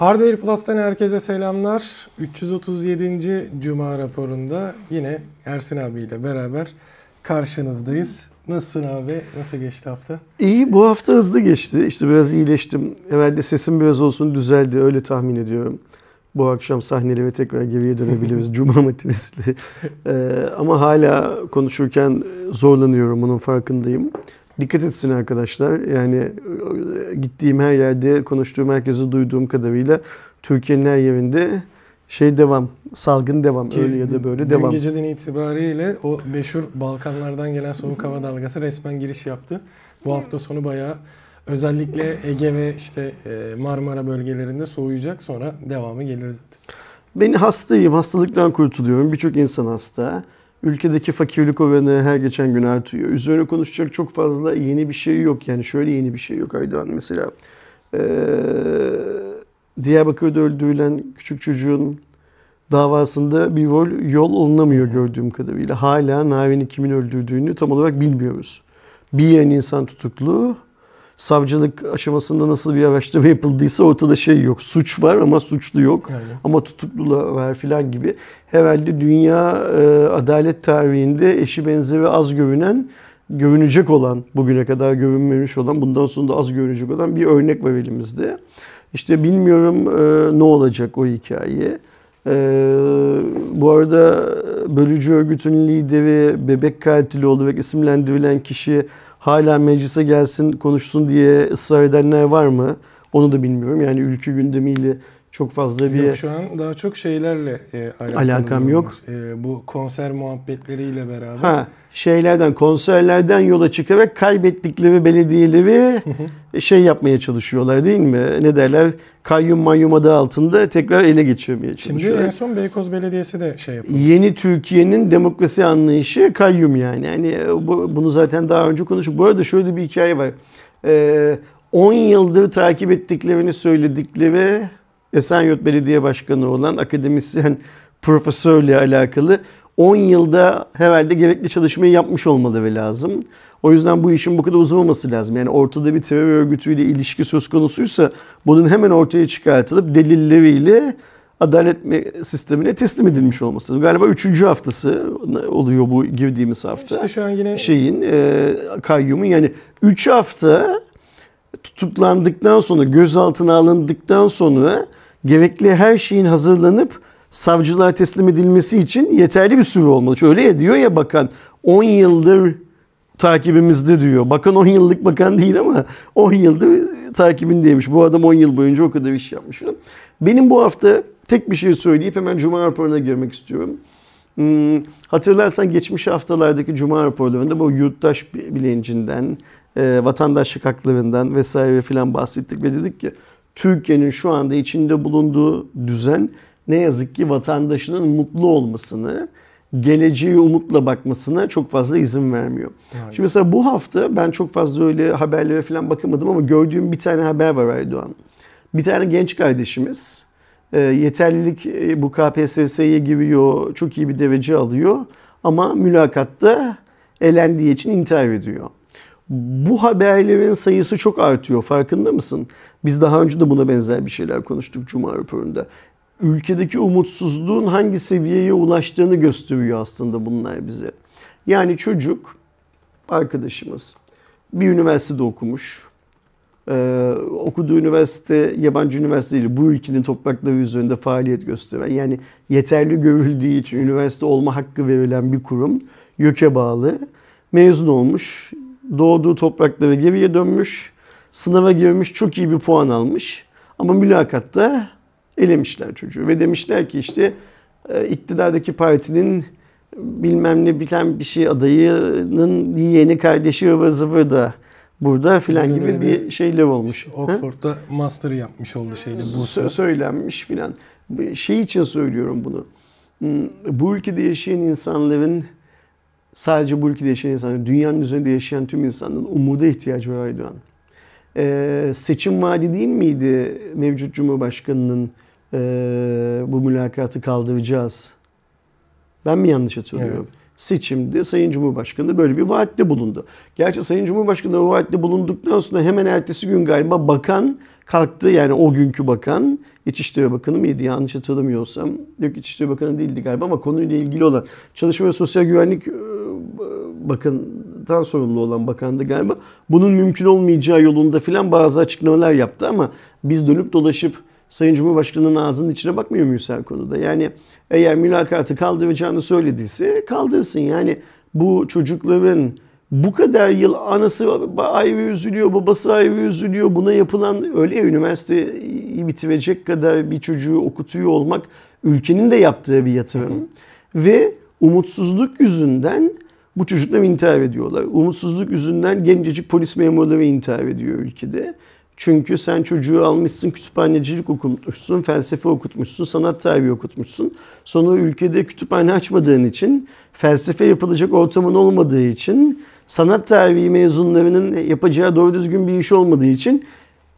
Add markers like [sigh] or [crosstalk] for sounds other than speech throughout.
Hardware Plus'tan herkese selamlar. 337. Cuma raporunda yine Ersin abiyle beraber karşınızdayız. Nasılsın abi? Nasıl geçti hafta? İyi. Bu hafta hızlı geçti. İşte biraz iyileştim. Evet de sesim biraz olsun düzeldi. Öyle tahmin ediyorum. Bu akşam sahneli ve tekrar geriye dönebiliriz. [laughs] Cuma matinesiyle. Ee, ama hala konuşurken zorlanıyorum. Bunun farkındayım dikkat etsin arkadaşlar. Yani e, gittiğim her yerde, konuştuğum herkese duyduğum kadarıyla Türkiye'nin her yerinde şey devam, salgın devam Ki, öyle ya da böyle dün devam. Dün geceden itibariyle o meşhur Balkanlardan gelen soğuk hava dalgası resmen giriş yaptı. Bu hafta sonu bayağı özellikle Ege ve işte e, Marmara bölgelerinde soğuyacak sonra devamı gelir zaten. Ben hastayım, hastalıktan kurtuluyorum. Birçok insan hasta. Ülkedeki fakirlik oranı her geçen gün artıyor. Üzerine konuşacak çok fazla yeni bir şey yok. Yani şöyle yeni bir şey yok Aydoğan mesela. Ee, Diyarbakır'da öldürülen küçük çocuğun davasında bir rol yol alınamıyor gördüğüm kadarıyla. Hala Narin'i kimin öldürdüğünü tam olarak bilmiyoruz. Bir yan insan tutuklu, savcılık aşamasında nasıl bir araştırma yapıldıysa ortada şey yok. Suç var ama suçlu yok. Yani. Ama tutuklu var filan gibi. Herhalde dünya e, adalet tarihinde eşi benzeri az görünen görünecek olan, bugüne kadar görünmemiş olan, bundan sonra da az görünecek olan bir örnek var elimizde. İşte bilmiyorum e, ne olacak o hikaye. E, bu arada e, bölücü örgütün lideri, bebek katili olarak isimlendirilen kişi hala meclise gelsin konuşsun diye ısrar edenler var mı? Onu da bilmiyorum. Yani ülke gündemiyle çok fazla bir... Yok şu an daha çok şeylerle e, alakam yok. E, bu konser muhabbetleriyle beraber. Ha, şeylerden, konserlerden yola çıkarak kaybettikleri belediyeleri e, şey yapmaya çalışıyorlar değil mi? Ne derler? Kayyum mayyum adı altında tekrar ele geçirmeye çalışıyorlar. Şimdi en son Beykoz Belediyesi de şey yapıyor. Yeni Türkiye'nin demokrasi anlayışı kayyum yani. Yani e, bu, bunu zaten daha önce konuştuk. Bu arada şöyle bir hikaye var. Ee, 10 yıldır takip ettiklerini söyledikleri Esenyurt Belediye Başkanı olan akademisyen [laughs] profesörle alakalı 10 yılda herhalde gerekli çalışmayı yapmış olmalı ve lazım. O yüzden bu işin bu kadar uzamaması lazım. Yani ortada bir terör örgütüyle ilişki söz konusuysa bunun hemen ortaya çıkartılıp delilleriyle adalet sistemine teslim edilmiş olması. Galiba üçüncü haftası oluyor bu girdiğimiz hafta. İşte şu an yine şeyin e, kayyumun yani üç hafta tutuklandıktan sonra gözaltına alındıktan sonra gerekli her şeyin hazırlanıp savcılığa teslim edilmesi için yeterli bir süre olmalı. Öyle ya diyor ya bakan 10 yıldır takibimizde diyor. Bakan 10 yıllık bakan değil ama 10 yılda takibindeymiş. Bu adam 10 yıl boyunca o kadar iş yapmış. Benim bu hafta tek bir şey söyleyip hemen Cuma raporuna girmek istiyorum. Hmm, hatırlarsan geçmiş haftalardaki Cuma raporlarında bu yurttaş bilincinden, e, vatandaşlık haklarından vesaire filan bahsettik ve dedik ki Türkiye'nin şu anda içinde bulunduğu düzen ne yazık ki vatandaşının mutlu olmasını, Geleceği umutla bakmasına çok fazla izin vermiyor. Evet. Şimdi mesela bu hafta ben çok fazla öyle haberlere falan bakamadım ama gördüğüm bir tane haber var Erdoğan. Bir tane genç kardeşimiz e, yeterlilik e, bu KPSS'ye giriyor, çok iyi bir derece alıyor ama mülakatta elendiği için intihar ediyor. Bu haberlerin sayısı çok artıyor farkında mısın? Biz daha önce de buna benzer bir şeyler konuştuk Cuma raporunda ülkedeki umutsuzluğun hangi seviyeye ulaştığını gösteriyor aslında bunlar bize. Yani çocuk arkadaşımız bir üniversitede okumuş. Ee, okuduğu üniversite yabancı üniversite değil bu ülkenin toprakları üzerinde faaliyet gösteren yani yeterli görüldüğü için üniversite olma hakkı verilen bir kurum YÖK'e bağlı mezun olmuş doğduğu topraklara geriye dönmüş sınava girmiş çok iyi bir puan almış ama mülakatta Elemişler çocuğu ve demişler ki işte e, iktidardaki partinin bilmem ne bilen bir şey adayının yeni kardeşi ıvır zıvır da burada filan gibi bir şeyler olmuş. Oxford'da ha? master yapmış oldu şeyle. Bu söylenmiş filan. Şey için söylüyorum bunu. Hmm, bu ülkede yaşayan insanların sadece bu ülkede yaşayan insanların, dünyanın üzerinde yaşayan tüm insanların umuda ihtiyacı var Aydoğan e, seçim vaadi değil miydi mevcut Cumhurbaşkanı'nın e, bu mülakatı kaldıracağız? Ben mi yanlış hatırlıyorum? Evet. Seçimde Sayın Cumhurbaşkanı böyle bir vaatte bulundu. Gerçi Sayın Cumhurbaşkanı o vaatte bulunduktan sonra hemen ertesi gün galiba bakan kalktı. Yani o günkü bakan İçişleri Bakanı mıydı yanlış hatırlamıyorsam. Yok İçişleri Bakanı değildi galiba ama konuyla ilgili olan Çalışma ve Sosyal Güvenlik e, Bakın sağlıktan sorumlu olan bakandı galiba. Bunun mümkün olmayacağı yolunda filan bazı açıklamalar yaptı ama biz dönüp dolaşıp Sayın Cumhurbaşkanı'nın ağzının içine bakmıyor muyuz her konuda? Yani eğer mülakatı kaldıracağını söylediyse kaldırsın. Yani bu çocukların bu kadar yıl anası ayrı üzülüyor, babası ayrı üzülüyor. Buna yapılan öyle üniversiteyi bitirecek kadar bir çocuğu okutuyor olmak ülkenin de yaptığı bir yatırım. Ve umutsuzluk yüzünden bu çocuklar intihar ediyorlar. Umutsuzluk yüzünden gencecik polis memurları intihar ediyor ülkede. Çünkü sen çocuğu almışsın, kütüphanecilik okutmuşsun, felsefe okutmuşsun, sanat tarihi okutmuşsun. Sonra ülkede kütüphane açmadığın için, felsefe yapılacak ortamın olmadığı için, sanat tarihi mezunlarının yapacağı doğru düzgün bir iş olmadığı için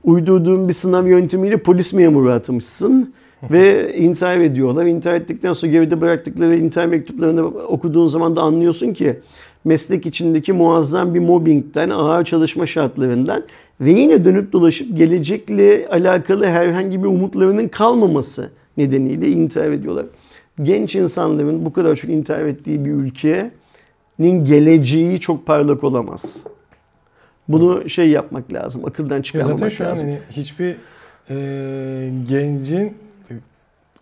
uydurduğun bir sınav yöntemiyle polis memuru atmışsın [laughs] ve intihar ediyorlar. İntihar ettikten sonra geride bıraktıkları intihar mektuplarını okuduğun zaman da anlıyorsun ki meslek içindeki muazzam bir mobbingten ağır çalışma şartlarından ve yine dönüp dolaşıp gelecekle alakalı herhangi bir umutlarının kalmaması nedeniyle intihar ediyorlar. Genç insanların bu kadar çok intihar ettiği bir ülkenin geleceği çok parlak olamaz. Bunu şey yapmak lazım, akıldan e çıkarmamak lazım. Zaten şu an hani hiçbir e, gencin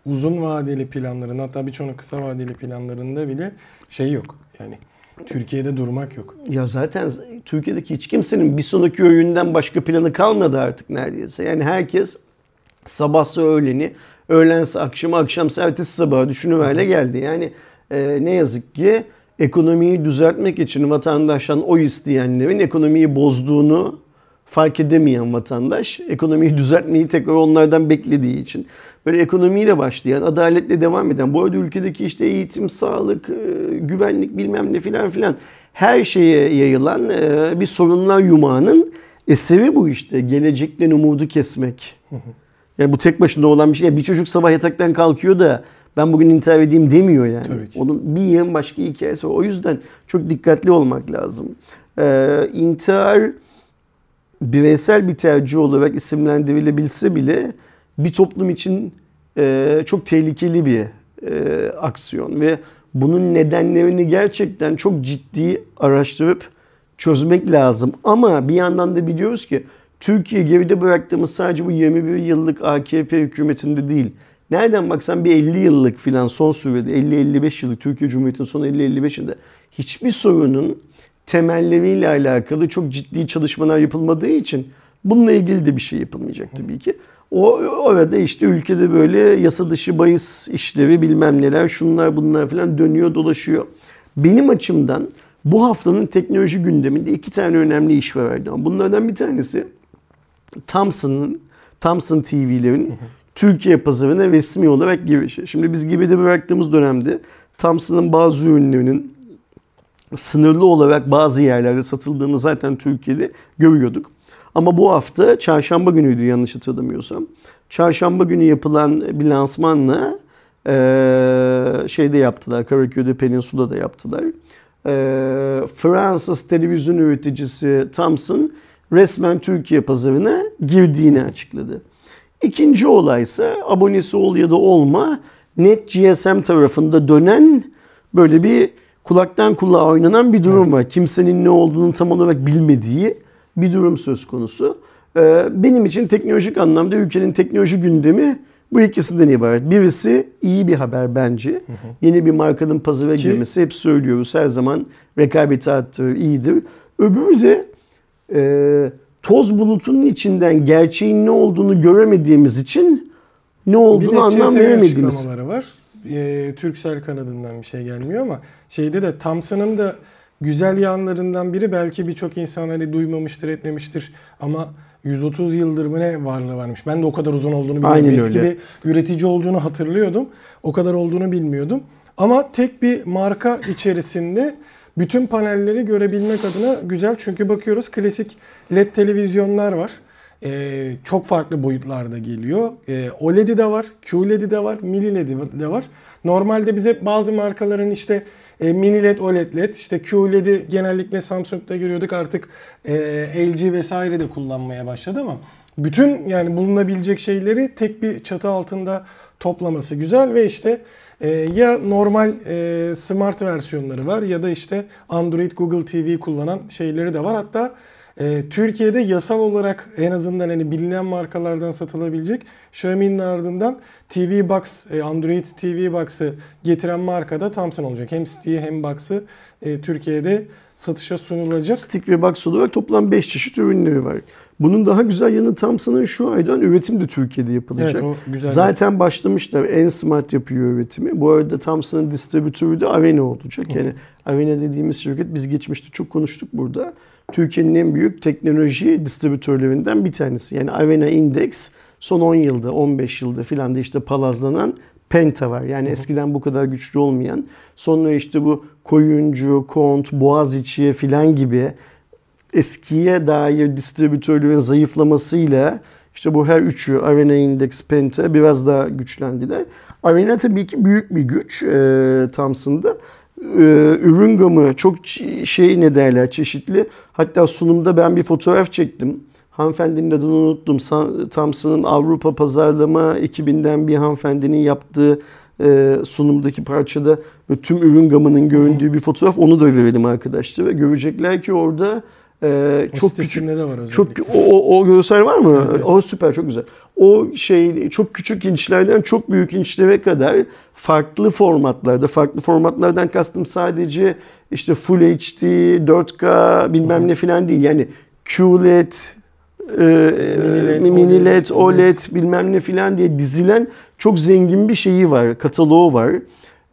uzun vadeli planların hatta birçoğunun kısa vadeli planlarında bile şey yok. Yani Türkiye'de durmak yok. Ya zaten Türkiye'deki hiç kimsenin bir sonraki öğünden başka planı kalmadı artık neredeyse. Yani herkes sabahsa öğleni, öğlense akşamı akşamsa ertesi sabaha düşünüverle geldi. Yani e, ne yazık ki ekonomiyi düzeltmek için vatandaştan o isteyenlerin ekonomiyi bozduğunu fark edemeyen vatandaş ekonomiyi düzeltmeyi tekrar onlardan beklediği için böyle ekonomiyle başlayan, adaletle devam eden, bu arada ülkedeki işte eğitim, sağlık, e, güvenlik bilmem ne filan filan her şeye yayılan e, bir sorunlar yumağının eseri bu işte. Gelecekten umudu kesmek. Yani bu tek başına olan bir şey. bir çocuk sabah yataktan kalkıyor da ben bugün intihar edeyim demiyor yani. Tabii ki. Onun bir yığın başka hikayesi var. O yüzden çok dikkatli olmak lazım. Ee, intihar bireysel bir tercih olarak isimlendirilebilse bile bir toplum için e, çok tehlikeli bir e, aksiyon ve bunun nedenlerini gerçekten çok ciddi araştırıp çözmek lazım. Ama bir yandan da biliyoruz ki Türkiye geride bıraktığımız sadece bu 21 yıllık AKP hükümetinde değil. Nereden baksan bir 50 yıllık filan son sürede 50-55 yıllık Türkiye Cumhuriyeti'nin son 50-55 yılında hiçbir sorunun temelleriyle alakalı çok ciddi çalışmalar yapılmadığı için bununla ilgili de bir şey yapılmayacak tabii ki. O orada işte ülkede böyle yasa dışı bahis işleri bilmem neler şunlar bunlar falan dönüyor dolaşıyor. Benim açımdan bu haftanın teknoloji gündeminde iki tane önemli iş vardı. Bunlardan bir tanesi Thomson'ın, Thomson TV'lerin Türkiye pazarına resmi olarak girişi. Şimdi biz gibi de bıraktığımız dönemde Thomson'ın bazı ürünlerinin sınırlı olarak bazı yerlerde satıldığını zaten Türkiye'de görüyorduk. Ama bu hafta çarşamba günüydü yanlış hatırlamıyorsam. Çarşamba günü yapılan bir lansmanla e, şeyde yaptılar. Karaköy'de Peninsula'da yaptılar. E, Fransız televizyon üreticisi Thompson resmen Türkiye pazarına girdiğini açıkladı. İkinci olay ise abonesi ol ya da olma Net GSM tarafında dönen böyle bir kulaktan kulağa oynanan bir durum evet. var. Kimsenin ne olduğunu tam olarak bilmediği bir durum söz konusu. Ee, benim için teknolojik anlamda ülkenin teknoloji gündemi bu ikisinden ibaret. Birisi iyi bir haber bence. Yeni bir markanın pazara girmesi hep söylüyoruz. Her zaman rekabeti arttırır, iyidir. Öbürü de e, toz bulutunun içinden gerçeğin ne olduğunu göremediğimiz için ne olduğunu anlam veremediğimiz. Bir var. Ee, Türksel kanadından bir şey gelmiyor ama şeyde de Thompson'ın da güzel yanlarından biri belki birçok insan hani duymamıştır etmemiştir ama 130 yıldır mı ne varlığı varmış. Ben de o kadar uzun olduğunu bilmiyordum. Aynen Eski bir üretici olduğunu hatırlıyordum. O kadar olduğunu bilmiyordum. Ama tek bir marka içerisinde bütün panelleri görebilmek adına güzel. Çünkü bakıyoruz klasik LED televizyonlar var. Ee, çok farklı boyutlarda geliyor. Ee, OLED'i de var, QLED'i de var, mini LED'i de var. Normalde bize bazı markaların işte e, mini LED, OLED LED. İşte QLED'i genellikle Samsung'da görüyorduk. Artık e, LG vesaire de kullanmaya başladı ama bütün yani bulunabilecek şeyleri tek bir çatı altında toplaması güzel ve işte e, ya normal e, smart versiyonları var ya da işte Android, Google TV kullanan şeyleri de var. Hatta e, Türkiye'de yasal olarak en azından hani bilinen markalardan satılabilecek Xiaomi'nin ardından TV Box, e, Android TV Box'ı getiren marka da Thomson olacak. Hem Stick'i hem Box'ı e, Türkiye'de satışa sunulacak. Stick ve Box olarak toplam 5 çeşit ürünleri var. Bunun daha güzel yanı Thomson'ın şu aydan üretim de Türkiye'de yapılacak. Evet, o güzel Zaten başlamışlar. En Smart yapıyor üretimi. Bu arada Thomson'ın distribütörü de Avene olacak. Yani Avene dediğimiz şirket biz geçmişte çok konuştuk burada. Türkiye'nin en büyük teknoloji distribütörlerinden bir tanesi. Yani Avena Index son 10 yılda, 15 yılda filan da işte palazlanan Penta var. Yani Hı. eskiden bu kadar güçlü olmayan. Sonra işte bu Koyuncu, Kont, Boğaziçi filan gibi eskiye dair distribütörlerin zayıflamasıyla işte bu her üçü Arena Index, Penta biraz daha güçlendiler. Arena tabii ki büyük bir güç e, Thompson'da. Ee, ürün gamı çok şey ne derler çeşitli. Hatta sunumda ben bir fotoğraf çektim. Hanımefendinin adını unuttum. Thompson'ın Avrupa pazarlama ekibinden bir hanımefendinin yaptığı e, sunumdaki parçada tüm ürün gamının göründüğü bir fotoğraf. Onu da verelim arkadaşlar. Ve görecekler ki orada ee, o çok küçük. de var özellikle. Çok o, o görsel var mı? Evet, evet. O süper çok güzel. O şey çok küçük inçlerden çok büyük inçlere kadar farklı formatlarda, farklı formatlardan kastım sadece işte Full HD, 4K bilmem ne filan değil. Yani QLED, e, mini LED, e, e e OLED, OLED bilmem ne filan diye dizilen çok zengin bir şeyi var, kataloğu var.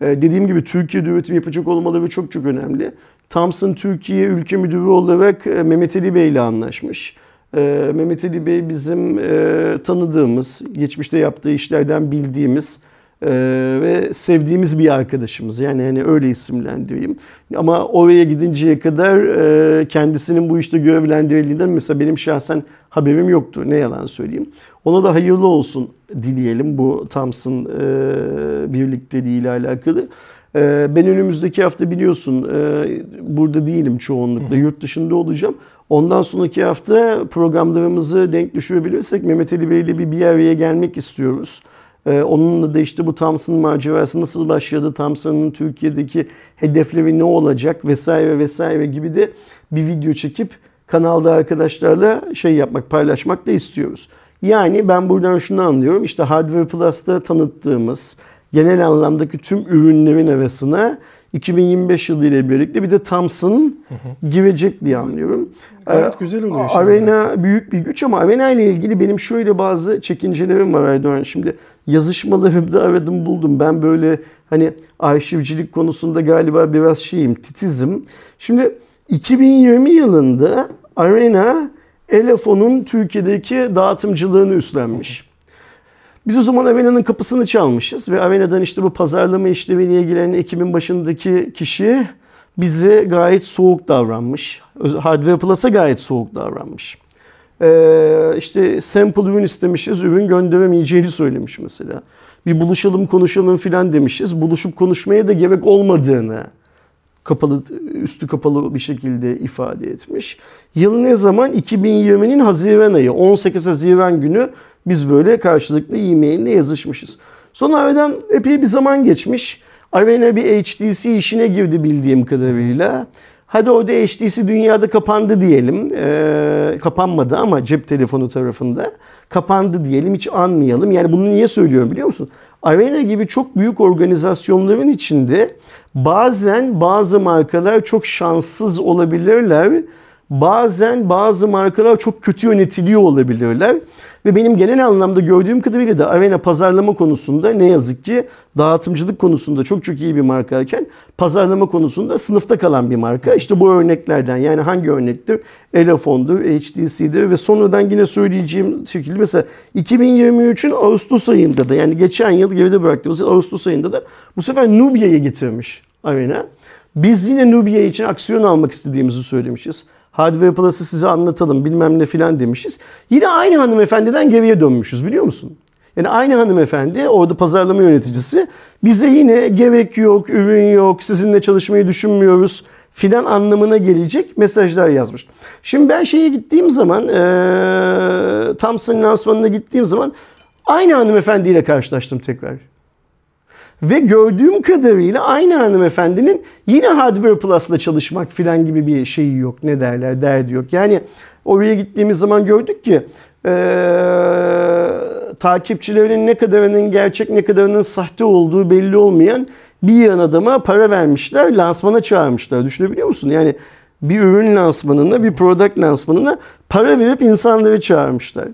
Ee, dediğim gibi Türkiye üretim yapacak olmaları çok çok önemli. Thompson Türkiye Ülke Müdürü olarak e, Mehmet Ali Bey ile anlaşmış. E, Mehmet Ali Bey bizim e, tanıdığımız, geçmişte yaptığı işlerden bildiğimiz ve sevdiğimiz bir arkadaşımız. Yani hani öyle isimlendireyim. Ama oraya gidinceye kadar kendisinin bu işte görevlendirildiğinden mesela benim şahsen haberim yoktu. Ne yalan söyleyeyim. Ona da hayırlı olsun dileyelim bu Thompson birlikteliği ile alakalı. Ee, ben önümüzdeki hafta biliyorsun e, burada değilim çoğunlukla. Yurt dışında olacağım. Ondan sonraki hafta programlarımızı denk düşürebilirsek Mehmet Ali Bey ile bir, bir araya gelmek istiyoruz. Ee, onunla da işte bu Thompson macerası nasıl başladı, Thompson'ın Türkiye'deki hedefleri ne olacak vesaire vesaire gibi de bir video çekip kanalda arkadaşlarla şey yapmak, paylaşmak da istiyoruz. Yani ben buradan şunu anlıyorum. İşte Hardware Plus'ta tanıttığımız, genel anlamdaki tüm ürünlerin arasına 2025 yılı ile birlikte bir de Thompson girecek diye anlıyorum. Gayet ee, güzel oluyor. Şimdi. Arena büyük bir güç ama Arena ile ilgili benim şöyle bazı çekincelerim var Erdoğan. Şimdi yazışmalarımda [laughs] aradım buldum. Ben böyle hani arşivcilik konusunda galiba biraz şeyim, titizim. Şimdi 2020 yılında Arena Elefon'un Türkiye'deki dağıtımcılığını üstlenmiş. Biz o zaman Avena'nın kapısını çalmışız ve Avena'dan işte bu pazarlama işlemiyle ilgilenen ekibin başındaki kişi bize gayet soğuk davranmış. Hardware Plus'a gayet soğuk davranmış. Ee, işte sample ürün istemişiz, ürün gönderemeyeceğini söylemiş mesela. Bir buluşalım konuşalım filan demişiz. Buluşup konuşmaya da gerek olmadığını kapalı üstü kapalı bir şekilde ifade etmiş. Yıl ne zaman? 2020'nin Haziran ayı. 18 Haziran günü biz böyle karşılıklı e-mail yazışmışız. sonra aradan epey bir zaman geçmiş. Arena bir HTC işine girdi bildiğim kadarıyla. Hadi orada HTC dünyada kapandı diyelim. E, kapanmadı ama cep telefonu tarafında. Kapandı diyelim hiç anmayalım. Yani bunu niye söylüyorum biliyor musun? Arena gibi çok büyük organizasyonların içinde bazen bazı markalar çok şanssız olabilirler bazen bazı markalar çok kötü yönetiliyor olabilirler. Ve benim genel anlamda gördüğüm kadarıyla da Arena pazarlama konusunda ne yazık ki dağıtımcılık konusunda çok çok iyi bir markayken pazarlama konusunda sınıfta kalan bir marka. İşte bu örneklerden yani hangi örnektir? Elefon'dur, HTC'dir ve sonradan yine söyleyeceğim şekilde mesela 2023'ün Ağustos ayında da yani geçen yıl geride bıraktığımız Ağustos ayında da bu sefer Nubia'ya getirmiş Arena. Biz yine Nubia için aksiyon almak istediğimizi söylemişiz. Hardware Plus'ı size anlatalım bilmem ne filan demişiz. Yine aynı hanımefendiden geriye dönmüşüz biliyor musun? Yani aynı hanımefendi orada pazarlama yöneticisi bize yine gerek yok, ürün yok, sizinle çalışmayı düşünmüyoruz filan anlamına gelecek mesajlar yazmış. Şimdi ben şeye gittiğim zaman ee, Thompson lansmanına gittiğim zaman aynı hanımefendiyle karşılaştım tekrar. Ve gördüğüm kadarıyla aynı hanımefendinin yine Hardware Plus'la çalışmak filan gibi bir şeyi yok. Ne derler derdi yok. Yani oraya gittiğimiz zaman gördük ki ee, takipçilerinin ne kadarının gerçek ne kadarının sahte olduğu belli olmayan bir yan adama para vermişler, lansmana çağırmışlar. Düşünebiliyor musun? Yani bir ürün lansmanına, bir product lansmanına para verip insanları çağırmışlar.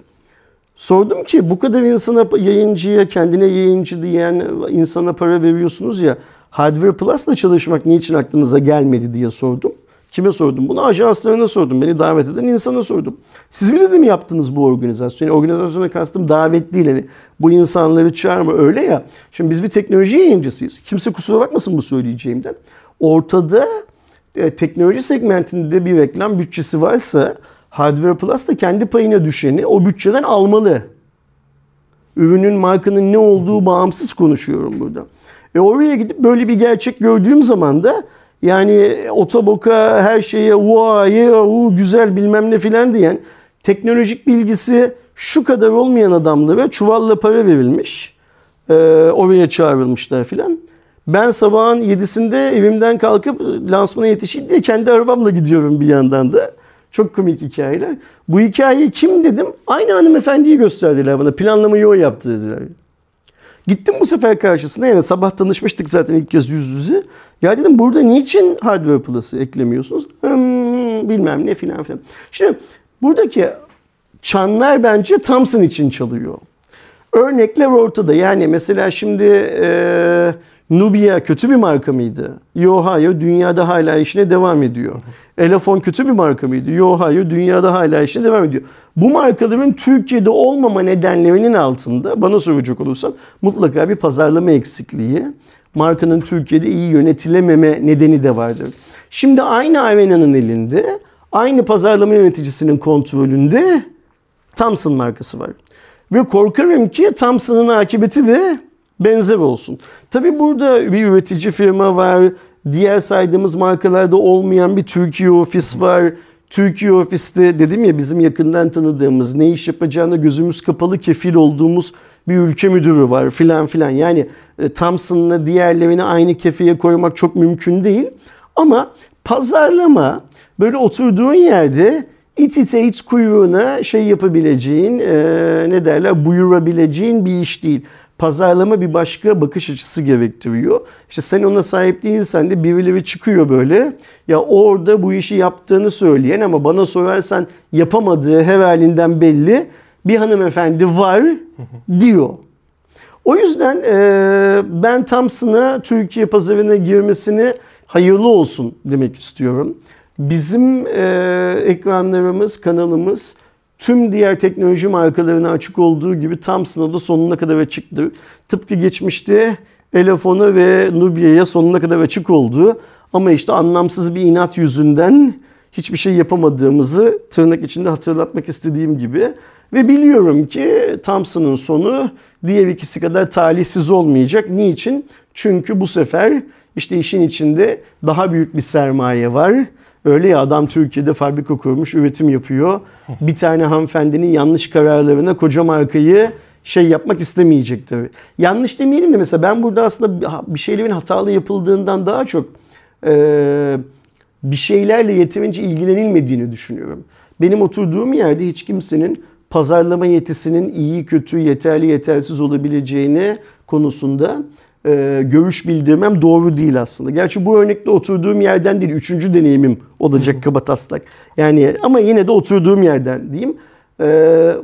Sordum ki bu kadar insana yayıncıya, kendine yayıncı diyen insana para veriyorsunuz ya Hardware Plus'la çalışmak niçin aklınıza gelmedi diye sordum. Kime sordum? Bunu ajanslarına sordum. Beni davet eden insana sordum. Siz mi dedim yaptınız bu organizasyonu? Yani organizasyona kastım davet değil. Yani bu insanları çağırma öyle ya. Şimdi biz bir teknoloji yayıncısıyız. Kimse kusura bakmasın bu söyleyeceğimden. Ortada e, teknoloji segmentinde bir reklam bütçesi varsa Hardware Plus da kendi payına düşeni o bütçeden almalı. Ürünün markanın ne olduğu bağımsız konuşuyorum burada. E oraya gidip böyle bir gerçek gördüğüm zaman da yani e, otoboka her şeye vay u güzel bilmem ne filan diyen teknolojik bilgisi şu kadar olmayan adamla ve çuvalla para verilmiş. E, oraya çağrılmışlar filan. Ben sabahın yedisinde evimden kalkıp lansmana yetişeyim diye kendi arabamla gidiyorum bir yandan da. Çok komik hikayeler. Bu hikayeyi kim dedim? Aynı hanımefendiyi gösterdiler bana. Planlamayı o yaptı dediler. Gittim bu sefer karşısına yani sabah tanışmıştık zaten ilk kez yüz yüze. Ya dedim burada niçin Hardware Plus'ı eklemiyorsunuz? Hmm, bilmem ne filan filan. Şimdi buradaki çanlar bence Thompson için çalıyor. Örnekler ortada. Yani mesela şimdi ee, Nubia kötü bir marka mıydı? Yo hayır dünyada hala işine devam ediyor. Elefon kötü bir marka mıydı? Yo hayır dünyada hala işine devam ediyor. Bu markaların Türkiye'de olmama nedenlerinin altında bana soracak olursan mutlaka bir pazarlama eksikliği, markanın Türkiye'de iyi yönetilememe nedeni de vardır. Şimdi aynı avenanın elinde, aynı pazarlama yöneticisinin kontrolünde Thompson markası var. Ve korkarım ki Thompson'ın akıbeti de benzer olsun. Tabi burada bir üretici firma var. Diğer saydığımız markalarda olmayan bir Türkiye ofis var. Türkiye ofiste dedim ya bizim yakından tanıdığımız ne iş yapacağına gözümüz kapalı kefil olduğumuz bir ülke müdürü var filan filan. Yani e, Thompson'la diğerlerini aynı kefeye koymak çok mümkün değil. Ama pazarlama böyle oturduğun yerde it it it kuyruğuna şey yapabileceğin e, ne derler buyurabileceğin bir iş değil pazarlama bir başka bakış açısı gerektiriyor. İşte sen ona sahip değilsen de birileri çıkıyor böyle. Ya orada bu işi yaptığını söyleyen ama bana sorarsan yapamadığı her halinden belli bir hanımefendi var [laughs] diyor. O yüzden e, ben Thompson'a Türkiye pazarına girmesini hayırlı olsun demek istiyorum. Bizim e, ekranlarımız, kanalımız tüm diğer teknoloji markalarına açık olduğu gibi Thompson'a da sonuna kadar açıktı. Tıpkı geçmişte Elefon'a ve Nubia'ya sonuna kadar açık olduğu, Ama işte anlamsız bir inat yüzünden hiçbir şey yapamadığımızı tırnak içinde hatırlatmak istediğim gibi. Ve biliyorum ki Thompson'ın sonu diğer ikisi kadar talihsiz olmayacak. Niçin? Çünkü bu sefer işte işin içinde daha büyük bir sermaye var Öyle ya adam Türkiye'de fabrika kurmuş, üretim yapıyor. Bir tane hanımefendinin yanlış kararlarına koca markayı şey yapmak istemeyecektir. Yanlış demeyelim de mesela ben burada aslında bir şeylerin hatalı yapıldığından daha çok e, bir şeylerle yeterince ilgilenilmediğini düşünüyorum. Benim oturduğum yerde hiç kimsenin pazarlama yetisinin iyi, kötü, yeterli, yetersiz olabileceğini konusunda e, görüş bildirmem doğru değil aslında. Gerçi bu örnekte oturduğum yerden değil. Üçüncü deneyimim olacak kabataslak. Yani ama yine de oturduğum yerden diyeyim. E,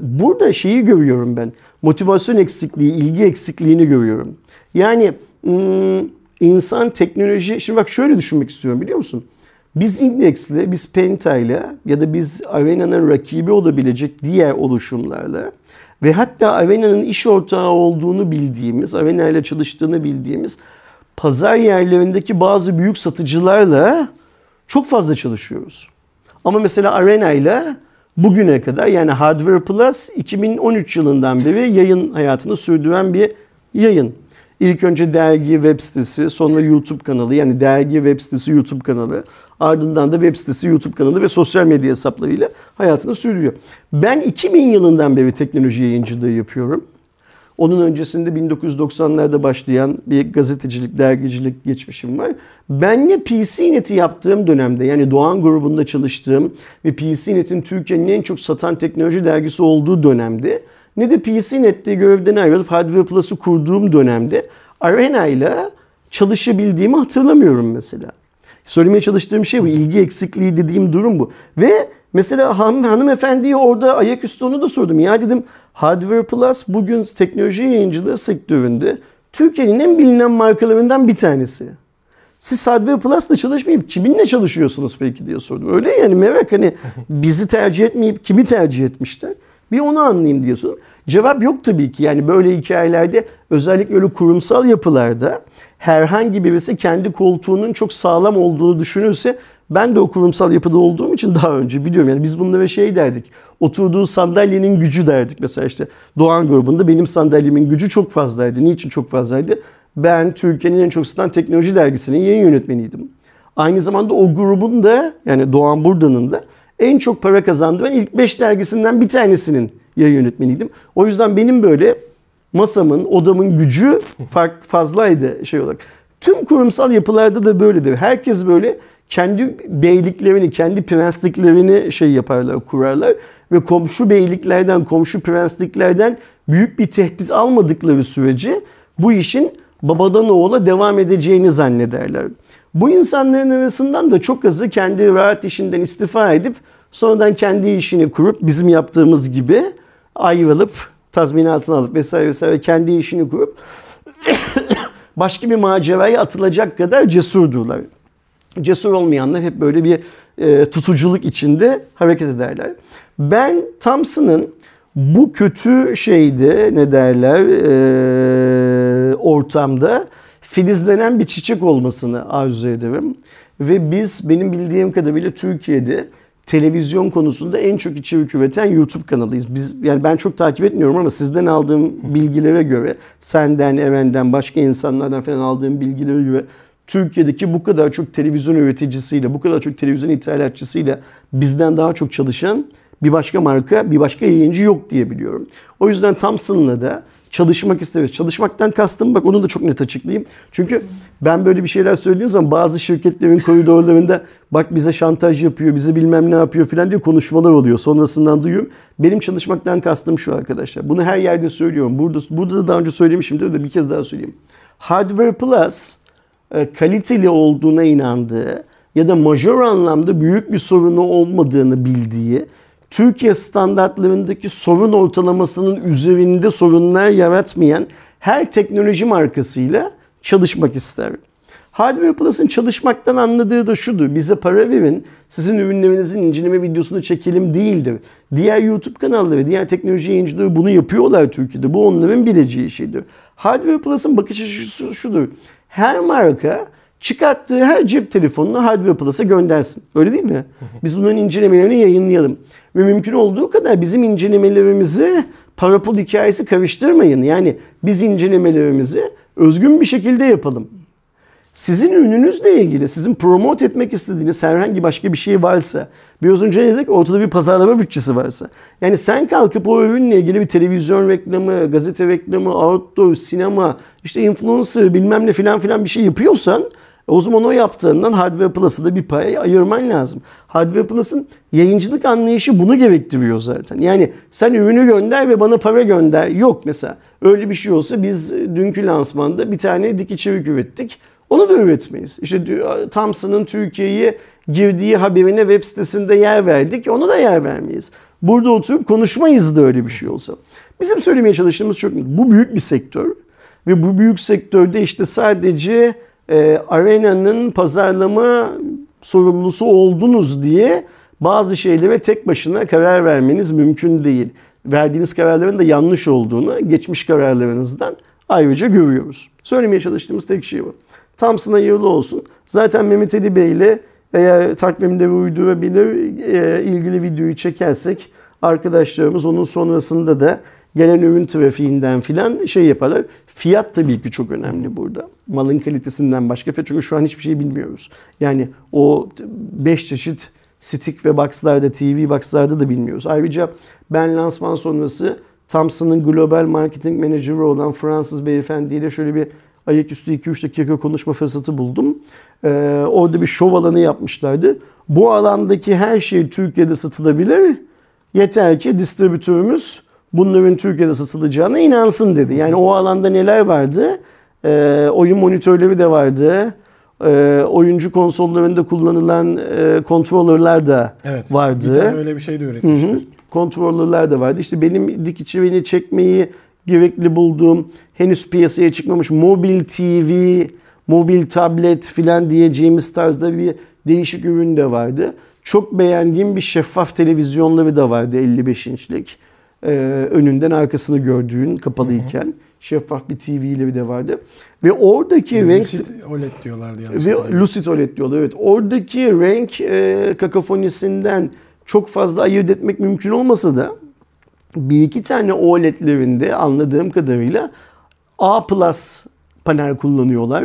burada şeyi görüyorum ben. Motivasyon eksikliği, ilgi eksikliğini görüyorum. Yani hmm, insan teknoloji... Şimdi bak şöyle düşünmek istiyorum biliyor musun? Biz Index'le, biz pentayla ya da biz Arena'nın rakibi olabilecek diğer oluşumlarla ve hatta Avena'nın iş ortağı olduğunu bildiğimiz, Avena ile çalıştığını bildiğimiz pazar yerlerindeki bazı büyük satıcılarla çok fazla çalışıyoruz. Ama mesela Arena ile bugüne kadar yani Hardware Plus 2013 yılından beri yayın hayatını sürdüren bir yayın. İlk önce dergi web sitesi, sonra YouTube kanalı yani dergi web sitesi YouTube kanalı. Ardından da web sitesi, YouTube kanalı ve sosyal medya hesaplarıyla hayatını sürdürüyor. Ben 2000 yılından beri teknoloji yayıncılığı yapıyorum. Onun öncesinde 1990'larda başlayan bir gazetecilik, dergicilik geçmişim var. Ben Benle PCNet'i yaptığım dönemde yani Doğan grubunda çalıştığım ve PCNet'in Türkiye'nin en çok satan teknoloji dergisi olduğu dönemde ne de PCNet'te görevden ayrılıp Hardware Plus'ı kurduğum dönemde Arena ile çalışabildiğimi hatırlamıyorum mesela. Söylemeye çalıştığım şey bu. İlgi eksikliği dediğim durum bu. Ve mesela hanım, hanımefendiye orada ayaküstü onu da sordum. Ya dedim Hardware Plus bugün teknoloji yayıncılığı sektöründe Türkiye'nin en bilinen markalarından bir tanesi. Siz Hardware Plus'la çalışmayıp kiminle çalışıyorsunuz peki diye sordum. Öyle yani merak hani [laughs] bizi tercih etmeyip kimi tercih etmişler? Bir onu anlayayım diyorsun. Cevap yok tabii ki. Yani böyle hikayelerde özellikle öyle kurumsal yapılarda herhangi birisi kendi koltuğunun çok sağlam olduğunu düşünürse ben de o kurumsal yapıda olduğum için daha önce biliyorum. Yani biz bunlara şey derdik. Oturduğu sandalyenin gücü derdik. Mesela işte Doğan grubunda benim sandalyemin gücü çok fazlaydı. Niçin çok fazlaydı? Ben Türkiye'nin en çok satan teknoloji dergisinin yayın yönetmeniydim. Aynı zamanda o grubun da yani Doğan Burdan'ın da en çok para kazandı. Ben ilk 5 dergisinden bir tanesinin yayın yönetmeniydim. O yüzden benim böyle masamın, odamın gücü farklı fazlaydı şey olarak. Tüm kurumsal yapılarda da böyledir. Herkes böyle kendi beyliklerini, kendi prensliklerini şey yaparlar, kurarlar ve komşu beyliklerden, komşu prensliklerden büyük bir tehdit almadıkları sürece bu işin babadan oğula devam edeceğini zannederler. Bu insanların arasından da çok azı kendi rahat işinden istifa edip sonradan kendi işini kurup bizim yaptığımız gibi ayrılıp tazminatını alıp vesaire vesaire kendi işini kurup [coughs] başka bir maceraya atılacak kadar cesurdurlar. Cesur olmayanlar hep böyle bir e, tutuculuk içinde hareket ederler. Ben Thompson'ın bu kötü şeyde ne derler e, ortamda filizlenen bir çiçek olmasını arzu ederim. Ve biz benim bildiğim kadarıyla Türkiye'de televizyon konusunda en çok içerik hükümeten YouTube kanalıyız. Biz yani ben çok takip etmiyorum ama sizden aldığım bilgilere göre, senden, Eren'den, başka insanlardan falan aldığım bilgilere göre Türkiye'deki bu kadar çok televizyon üreticisiyle, bu kadar çok televizyon ithalatçısıyla bizden daha çok çalışan bir başka marka, bir başka yayıncı yok diye biliyorum. O yüzden Thompson'la da çalışmak istemiyoruz. Çalışmaktan kastım bak onu da çok net açıklayayım. Çünkü ben böyle bir şeyler söylediğim zaman bazı şirketlerin koridorlarında bak bize şantaj yapıyor, bize bilmem ne yapıyor filan diye konuşmalar oluyor. Sonrasından duyuyorum. Benim çalışmaktan kastım şu arkadaşlar. Bunu her yerde söylüyorum. Burada, burada da daha önce söylemişimdir de bir kez daha söyleyeyim. Hardware Plus e, kaliteli olduğuna inandığı ya da majör anlamda büyük bir sorunu olmadığını bildiği Türkiye standartlarındaki sorun ortalamasının üzerinde sorunlar yaratmayan her teknoloji markasıyla çalışmak ister. Hardware Plus'ın çalışmaktan anladığı da şudur. Bize para verin, sizin ürünlerinizin inceleme videosunu çekelim değildir. Diğer YouTube kanalları, diğer teknoloji yayıncıları bunu yapıyorlar Türkiye'de. Bu onların bileceği şeydir. Hardware Plus'ın bakış açısı şudur. Her marka çıkarttığı her cep telefonunu Hardware Plus'a göndersin. Öyle değil mi? Biz bunların incelemelerini yayınlayalım. Ve mümkün olduğu kadar bizim incelemelerimizi parapol hikayesi karıştırmayın. Yani biz incelemelerimizi özgün bir şekilde yapalım. Sizin ürününüzle ilgili, sizin promote etmek istediğiniz herhangi başka bir şey varsa, biraz önce dedik ortada bir pazarlama bütçesi varsa, yani sen kalkıp o ürünle ilgili bir televizyon reklamı, gazete reklamı, outdoor, sinema, işte influencer bilmem ne filan filan bir şey yapıyorsan, e, o zaman o yaptığından Hardware Plus'a da bir pay ayırman lazım. Hardware Plus'ın yayıncılık anlayışı bunu gerektiriyor zaten. Yani sen ürünü gönder ve bana para gönder. Yok mesela. Öyle bir şey olsa biz dünkü lansmanda bir tane dik içerik ürettik. Onu da üretmeyiz. İşte Thompson'ın Türkiye'ye girdiği haberine web sitesinde yer verdik. Onu da yer vermeyiz. Burada oturup konuşmayız da öyle bir şey olsa. Bizim söylemeye çalıştığımız çok Bu büyük bir sektör. Ve bu büyük sektörde işte sadece e, arena'nın pazarlama sorumlusu oldunuz diye bazı şeylere tek başına karar vermeniz mümkün değil. Verdiğiniz kararların da yanlış olduğunu geçmiş kararlarınızdan ayrıca görüyoruz. Söylemeye çalıştığımız tek şey bu. Thompson'a yolu olsun. Zaten Mehmet Ali Bey ile eğer takvimleri uydurabilir e, ilgili videoyu çekersek arkadaşlarımız onun sonrasında da gelen ürün trafiğinden filan şey yaparak fiyat tabii ki çok önemli burada. Malın kalitesinden başka fiyat çünkü şu an hiçbir şey bilmiyoruz. Yani o 5 çeşit stick ve box'larda, TV box'larda da bilmiyoruz. Ayrıca ben lansman sonrası Thomson'ın global marketing menajeri olan Fransız beyefendiyle şöyle bir ayaküstü 2-3 dakika konuşma fırsatı buldum. Ee, orada bir şov alanı yapmışlardı. Bu alandaki her şey Türkiye'de satılabilir. Yeter ki distribütörümüz bunun ürün Türkiye'de satılacağına inansın dedi. Yani o alanda neler vardı? E, oyun monitörleri de vardı. E, oyuncu konsollarında kullanılan e, controllerler de evet, vardı. Bir öyle bir şey de üretmişler. Hı hı. de vardı. İşte benim dik içi çekmeyi gerekli bulduğum henüz piyasaya çıkmamış mobil TV, mobil tablet filan diyeceğimiz tarzda bir değişik ürün de vardı. Çok beğendiğim bir şeffaf televizyonları da vardı 55 inçlik e, önünden arkasını gördüğün kapalıyken. Hı hı şeffaf bir TV ile bir de vardı. Ve oradaki yani renk... Lucid OLED diyorlardı yanlış ve tabii. Lucid OLED diyorlar evet. Oradaki renk e, kakafonisinden çok fazla ayırt etmek mümkün olmasa da bir iki tane OLED'lerinde anladığım kadarıyla A plus panel kullanıyorlar.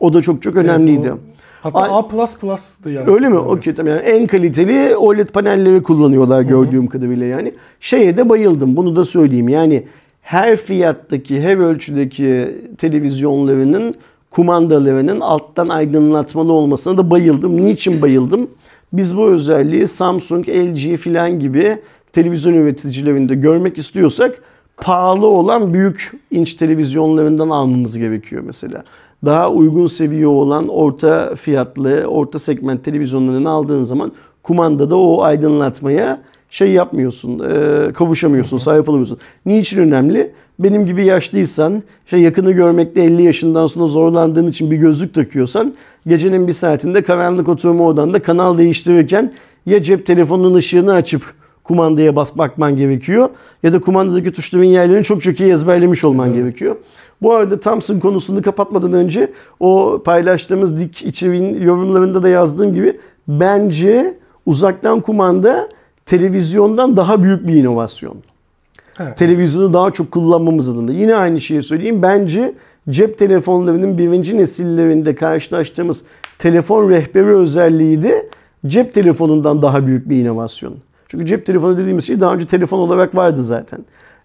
o da çok çok önemliydi. Evet, Hatta A, Plus A++'dı yani. Öyle mi? Okey tamam. Yani en kaliteli OLED panelleri kullanıyorlar gördüğüm Hı-hı. kadarıyla yani. Şeye de bayıldım. Bunu da söyleyeyim. Yani her fiyattaki, her ölçüdeki televizyonlarının kumandalarının alttan aydınlatmalı olmasına da bayıldım. Niçin bayıldım? Biz bu özelliği Samsung, LG filan gibi televizyon üreticilerinde görmek istiyorsak pahalı olan büyük inç televizyonlarından almamız gerekiyor mesela daha uygun seviye olan orta fiyatlı, orta segment televizyonlarını aldığın zaman kumandada o aydınlatmaya şey yapmıyorsun, e, kavuşamıyorsun, sahip olamıyorsun. Niçin önemli? Benim gibi yaşlıysan, işte yakını görmekte 50 yaşından sonra zorlandığın için bir gözlük takıyorsan, gecenin bir saatinde karanlık oturma odanda kanal değiştirirken ya cep telefonunun ışığını açıp kumandaya bas bakman gerekiyor ya da kumandadaki tuşların yerlerini çok çok iyi ezberlemiş olman evet. gerekiyor. Bu arada Thompson konusunu kapatmadan önce o paylaştığımız dik içeriğin yorumlarında da yazdığım gibi bence uzaktan kumanda televizyondan daha büyük bir inovasyon. Evet. Televizyonu daha çok kullanmamız adına. Yine aynı şeyi söyleyeyim. Bence cep telefonlarının birinci nesillerinde karşılaştığımız telefon rehberi özelliği de cep telefonundan daha büyük bir inovasyon. Çünkü cep telefonu dediğimiz şey daha önce telefon olarak vardı zaten.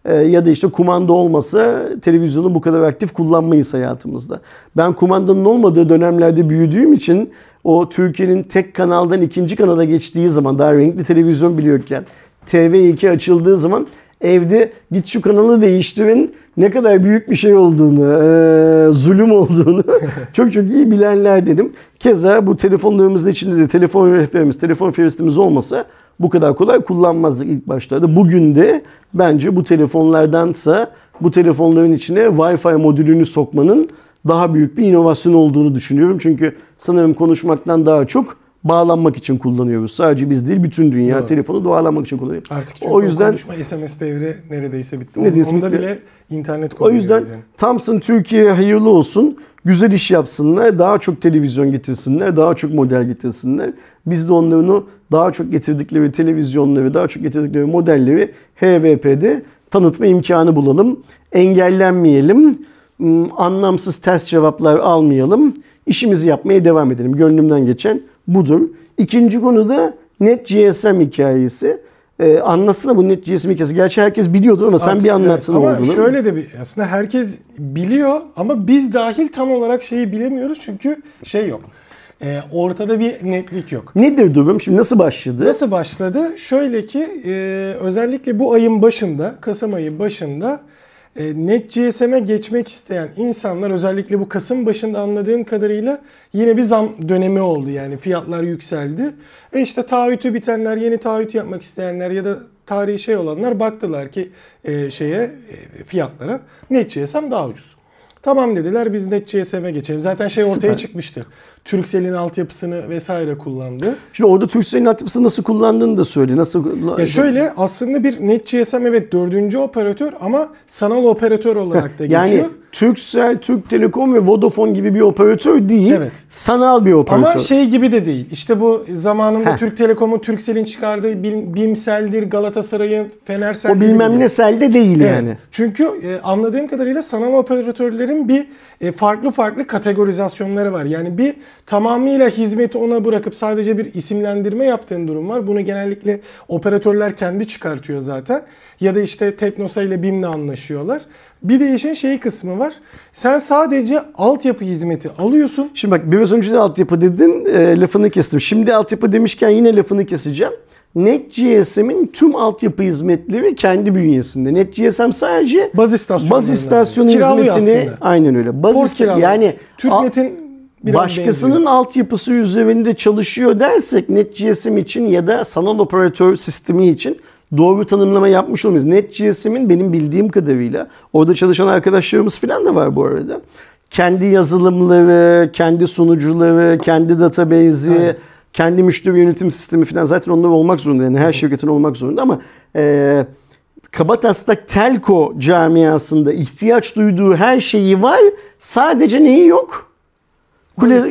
Ee, ya da işte kumanda olmasa televizyonu bu kadar aktif kullanmayız hayatımızda. Ben kumandanın olmadığı dönemlerde büyüdüğüm için o Türkiye'nin tek kanaldan ikinci kanala geçtiği zaman daha renkli televizyon biliyorken TV2 açıldığı zaman evde git şu kanalı değiştirin ne kadar büyük bir şey olduğunu, e, zulüm olduğunu [laughs] çok çok iyi bilenler dedim. Keza bu telefonlarımızın içinde de telefon rehberimiz, telefon feristimiz olmasa bu kadar kolay kullanmazdık ilk başlarda. Bugün de bence bu telefonlardansa bu telefonların içine Wi-Fi modülünü sokmanın daha büyük bir inovasyon olduğunu düşünüyorum. Çünkü sanırım konuşmaktan daha çok bağlanmak için kullanıyoruz. Sadece biz değil bütün dünya Doğru. telefonu bağlanmak için kullanıyor. Artık çünkü o yüzden o konuşma SMS devri neredeyse bitti. Neredeyse Onda bile internet kullanıyoruz. O yüzden yani. Thompson Türkiye hayırlı olsun güzel iş yapsınlar, daha çok televizyon getirsinler, daha çok model getirsinler. Biz de onların o daha çok getirdikleri televizyonları, daha çok getirdikleri modelleri HVP'de tanıtma imkanı bulalım. Engellenmeyelim, hmm, anlamsız test cevaplar almayalım, işimizi yapmaya devam edelim. Gönlümden geçen budur. İkinci konu da Net GSM hikayesi e, anlatsın da bunun neticesi mi kesin. Gerçi herkes biliyordu ama sen Artık, bir anlatsın evet, ama olduğunu. şöyle de bir aslında herkes biliyor ama biz dahil tam olarak şeyi bilemiyoruz çünkü şey yok. E, ortada bir netlik yok. Nedir durum? Şimdi nasıl başladı? Nasıl başladı? Şöyle ki e, özellikle bu ayın başında, Kasım ayı başında e, net GSM'e geçmek isteyen insanlar özellikle bu Kasım başında anladığım kadarıyla yine bir zam dönemi oldu. Yani fiyatlar yükseldi. E işte taahhütü bitenler, yeni taahhüt yapmak isteyenler ya da tarihi şey olanlar baktılar ki e, şeye e, fiyatlara GSM daha ucuz. Tamam dediler biz net GSM'e geçelim. Zaten şey ortaya Süper. çıkmıştı. Türkcell'in altyapısını vesaire kullandı. Şimdi orada Türkcell'in altyapısını nasıl kullandığını da söyle. Nasıl Ya şöyle aslında bir NetGSM evet dördüncü operatör ama sanal operatör olarak da geçiyor. yani Türkcell, Türk Telekom ve Vodafone gibi bir operatör değil. Evet. Sanal bir operatör. Ama şey gibi de değil. İşte bu zamanında Heh. Türk Telekom'un Türkcell'in çıkardığı Bimsel'dir, Galatasaray'ın Fenersel'dir. O bilmem gibi. ne selde değil evet. yani. Çünkü e, anladığım kadarıyla sanal operatörlerin bir e, farklı farklı kategorizasyonları var. Yani bir tamamıyla hizmeti ona bırakıp sadece bir isimlendirme yaptığın durum var. Bunu genellikle operatörler kendi çıkartıyor zaten. Ya da işte Teknosa ile BİM'le anlaşıyorlar. Bir de işin şeyi kısmı var. Sen sadece altyapı hizmeti alıyorsun. Şimdi bak biraz önce de altyapı dedin e, lafını kestim. Şimdi altyapı demişken yine lafını keseceğim. NetGSM'in tüm altyapı hizmetleri kendi bünyesinde. NetGSM sadece baz istasyonu, baz istasyonu yani. hizmetini aynen öyle. Baz ist- yani Türknet'in Biraz Başkasının benziyor. altyapısı üzerinde çalışıyor dersek NetGSM için ya da sanal operatör sistemi için doğru tanımlama yapmış olmayız. NetGSM'in benim bildiğim kadarıyla orada çalışan arkadaşlarımız falan da var bu arada. Kendi yazılımları, kendi sunucuları, kendi database'i, Aynen. kendi müşteri yönetim sistemi falan zaten onlar olmak zorunda. Yani her şirketin olmak zorunda ama e, Kabataslak Telko camiasında ihtiyaç duyduğu her şeyi var. Sadece neyi yok? Kule, baz,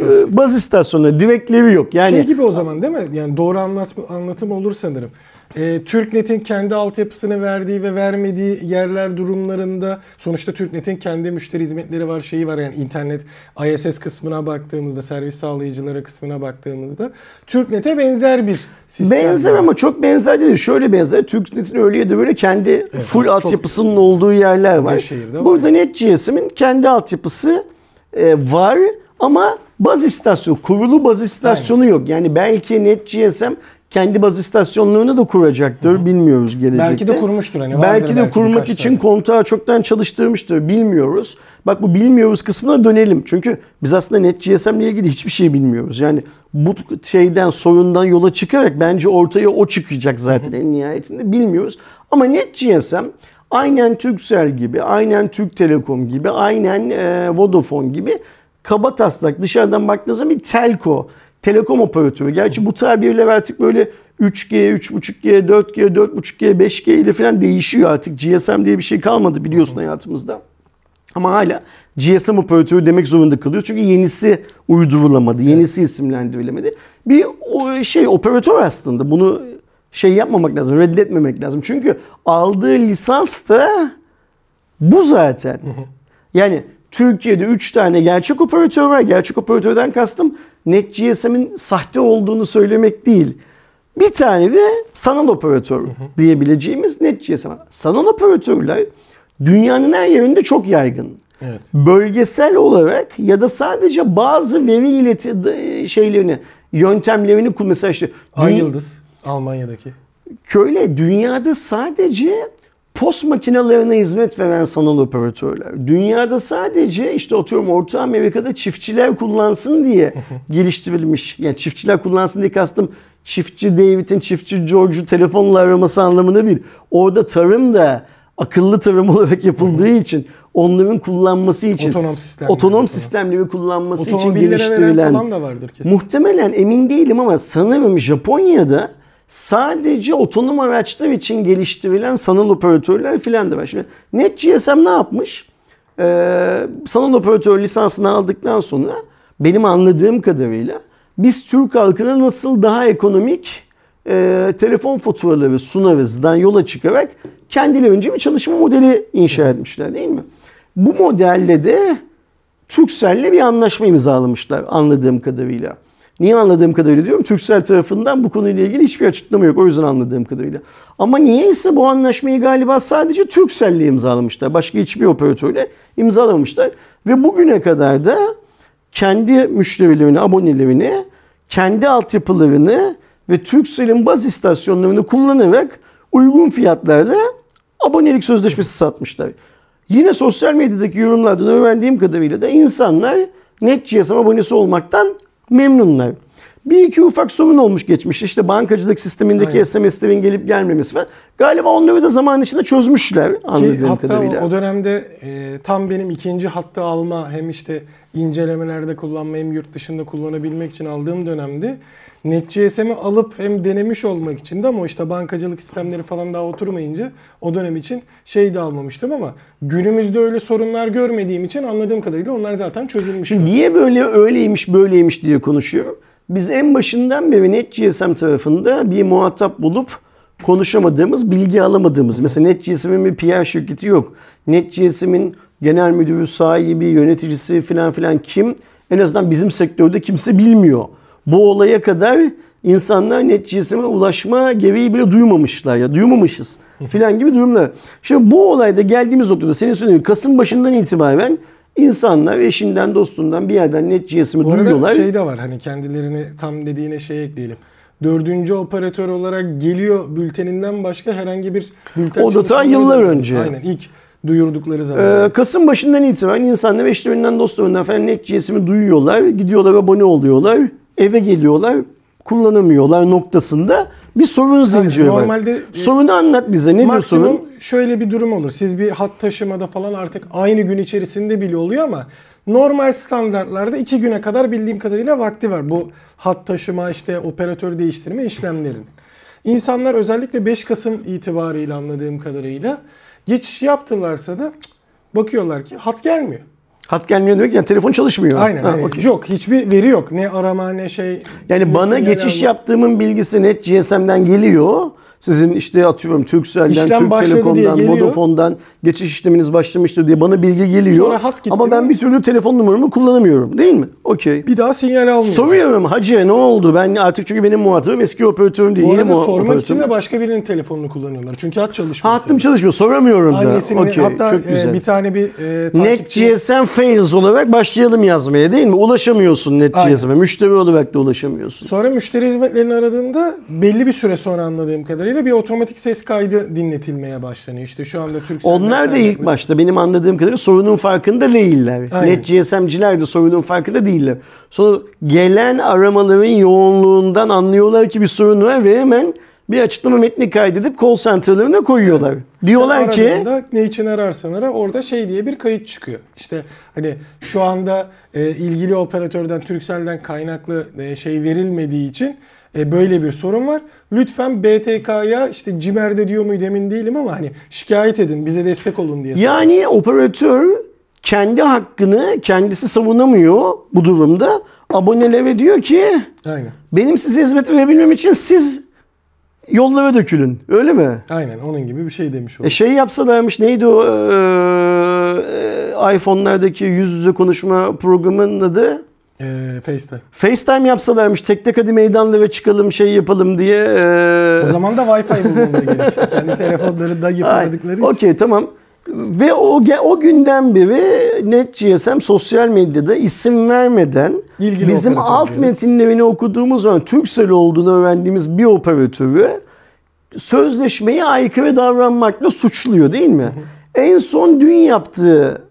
e, istasyonu. baz yok. Yani şey gibi o zaman değil mi? Yani doğru anlatma, anlatım olur sanırım. E, TürkNet'in kendi altyapısını verdiği ve vermediği yerler durumlarında sonuçta TürkNet'in kendi müşteri hizmetleri var, şeyi var yani internet ISS kısmına baktığımızda, servis sağlayıcılara kısmına baktığımızda TürkNet'e benzer bir sistem. Benzer var. ama çok benzer değil. Şöyle benzer. TürkNet'in öyle ya da böyle kendi evet, full altyapısının olduğu yerler var. Burada NetGSM'in kendi altyapısı e, var ama baz istasyonu kurulu baz istasyonu Aynen. yok. Yani belki Net GSM kendi baz istasyonlarını da kuracaktır. Hı. Bilmiyoruz gelecekte. Belki de kurmuştur. Hani belki de belki kurmak için tane. kontağı çoktan çalıştırmıştır. Bilmiyoruz. Bak bu bilmiyoruz kısmına dönelim. Çünkü biz aslında Net GSM ile ilgili hiçbir şey bilmiyoruz. Yani bu şeyden sorundan yola çıkarak bence ortaya o çıkacak zaten Hı. en nihayetinde bilmiyoruz. Ama Net GSM aynen Turkcell gibi, aynen Türk Telekom gibi, aynen e, Vodafone gibi kaba taslak dışarıdan baktığınız zaman bir telko, telekom operatörü. Gerçi bu tabirler artık böyle 3G, 3.5G, 4G, 4.5G, 5G ile falan değişiyor artık. GSM diye bir şey kalmadı biliyorsun hayatımızda. Ama hala GSM operatörü demek zorunda kalıyoruz. Çünkü yenisi uydurulamadı, yenisi isimlendirilemedi. Bir şey operatör aslında. Bunu şey yapmamak lazım, reddetmemek lazım. Çünkü aldığı lisans da bu zaten. Yani Türkiye'de 3 tane gerçek operatör var. Gerçek operatörden kastım NetGSM'in sahte olduğunu söylemek değil. Bir tane de sanal operatör hı hı. diyebileceğimiz NetGSM. Sanal operatörler dünyanın her yerinde çok yaygın. Evet. Bölgesel olarak ya da sadece bazı veri ileti şeylerini, yöntemlerini mesela işte Ay Yıldız Almanya'daki. Köyle dünyada sadece post makinelerine hizmet veren sanal operatörler. Dünyada sadece işte atıyorum Orta Amerika'da çiftçiler kullansın diye [laughs] geliştirilmiş. Yani çiftçiler kullansın diye kastım çiftçi David'in çiftçi George'u telefonla araması anlamında değil. Orada tarım da akıllı tarım [laughs] olarak yapıldığı için onların kullanması için otonom sistemleri, otonom sistemleri kullanması için geliştirilen falan da vardır kesin. Muhtemelen emin değilim ama sanırım Japonya'da sadece otonom araçlar için geliştirilen sanal operatörler filan da var. Şimdi NetGSM ne yapmış? Ee, sanal operatör lisansını aldıktan sonra benim anladığım kadarıyla biz Türk halkına nasıl daha ekonomik e, telefon faturaları sunarızdan yola çıkarak kendilerince bir çalışma modeli inşa etmişler değil mi? Bu modelle de Türkcell'le bir anlaşma imzalamışlar anladığım kadarıyla. Niye anladığım kadarıyla diyorum? Türksel tarafından bu konuyla ilgili hiçbir açıklama yok. O yüzden anladığım kadarıyla. Ama niyeyse bu anlaşmayı galiba sadece Türkcell'le imzalamışlar. Başka hiçbir operatörle imzalamamışlar. Ve bugüne kadar da kendi müşterilerini, abonelerini, kendi altyapılarını ve Türksel'in baz istasyonlarını kullanarak uygun fiyatlarla abonelik sözleşmesi satmışlar. Yine sosyal medyadaki yorumlardan öğrendiğim kadarıyla da insanlar NetGSM abonesi olmaktan memnunlar. Bir iki ufak sorun olmuş geçmiş. İşte bankacılık sistemindeki Aynen. SMS'lerin gelip gelmemesi falan. Galiba onları da zaman içinde çözmüşler anladığım Ki hatta kadarıyla. Hatta o dönemde e, tam benim ikinci hattı alma hem işte incelemelerde kullanma hem yurt dışında kullanabilmek için aldığım dönemde NetGSM'i alıp hem denemiş olmak için de ama işte bankacılık sistemleri falan daha oturmayınca o dönem için şey de almamıştım ama günümüzde öyle sorunlar görmediğim için anladığım kadarıyla onlar zaten çözülmüş. Şimdi niye böyle öyleymiş böyleymiş diye konuşuyor. Biz en başından beri NetGSM tarafında bir muhatap bulup konuşamadığımız, bilgi alamadığımız. Mesela NetGSM'in bir PR şirketi yok. NetGSM'in genel müdürü, sahibi, yöneticisi filan filan kim? En azından bizim sektörde kimse bilmiyor bu olaya kadar insanlar neticesine ulaşma gereği bile duymamışlar ya duymamışız filan gibi durumlar. Şimdi bu olayda geldiğimiz noktada senin söylediğin Kasım başından itibaren insanlar eşinden dostundan bir yerden neticesini duyuyorlar. Bu arada şey de var hani kendilerini tam dediğine şey ekleyelim dördüncü operatör olarak geliyor bülteninden başka herhangi bir bülten O da yıllar da, önce. Aynen ilk duyurdukları zaman. Ee, Kasım başından itibaren insanlar eşlerinden dostlarından falan net GSM'i duyuyorlar. Gidiyorlar abone oluyorlar eve geliyorlar kullanamıyorlar noktasında bir sorun zinciri yani normalde, var. E, Sorunu anlat bize. Ne diyor sorun? şöyle bir durum olur. Siz bir hat taşımada falan artık aynı gün içerisinde bile oluyor ama normal standartlarda iki güne kadar bildiğim kadarıyla vakti var. Bu hat taşıma işte operatör değiştirme işlemlerin. İnsanlar özellikle 5 Kasım itibariyle anladığım kadarıyla geçiş yaptılarsa da bakıyorlar ki hat gelmiyor. Hat gelmiyor demek yani telefon çalışmıyor. Aynen. Ha, yani okay. Yok hiçbir veri yok. Ne arama ne şey. Yani ne bana geçiş alma. yaptığımın bilgisi net GSM'den geliyor. Sizin işte atıyorum Türkcell'den, İşlem Türk Telekom'dan, Vodafone'dan geçiş işleminiz başlamıştır diye bana bilgi geliyor. Sonra hat gitti Ama ben bir türlü telefon numaramı kullanamıyorum değil mi? Okey. Bir daha sinyal almıyor. Soruyorum hacı ne oldu? Ben artık çünkü benim muhatabım eski operatörüm değil. Bu arada sormak operatörüm. için de başka birinin telefonunu kullanıyorlar. Çünkü hat çalışmıyor. Ha, hattım çalışmıyor. Soramıyorum da. Okey. Hatta çok e, güzel. E, bir tane bir e, takipçi... NetGSM fails olarak başlayalım yazmaya değil mi? Ulaşamıyorsun Net GSM'e, Müşteri olarak da ulaşamıyorsun. Sonra müşteri hizmetlerini aradığında belli bir süre sonra anladığım kadarıyla kadarıyla bir otomatik ses kaydı dinletilmeye başlanıyor. İşte şu anda Türk Onlar da ilk başta benim anladığım kadarıyla sorunun farkında değiller. Aynen. Net GSM'ciler de sorunun farkında değiller. Sonra gelen aramaların yoğunluğundan anlıyorlar ki bir sorun var ve hemen bir açıklama metni kaydedip call center'larına koyuyorlar. Evet. Diyorlar ki ne için ararsan ara orada şey diye bir kayıt çıkıyor. İşte hani şu anda e, ilgili operatörden Turkcell'den kaynaklı e, şey verilmediği için e, böyle bir sorun var. Lütfen BTK'ya işte CİMER'de diyor muydu emin değilim ama hani şikayet edin bize destek olun diye. Yani sorun. operatör kendi hakkını kendisi savunamıyor bu durumda. Abonelere diyor ki Aynen. benim size hizmet verebilmem için siz yollara dökülün. Öyle mi? Aynen onun gibi bir şey demiş e, oldu. E şey yapsalarmış neydi o e, e, iPhone'lardaki yüz yüze konuşma programının adı? Ee, FaceTime. FaceTime yapsalarmış tek tek hadi meydanlı ve çıkalım şey yapalım diye. Ee... O zaman da Wi-Fi bulmaları gerekti. [laughs] Kendi telefonlarında yapamadıkları için. Okey tamam. Ve o, o günden beri NetGSM sosyal medyada isim vermeden İlgili bizim alt metinlerini okuduğumuz zaman Türksel olduğunu öğrendiğimiz bir operatörü sözleşmeyi aykırı davranmakla suçluyor değil mi? Hı hı. En son dün yaptığı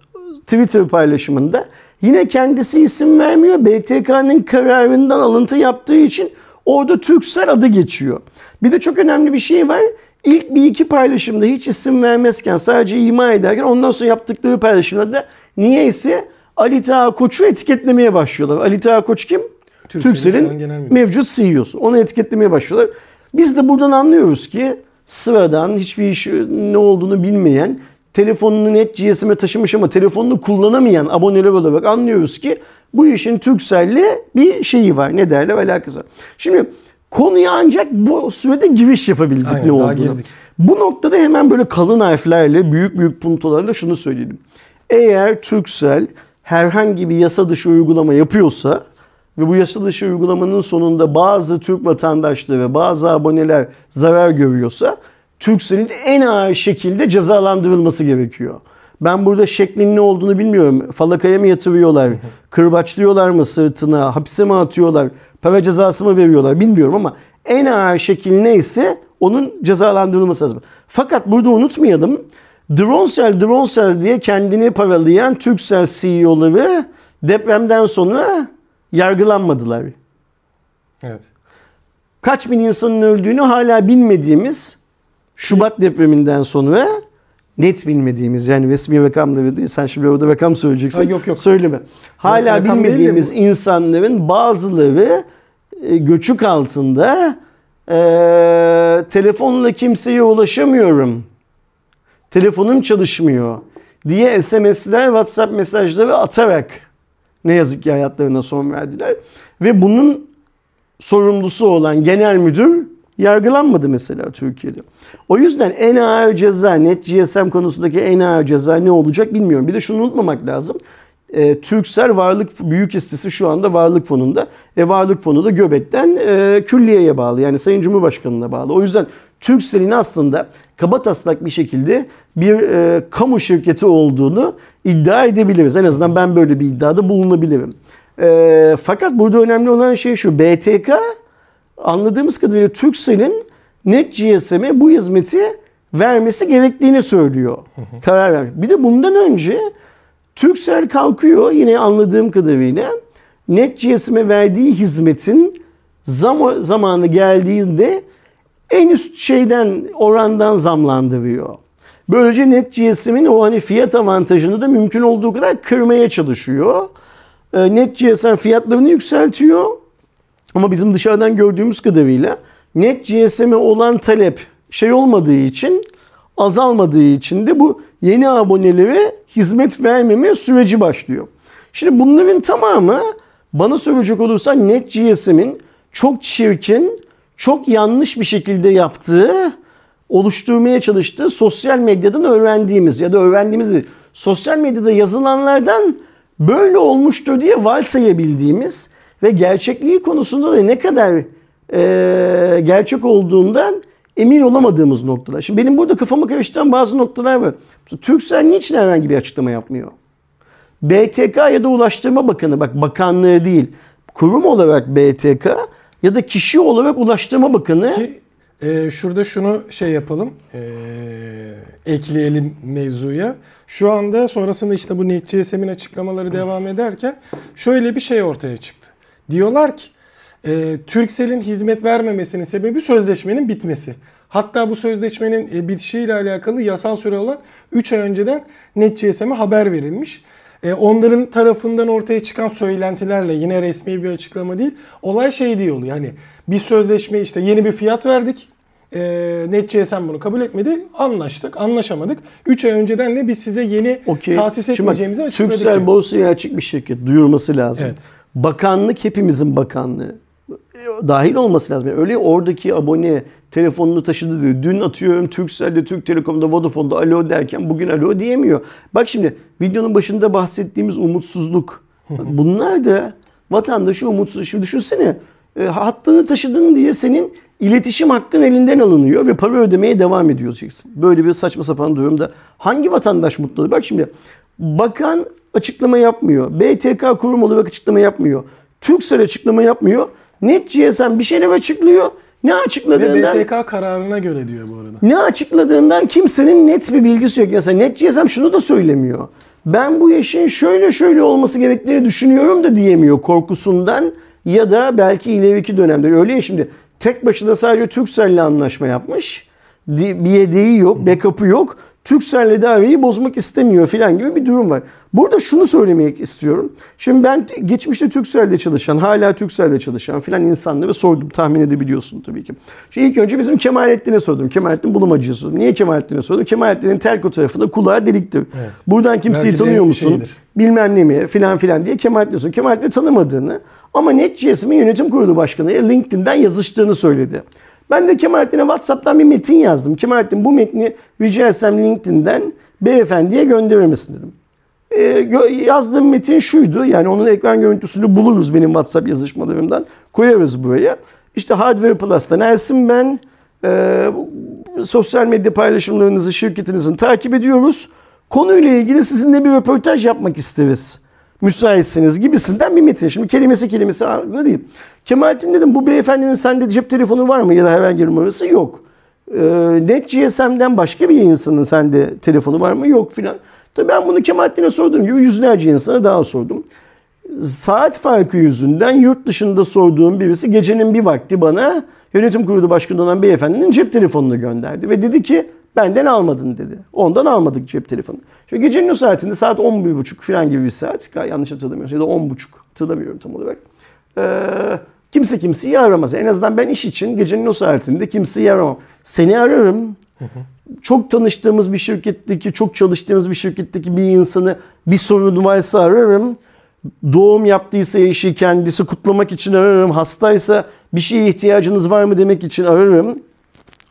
Twitter paylaşımında Yine kendisi isim vermiyor. BTK'nın kararından alıntı yaptığı için orada Türksel adı geçiyor. Bir de çok önemli bir şey var. İlk bir iki paylaşımda hiç isim vermezken sadece ima ederken ondan sonra yaptıkları paylaşımlarda niyeyse Ali Taha Koç'u etiketlemeye başlıyorlar. Ali Taha Koç kim? Türksel'in mevcut CEO'su. Onu etiketlemeye başlıyorlar. Biz de buradan anlıyoruz ki sıradan hiçbir iş ne olduğunu bilmeyen telefonunu net GSM'e taşımış ama telefonunu kullanamayan aboneler olarak anlıyoruz ki bu işin Turkcell'le bir şeyi var. Ne derler alakası var. Şimdi konuya ancak bu sürede giriş yapabildik Aynen, ne olduğunu. Girdik. Bu noktada hemen böyle kalın harflerle büyük büyük puntolarla şunu söyleyelim. Eğer Turkcell herhangi bir yasa dışı uygulama yapıyorsa ve bu yasa dışı uygulamanın sonunda bazı Türk vatandaşları ve bazı aboneler zarar görüyorsa Türkcell'in en ağır şekilde cezalandırılması gerekiyor. Ben burada şeklin ne olduğunu bilmiyorum. Falakaya mı yatırıyorlar? [laughs] Kırbaçlıyorlar mı sırtına? Hapise mi atıyorlar? Para cezası mı veriyorlar? Bilmiyorum ama en ağır şekil neyse onun cezalandırılması lazım. Fakat burada unutmayalım. Dronsel, Dronsel diye kendini paralayan Türksel CEO'ları depremden sonra yargılanmadılar. Evet. Kaç bin insanın öldüğünü hala bilmediğimiz Şubat depreminden sonra net bilmediğimiz yani resmi rakamla ve sen şimdi orada rakam söyleyeceksin. Ha, yok yok. Söyleme. Hala yok, bilmediğimiz insanların bazıları e, göçük altında e, telefonla kimseye ulaşamıyorum. Telefonum çalışmıyor diye SMS'ler, WhatsApp mesajları atarak ne yazık ki hayatlarına son verdiler. Ve bunun sorumlusu olan genel müdür yargılanmadı mesela Türkiye'de. O yüzden en ağır ceza, net GSM konusundaki en ağır ceza ne olacak bilmiyorum. Bir de şunu unutmamak lazım. E, Türksel varlık büyük hissesi şu anda varlık fonunda. E, varlık fonu da göbekten e, külliyeye bağlı yani Sayın Cumhurbaşkanı'na bağlı. O yüzden Türksel'in aslında kaba taslak bir şekilde bir e, kamu şirketi olduğunu iddia edebiliriz. En azından ben böyle bir iddiada bulunabilirim. E, fakat burada önemli olan şey şu BTK anladığımız kadarıyla Turkcell'in NetGSM'e bu hizmeti vermesi gerektiğini söylüyor. Karar vermiş. Bir de bundan önce Turkcell kalkıyor yine anladığım kadarıyla net NetGSM'e verdiği hizmetin zam zamanı geldiğinde en üst şeyden orandan zamlandırıyor. Böylece net NetGSM'in o hani fiyat avantajını da mümkün olduğu kadar kırmaya çalışıyor. Ee, net NetGSM fiyatlarını yükseltiyor ama bizim dışarıdan gördüğümüz kadarıyla net GSM'e olan talep şey olmadığı için azalmadığı için de bu yeni abonelere hizmet vermeme süreci başlıyor. Şimdi bunların tamamı bana söyleyecek olursan net GSM'in çok çirkin, çok yanlış bir şekilde yaptığı, oluşturmaya çalıştığı sosyal medyadan öğrendiğimiz ya da öğrendiğimiz sosyal medyada yazılanlardan böyle olmuştur diye varsayabildiğimiz ve gerçekliği konusunda da ne kadar e, gerçek olduğundan emin olamadığımız noktalar. Şimdi benim burada kafamı karıştıran bazı noktalar var. Türksel niçin herhangi bir açıklama yapmıyor? BTK ya da Ulaştırma Bakanı, bak bakanlığı değil, kurum olarak BTK ya da kişi olarak Ulaştırma Bakanı... Ki e, şurada şunu şey yapalım, e, ekleyelim mevzuya. Şu anda sonrasında işte bu NetGSM'in açıklamaları devam ederken şöyle bir şey ortaya çıktı. Diyorlar ki e, Türksel'in hizmet vermemesinin sebebi sözleşmenin bitmesi. Hatta bu sözleşmenin e, bitişiyle alakalı yasal süre olan 3 ay önceden NetCSM'e haber verilmiş. E, onların tarafından ortaya çıkan söylentilerle yine resmi bir açıklama değil. Olay şey diyor. oluyor yani bir sözleşme işte yeni bir fiyat verdik. E, NetCSM bunu kabul etmedi. Anlaştık, anlaşamadık. 3 ay önceden de biz size yeni okay. tahsis etmeyeceğimizi açıkladık. Türksel borsaya açık bir şirket duyurması lazım. Evet bakanlık hepimizin bakanlığı e, dahil olması lazım. Yani öyle oradaki abone telefonunu taşıdı diyor. Dün atıyorum Turkcell'de, Türk Telekom'da, Vodafone'da alo derken bugün alo diyemiyor. Bak şimdi videonun başında bahsettiğimiz umutsuzluk. [laughs] Bunlar da vatandaşı umutsuz. Şimdi düşünsene e, hattını taşıdın diye senin iletişim hakkın elinden alınıyor ve para ödemeye devam ediyor olacaksın. Böyle bir saçma sapan durumda hangi vatandaş mutlu Bak şimdi bakan açıklama yapmıyor. BTK kurum olarak açıklama yapmıyor. Türksel açıklama yapmıyor. NetGSM bir şeyler açıklıyor. Ne açıkladığından... BTK kararına göre diyor bu arada. Ne açıkladığından kimsenin net bir bilgisi yok. Mesela NetGSM şunu da söylemiyor. Ben bu işin şöyle şöyle olması gerektiğini düşünüyorum da diyemiyor korkusundan ya da belki ileriki dönemde. Öyle ya şimdi tek başına sadece Türkcell'le anlaşma yapmış bir yedeği yok, backup'ı yok. Türkcell'le arayı bozmak istemiyor filan gibi bir durum var. Burada şunu söylemek istiyorum. Şimdi ben geçmişte Türkcell'de çalışan, hala Türkcell'de çalışan filan insanları sordum. Tahmin edebiliyorsun tabii ki. Şimdi ilk önce bizim Kemalettin'e sordum. Kemalettin Bulumacı'ya sordum. Niye Kemalettin'e sordum? Kemalettin'in telko tarafında kulağı delikti. Evet. Buradan kimseyi Belki tanıyor musun? Şeydir. Bilmem ne mi filan filan diye Kemalettin'e sordum. Kemalettin tanımadığını ama NetGS'in yönetim kurulu başkanı LinkedIn'den yazıştığını söyledi. Ben de Kemalettin'e WhatsApp'tan bir metin yazdım. Kemalettin bu metni rica etsem LinkedIn'den beyefendiye gönderir dedim. E, yazdığım metin şuydu. Yani onun ekran görüntüsünü buluruz benim WhatsApp yazışmalarımdan. Koyarız buraya. İşte Hardware Plus'tan Ersin ben e, sosyal medya paylaşımlarınızı şirketinizin takip ediyoruz. Konuyla ilgili sizinle bir röportaj yapmak isteriz müsaitsiniz gibisinden bir metin. Şimdi kelimesi kelimesi ne değil. Kemalettin dedim bu beyefendinin sende cep telefonu var mı ya da herhangi bir numarası yok. E, Net GSM'den başka bir insanın sende telefonu var mı yok filan. Tabii ben bunu Kemalettin'e sorduğum gibi yüzlerce insana daha sordum. Saat farkı yüzünden yurt dışında sorduğum birisi gecenin bir vakti bana yönetim kurulu başkanı olan beyefendinin cep telefonunu gönderdi. Ve dedi ki Benden almadın dedi. Ondan almadık cep telefonu. Şimdi gecenin o saatinde saat 11.30 falan gibi bir saat. Yanlış hatırlamıyorum. Ya da 10.30 hatırlamıyorum tam olarak. Ee, kimse kimseyi aramaz. En azından ben iş için gecenin o saatinde kimseyi aramam. Seni ararım. Çok tanıştığımız bir şirketteki, çok çalıştığımız bir şirketteki bir insanı bir sorunu varsa ararım. Doğum yaptıysa eşi kendisi kutlamak için ararım. Hastaysa bir şeye ihtiyacınız var mı demek için ararım.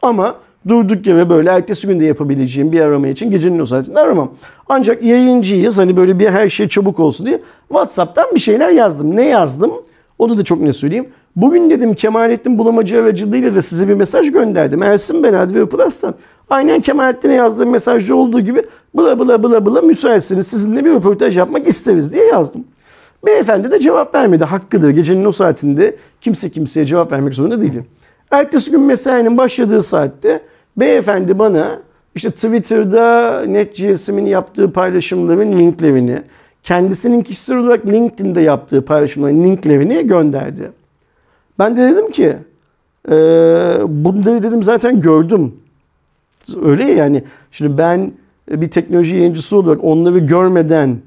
Ama durduk yere böyle ertesi günde yapabileceğim bir arama için gecenin o saatinde aramam. Ancak yayıncıyız hani böyle bir her şey çabuk olsun diye WhatsApp'tan bir şeyler yazdım. Ne yazdım? Onu da çok ne söyleyeyim. Bugün dedim Kemalettin Bulamacı aracılığıyla da size bir mesaj gönderdim. Ersin ben Advil Plus'tan. Aynen Kemalettin'e yazdığım mesajda olduğu gibi bla bla bla bla müsaitsiniz sizinle bir röportaj yapmak isteriz diye yazdım. Beyefendi de cevap vermedi. Hakkıdır. Gecenin o saatinde kimse kimseye cevap vermek zorunda değilim. Ertesi gün mesainin başladığı saatte Beyefendi bana işte Twitter'da NetGSM'in yaptığı paylaşımların linklerini, kendisinin kişisel olarak LinkedIn'de yaptığı paylaşımların linklerini gönderdi. Ben de dedim ki e, bunları dedim zaten gördüm. Öyle ya yani şimdi ben bir teknoloji yayıncısı olarak onları görmeden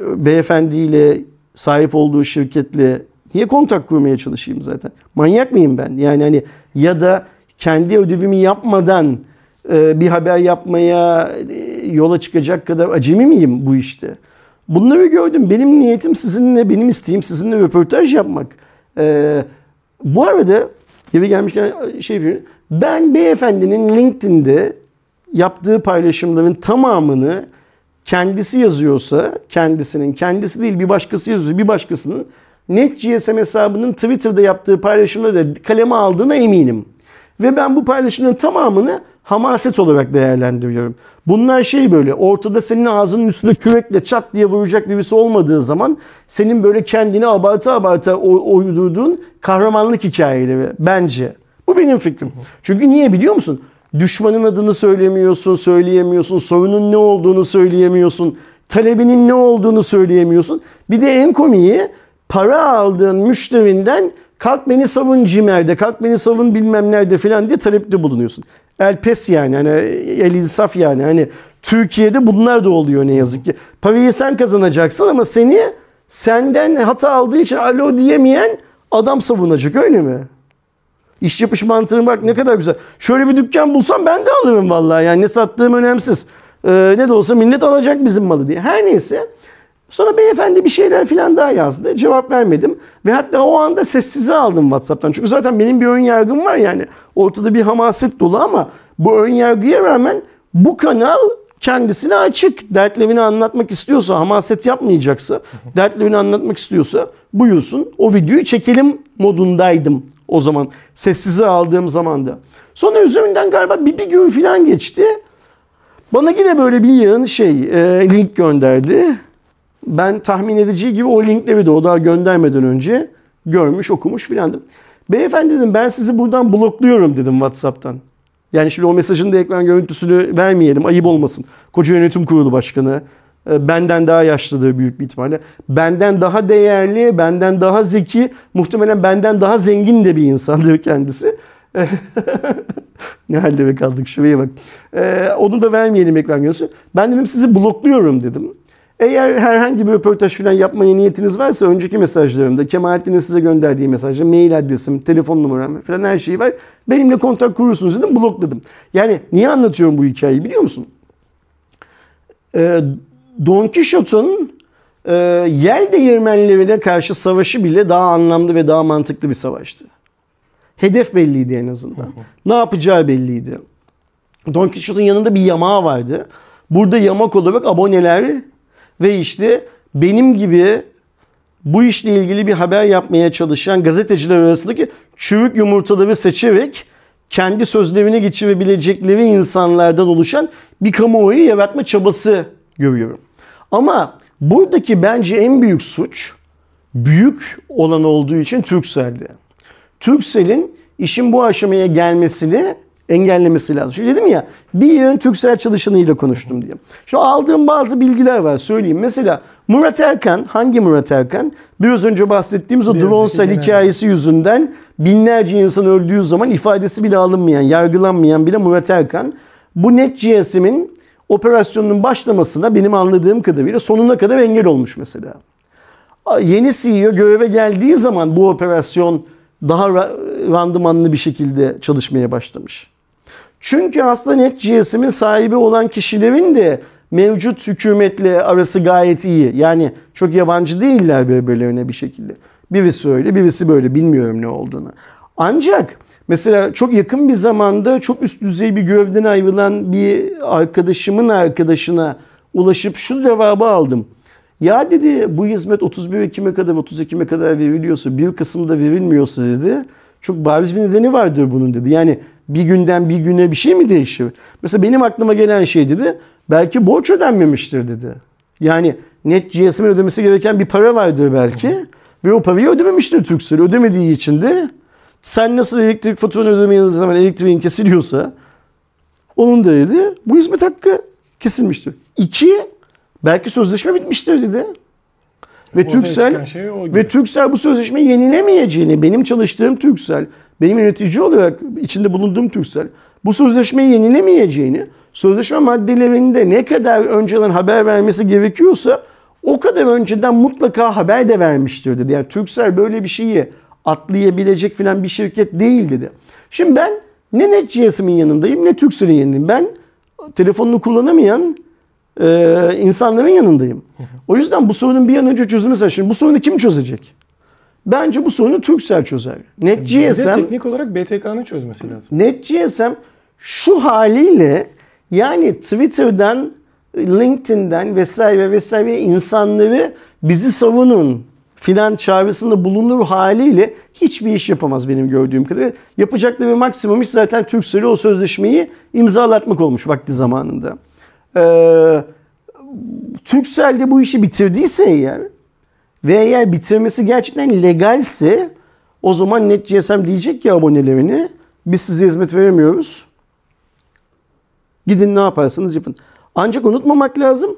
e, beyefendiyle sahip olduğu şirketle niye kontak kurmaya çalışayım zaten? Manyak mıyım ben? Yani hani ya da kendi ödevimi yapmadan e, bir haber yapmaya e, yola çıkacak kadar acemi miyim bu işte? Bunları gördüm. Benim niyetim sizinle, benim isteğim sizinle röportaj yapmak. E, bu arada geri gelmişken şey yapayım. Ben beyefendinin LinkedIn'de yaptığı paylaşımların tamamını kendisi yazıyorsa, kendisinin, kendisi değil bir başkası yazıyor, bir başkasının net GSM hesabının Twitter'da yaptığı paylaşımları da kaleme aldığına eminim. Ve ben bu paylaşımların tamamını hamaset olarak değerlendiriyorum. Bunlar şey böyle ortada senin ağzının üstüne kürekle çat diye vuracak birisi olmadığı zaman senin böyle kendini abartı abartı uydurduğun kahramanlık hikayeleri bence. Bu benim fikrim. Çünkü niye biliyor musun? Düşmanın adını söylemiyorsun, söyleyemiyorsun. Sorunun ne olduğunu söyleyemiyorsun. Talebinin ne olduğunu söyleyemiyorsun. Bir de en komiği para aldığın müşterinden Kalk beni savun Cimer'de, kalk beni savun bilmem nerede filan diye talepte bulunuyorsun. El pes yani hani el insaf yani hani Türkiye'de bunlar da oluyor ne yazık ki. Parayı sen kazanacaksın ama seni senden hata aldığı için alo diyemeyen adam savunacak öyle mi? İş yapış mantığına bak ne kadar güzel. Şöyle bir dükkan bulsam ben de alırım vallahi yani ne sattığım önemsiz. Ee, ne de olsa millet alacak bizim malı diye. Her neyse. Sonra beyefendi bir şeyler filan daha yazdı. Cevap vermedim. Ve hatta o anda sessize aldım WhatsApp'tan. Çünkü zaten benim bir ön yargım var yani. Ortada bir hamaset dolu ama bu ön yargıya rağmen bu kanal kendisine açık. Dertlerini anlatmak istiyorsa, hamaset yapmayacaksa, dertlerini anlatmak istiyorsa buyursun. O videoyu çekelim modundaydım o zaman. Sessize aldığım zamanda. Sonra üzerinden galiba bir, bir gün filan geçti. Bana yine böyle bir yığın şey, e, link gönderdi ben tahmin edeceği gibi o linkleri de o daha göndermeden önce görmüş, okumuş filandım. Beyefendi dedim ben sizi buradan blokluyorum dedim WhatsApp'tan. Yani şimdi o mesajın da ekran görüntüsünü vermeyelim ayıp olmasın. Koca yönetim kurulu başkanı e, benden daha yaşlıdır büyük bir ihtimalle. Benden daha değerli, benden daha zeki, muhtemelen benden daha zengin de bir insandır kendisi. E, [laughs] ne halde kaldık şuraya bak. Ee, onu da vermeyelim ekran görüntüsü. Ben dedim sizi blokluyorum dedim. Eğer herhangi bir röportaj falan yapmaya niyetiniz varsa önceki mesajlarımda Kemalettin'in size gönderdiği mesajda mail adresim, telefon numaram falan her şeyi var. Benimle kontak kurursunuz dedim blokladım. Yani niye anlatıyorum bu hikayeyi biliyor musun? Ee, Don Quixote'un e, yel değirmenlerine karşı savaşı bile daha anlamlı ve daha mantıklı bir savaştı. Hedef belliydi en azından. ne yapacağı belliydi. Don Quixote'un yanında bir yamağı vardı. Burada yamak olarak aboneler ve işte benim gibi bu işle ilgili bir haber yapmaya çalışan gazeteciler arasındaki çürük yumurtaları seçerek kendi sözlerine geçirebilecekleri insanlardan oluşan bir kamuoyu yaratma çabası görüyorum. Ama buradaki bence en büyük suç büyük olan olduğu için Türkselde. Türksel'in işin bu aşamaya gelmesini engellemesi lazım. Şimdi dedim ya bir yığın Türksel çalışanıyla konuştum diye. Şimdi aldığım bazı bilgiler var söyleyeyim. Mesela Murat Erkan, hangi Murat Erkan? Biraz önce bahsettiğimiz o dronsel hikayesi yüzünden binlerce insan öldüğü zaman ifadesi bile alınmayan, yargılanmayan bile Murat Erkan. Bu NetGSM'in operasyonunun başlamasına benim anladığım kadarıyla sonuna kadar engel olmuş mesela. Yeni CEO göreve geldiği zaman bu operasyon daha randımanlı bir şekilde çalışmaya başlamış. Çünkü aslında NetGS'in sahibi olan kişilerin de mevcut hükümetle arası gayet iyi. Yani çok yabancı değiller birbirlerine bir şekilde. Birisi öyle, birisi böyle. Bilmiyorum ne olduğunu. Ancak mesela çok yakın bir zamanda çok üst düzey bir görevden ayrılan bir arkadaşımın arkadaşına ulaşıp şu cevabı aldım. Ya dedi bu hizmet 31 Ekim'e kadar 30 Ekim'e kadar veriliyorsa 1 Kasım'da verilmiyorsa dedi. Çok bariz bir nedeni vardır bunun dedi. Yani bir günden bir güne bir şey mi değişir? Mesela benim aklıma gelen şey dedi belki borç ödenmemiştir dedi. Yani net GSM ödemesi gereken bir para vardır belki. Ve o parayı ödememiştir Türksel. Ödemediği için de sen nasıl elektrik faturanı ödemeyiniz zaman elektriğin kesiliyorsa onun da dedi bu hizmet hakkı kesilmiştir. İki, belki sözleşme bitmiştir dedi. Ve Türksel şey ve Türksel bu sözleşme yenilemeyeceğini benim çalıştığım Türksel, benim yönetici olarak içinde bulunduğum Türksel bu sözleşmeyi yenilemeyeceğini, sözleşme maddelerinde ne kadar önceden haber vermesi gerekiyorsa o kadar önceden mutlaka haber de vermiştir dedi. Yani Türksel böyle bir şeyi atlayabilecek filan bir şirket değil dedi. Şimdi ben ne NetGS'min yanındayım ne Türkcell'in yanındayım. Ben telefonunu kullanamayan e, insanların yanındayım. O yüzden bu sorunun bir an önce çözülmesi Şimdi bu sorunu kim çözecek? Bence bu sorunu Turkcell çözer. NetGSM... teknik olarak BTK'nın çözmesi lazım. NetGSM şu haliyle yani Twitter'dan, LinkedIn'den vesaire vesaire insanları bizi savunun filan çağrısında bulunur haliyle hiçbir iş yapamaz benim gördüğüm kadarıyla. Yapacakları maksimum iş zaten Türkcell'e o sözleşmeyi imzalatmak olmuş vakti zamanında e, ee, Türksel de bu işi bitirdiyse eğer ve eğer bitirmesi gerçekten legalse o zaman NetGSM diyecek ki abonelerini biz size hizmet veremiyoruz. Gidin ne yaparsanız yapın. Ancak unutmamak lazım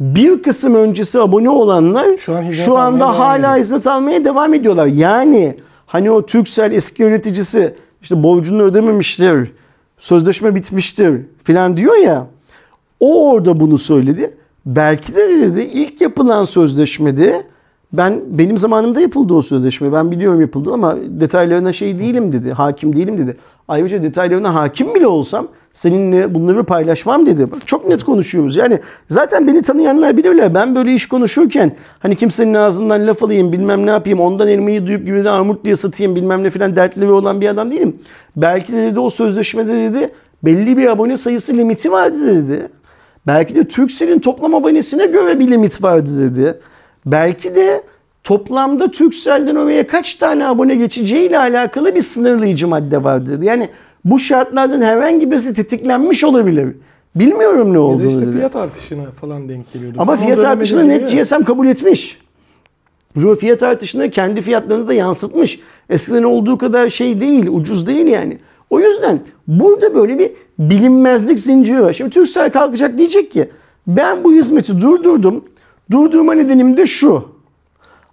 bir kısım öncesi abone olanlar şu, an şu anda hala hizmet almaya devam ediyorlar. Yani hani o Türksel eski yöneticisi işte borcunu ödememiştir, sözleşme bitmiştir filan diyor ya. O orada bunu söyledi. Belki de dedi ilk yapılan sözleşmede ben benim zamanımda yapıldı o sözleşme. Ben biliyorum yapıldı ama detaylarına şey değilim dedi. Hakim değilim dedi. Ayrıca detaylarına hakim bile olsam seninle bunları paylaşmam dedi. Bak çok net konuşuyoruz. Yani zaten beni tanıyanlar bilirler. Ben böyle iş konuşurken hani kimsenin ağzından laf alayım bilmem ne yapayım ondan elmayı duyup gibi de armut diye satayım bilmem ne filan dertleri olan bir adam değilim. Belki de dedi o sözleşmede dedi belli bir abone sayısı limiti vardı dedi. Belki de Türkcell'in toplam abonesine göre bir limit vardı dedi. Belki de toplamda Türkcell'den oraya kaç tane abone geçeceği ile alakalı bir sınırlayıcı madde vardır. Yani bu şartlardan herhangi birisi tetiklenmiş olabilir. Bilmiyorum ne oldu. Ya da işte dedi. fiyat artışına falan denk geliyordu. Ama Tam fiyat artışını net GSM kabul etmiş. Bu fiyat artışını kendi fiyatlarını da yansıtmış. Eskiden olduğu kadar şey değil, ucuz değil yani. O yüzden burada böyle bir bilinmezlik zinciri var. Şimdi Türksel kalkacak diyecek ki ben bu hizmeti durdurdum. Durdurma nedenim de şu.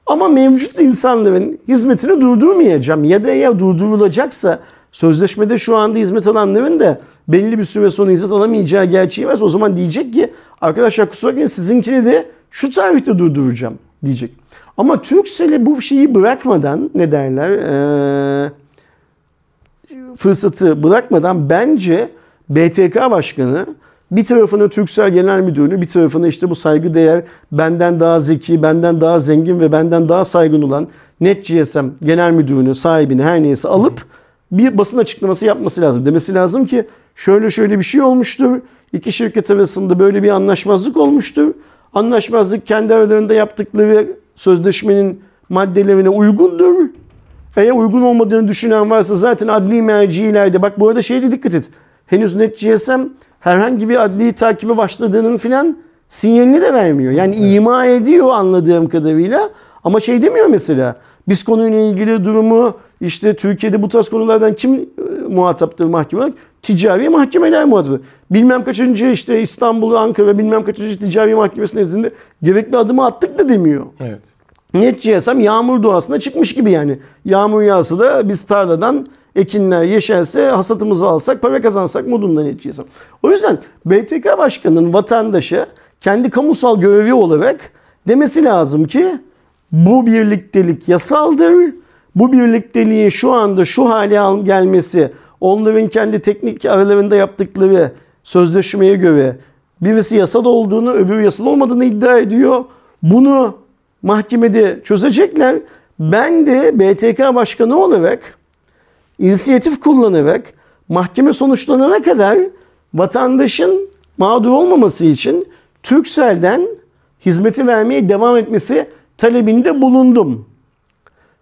Ama mevcut insanların hizmetini durdurmayacağım ya da ya durdurulacaksa sözleşmede şu anda hizmet alanların da belli bir süre sonra hizmet alamayacağı gerçeği varsa o zaman diyecek ki arkadaşlar kusura bakmayın sizinkini de şu tarihte durduracağım diyecek. Ama Türksel'e bu şeyi bırakmadan ne derler? Ee, fırsatı bırakmadan bence BTK Başkanı bir tarafına Türksel Genel Müdürünü, bir tarafını işte bu saygı değer benden daha zeki, benden daha zengin ve benden daha saygın olan NetGSM Genel Müdürünü, sahibini her neyse alıp bir basın açıklaması yapması lazım. Demesi lazım ki şöyle şöyle bir şey olmuştur. İki şirket arasında böyle bir anlaşmazlık olmuştur. Anlaşmazlık kendi aralarında yaptıkları sözleşmenin maddelerine uygundur eğer uygun olmadığını düşünen varsa zaten adli mercilerde. Bak bu arada şeye dikkat et. Henüz NetGSM herhangi bir adli takibe başladığının filan sinyalini de vermiyor. Yani evet. ima ediyor anladığım kadarıyla. Ama şey demiyor mesela. Biz konuyla ilgili durumu işte Türkiye'de bu tarz konulardan kim e, muhataptır mahkeme Ticari mahkemeler muhataptır. Bilmem kaçıncı işte İstanbul'u Ankara bilmem kaçıncı ticari mahkemesinin izinde gerekli adımı attık da demiyor. Evet. Netçi yasam yağmur duasına çıkmış gibi yani. Yağmur yağsa da biz tarladan ekinler yeşerse hasatımızı alsak para kazansak modundan netçi yasam. O yüzden BTK Başkanı'nın vatandaşı kendi kamusal görevi olarak demesi lazım ki bu birliktelik yasaldır. Bu birlikteliğin şu anda şu hale gelmesi onların kendi teknik aralarında yaptıkları sözleşmeye göre birisi yasada olduğunu öbürü yasal olmadığını iddia ediyor. Bunu mahkemede çözecekler. Ben de BTK başkanı olarak inisiyatif kullanarak mahkeme sonuçlanana kadar vatandaşın mağdur olmaması için Türksel'den hizmeti vermeye devam etmesi talebinde bulundum.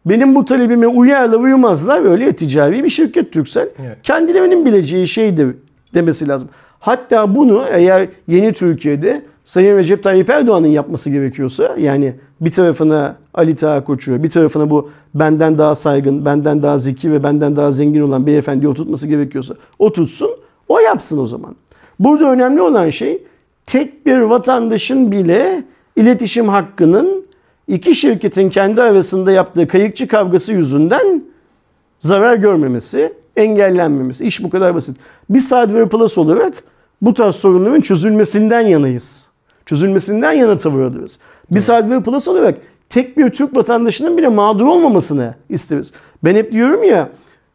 Benim bu talebime uyarlar uyumazlar öyle ticari bir şirket Türksel. Evet. Kendilerinin bileceği şeydir demesi lazım. Hatta bunu eğer yeni Türkiye'de Sayın Recep Tayyip Erdoğan'ın yapması gerekiyorsa yani bir tarafına Ali Taha Koç'u, bir tarafına bu benden daha saygın, benden daha zeki ve benden daha zengin olan beyefendiyi oturtması gerekiyorsa oturtsun, o yapsın o zaman. Burada önemli olan şey tek bir vatandaşın bile iletişim hakkının iki şirketin kendi arasında yaptığı kayıkçı kavgası yüzünden zarar görmemesi, engellenmemesi. İş bu kadar basit. Bir Sadver Plus olarak bu tarz sorunların çözülmesinden yanayız çözülmesinden yana tavır alırız. Biz evet. Hardware Plus olarak tek bir Türk vatandaşının bile mağdur olmamasını isteriz. Ben hep diyorum ya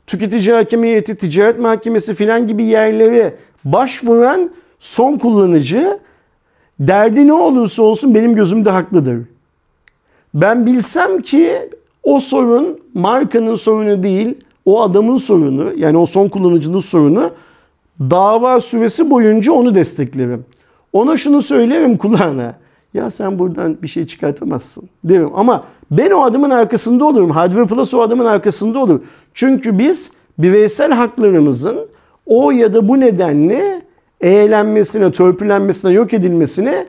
tüketici hakemiyeti, ticaret mahkemesi filan gibi yerlere başvuran son kullanıcı derdi ne olursa olsun benim gözümde haklıdır. Ben bilsem ki o sorun markanın sorunu değil, o adamın sorunu yani o son kullanıcının sorunu dava süresi boyunca onu desteklerim. Ona şunu söylemem kulağına. Ya sen buradan bir şey çıkartamazsın derim. Ama ben o adamın arkasında olurum. Hardware Plus o adamın arkasında olur. Çünkü biz bireysel haklarımızın o ya da bu nedenle eğlenmesine, törpülenmesine, yok edilmesine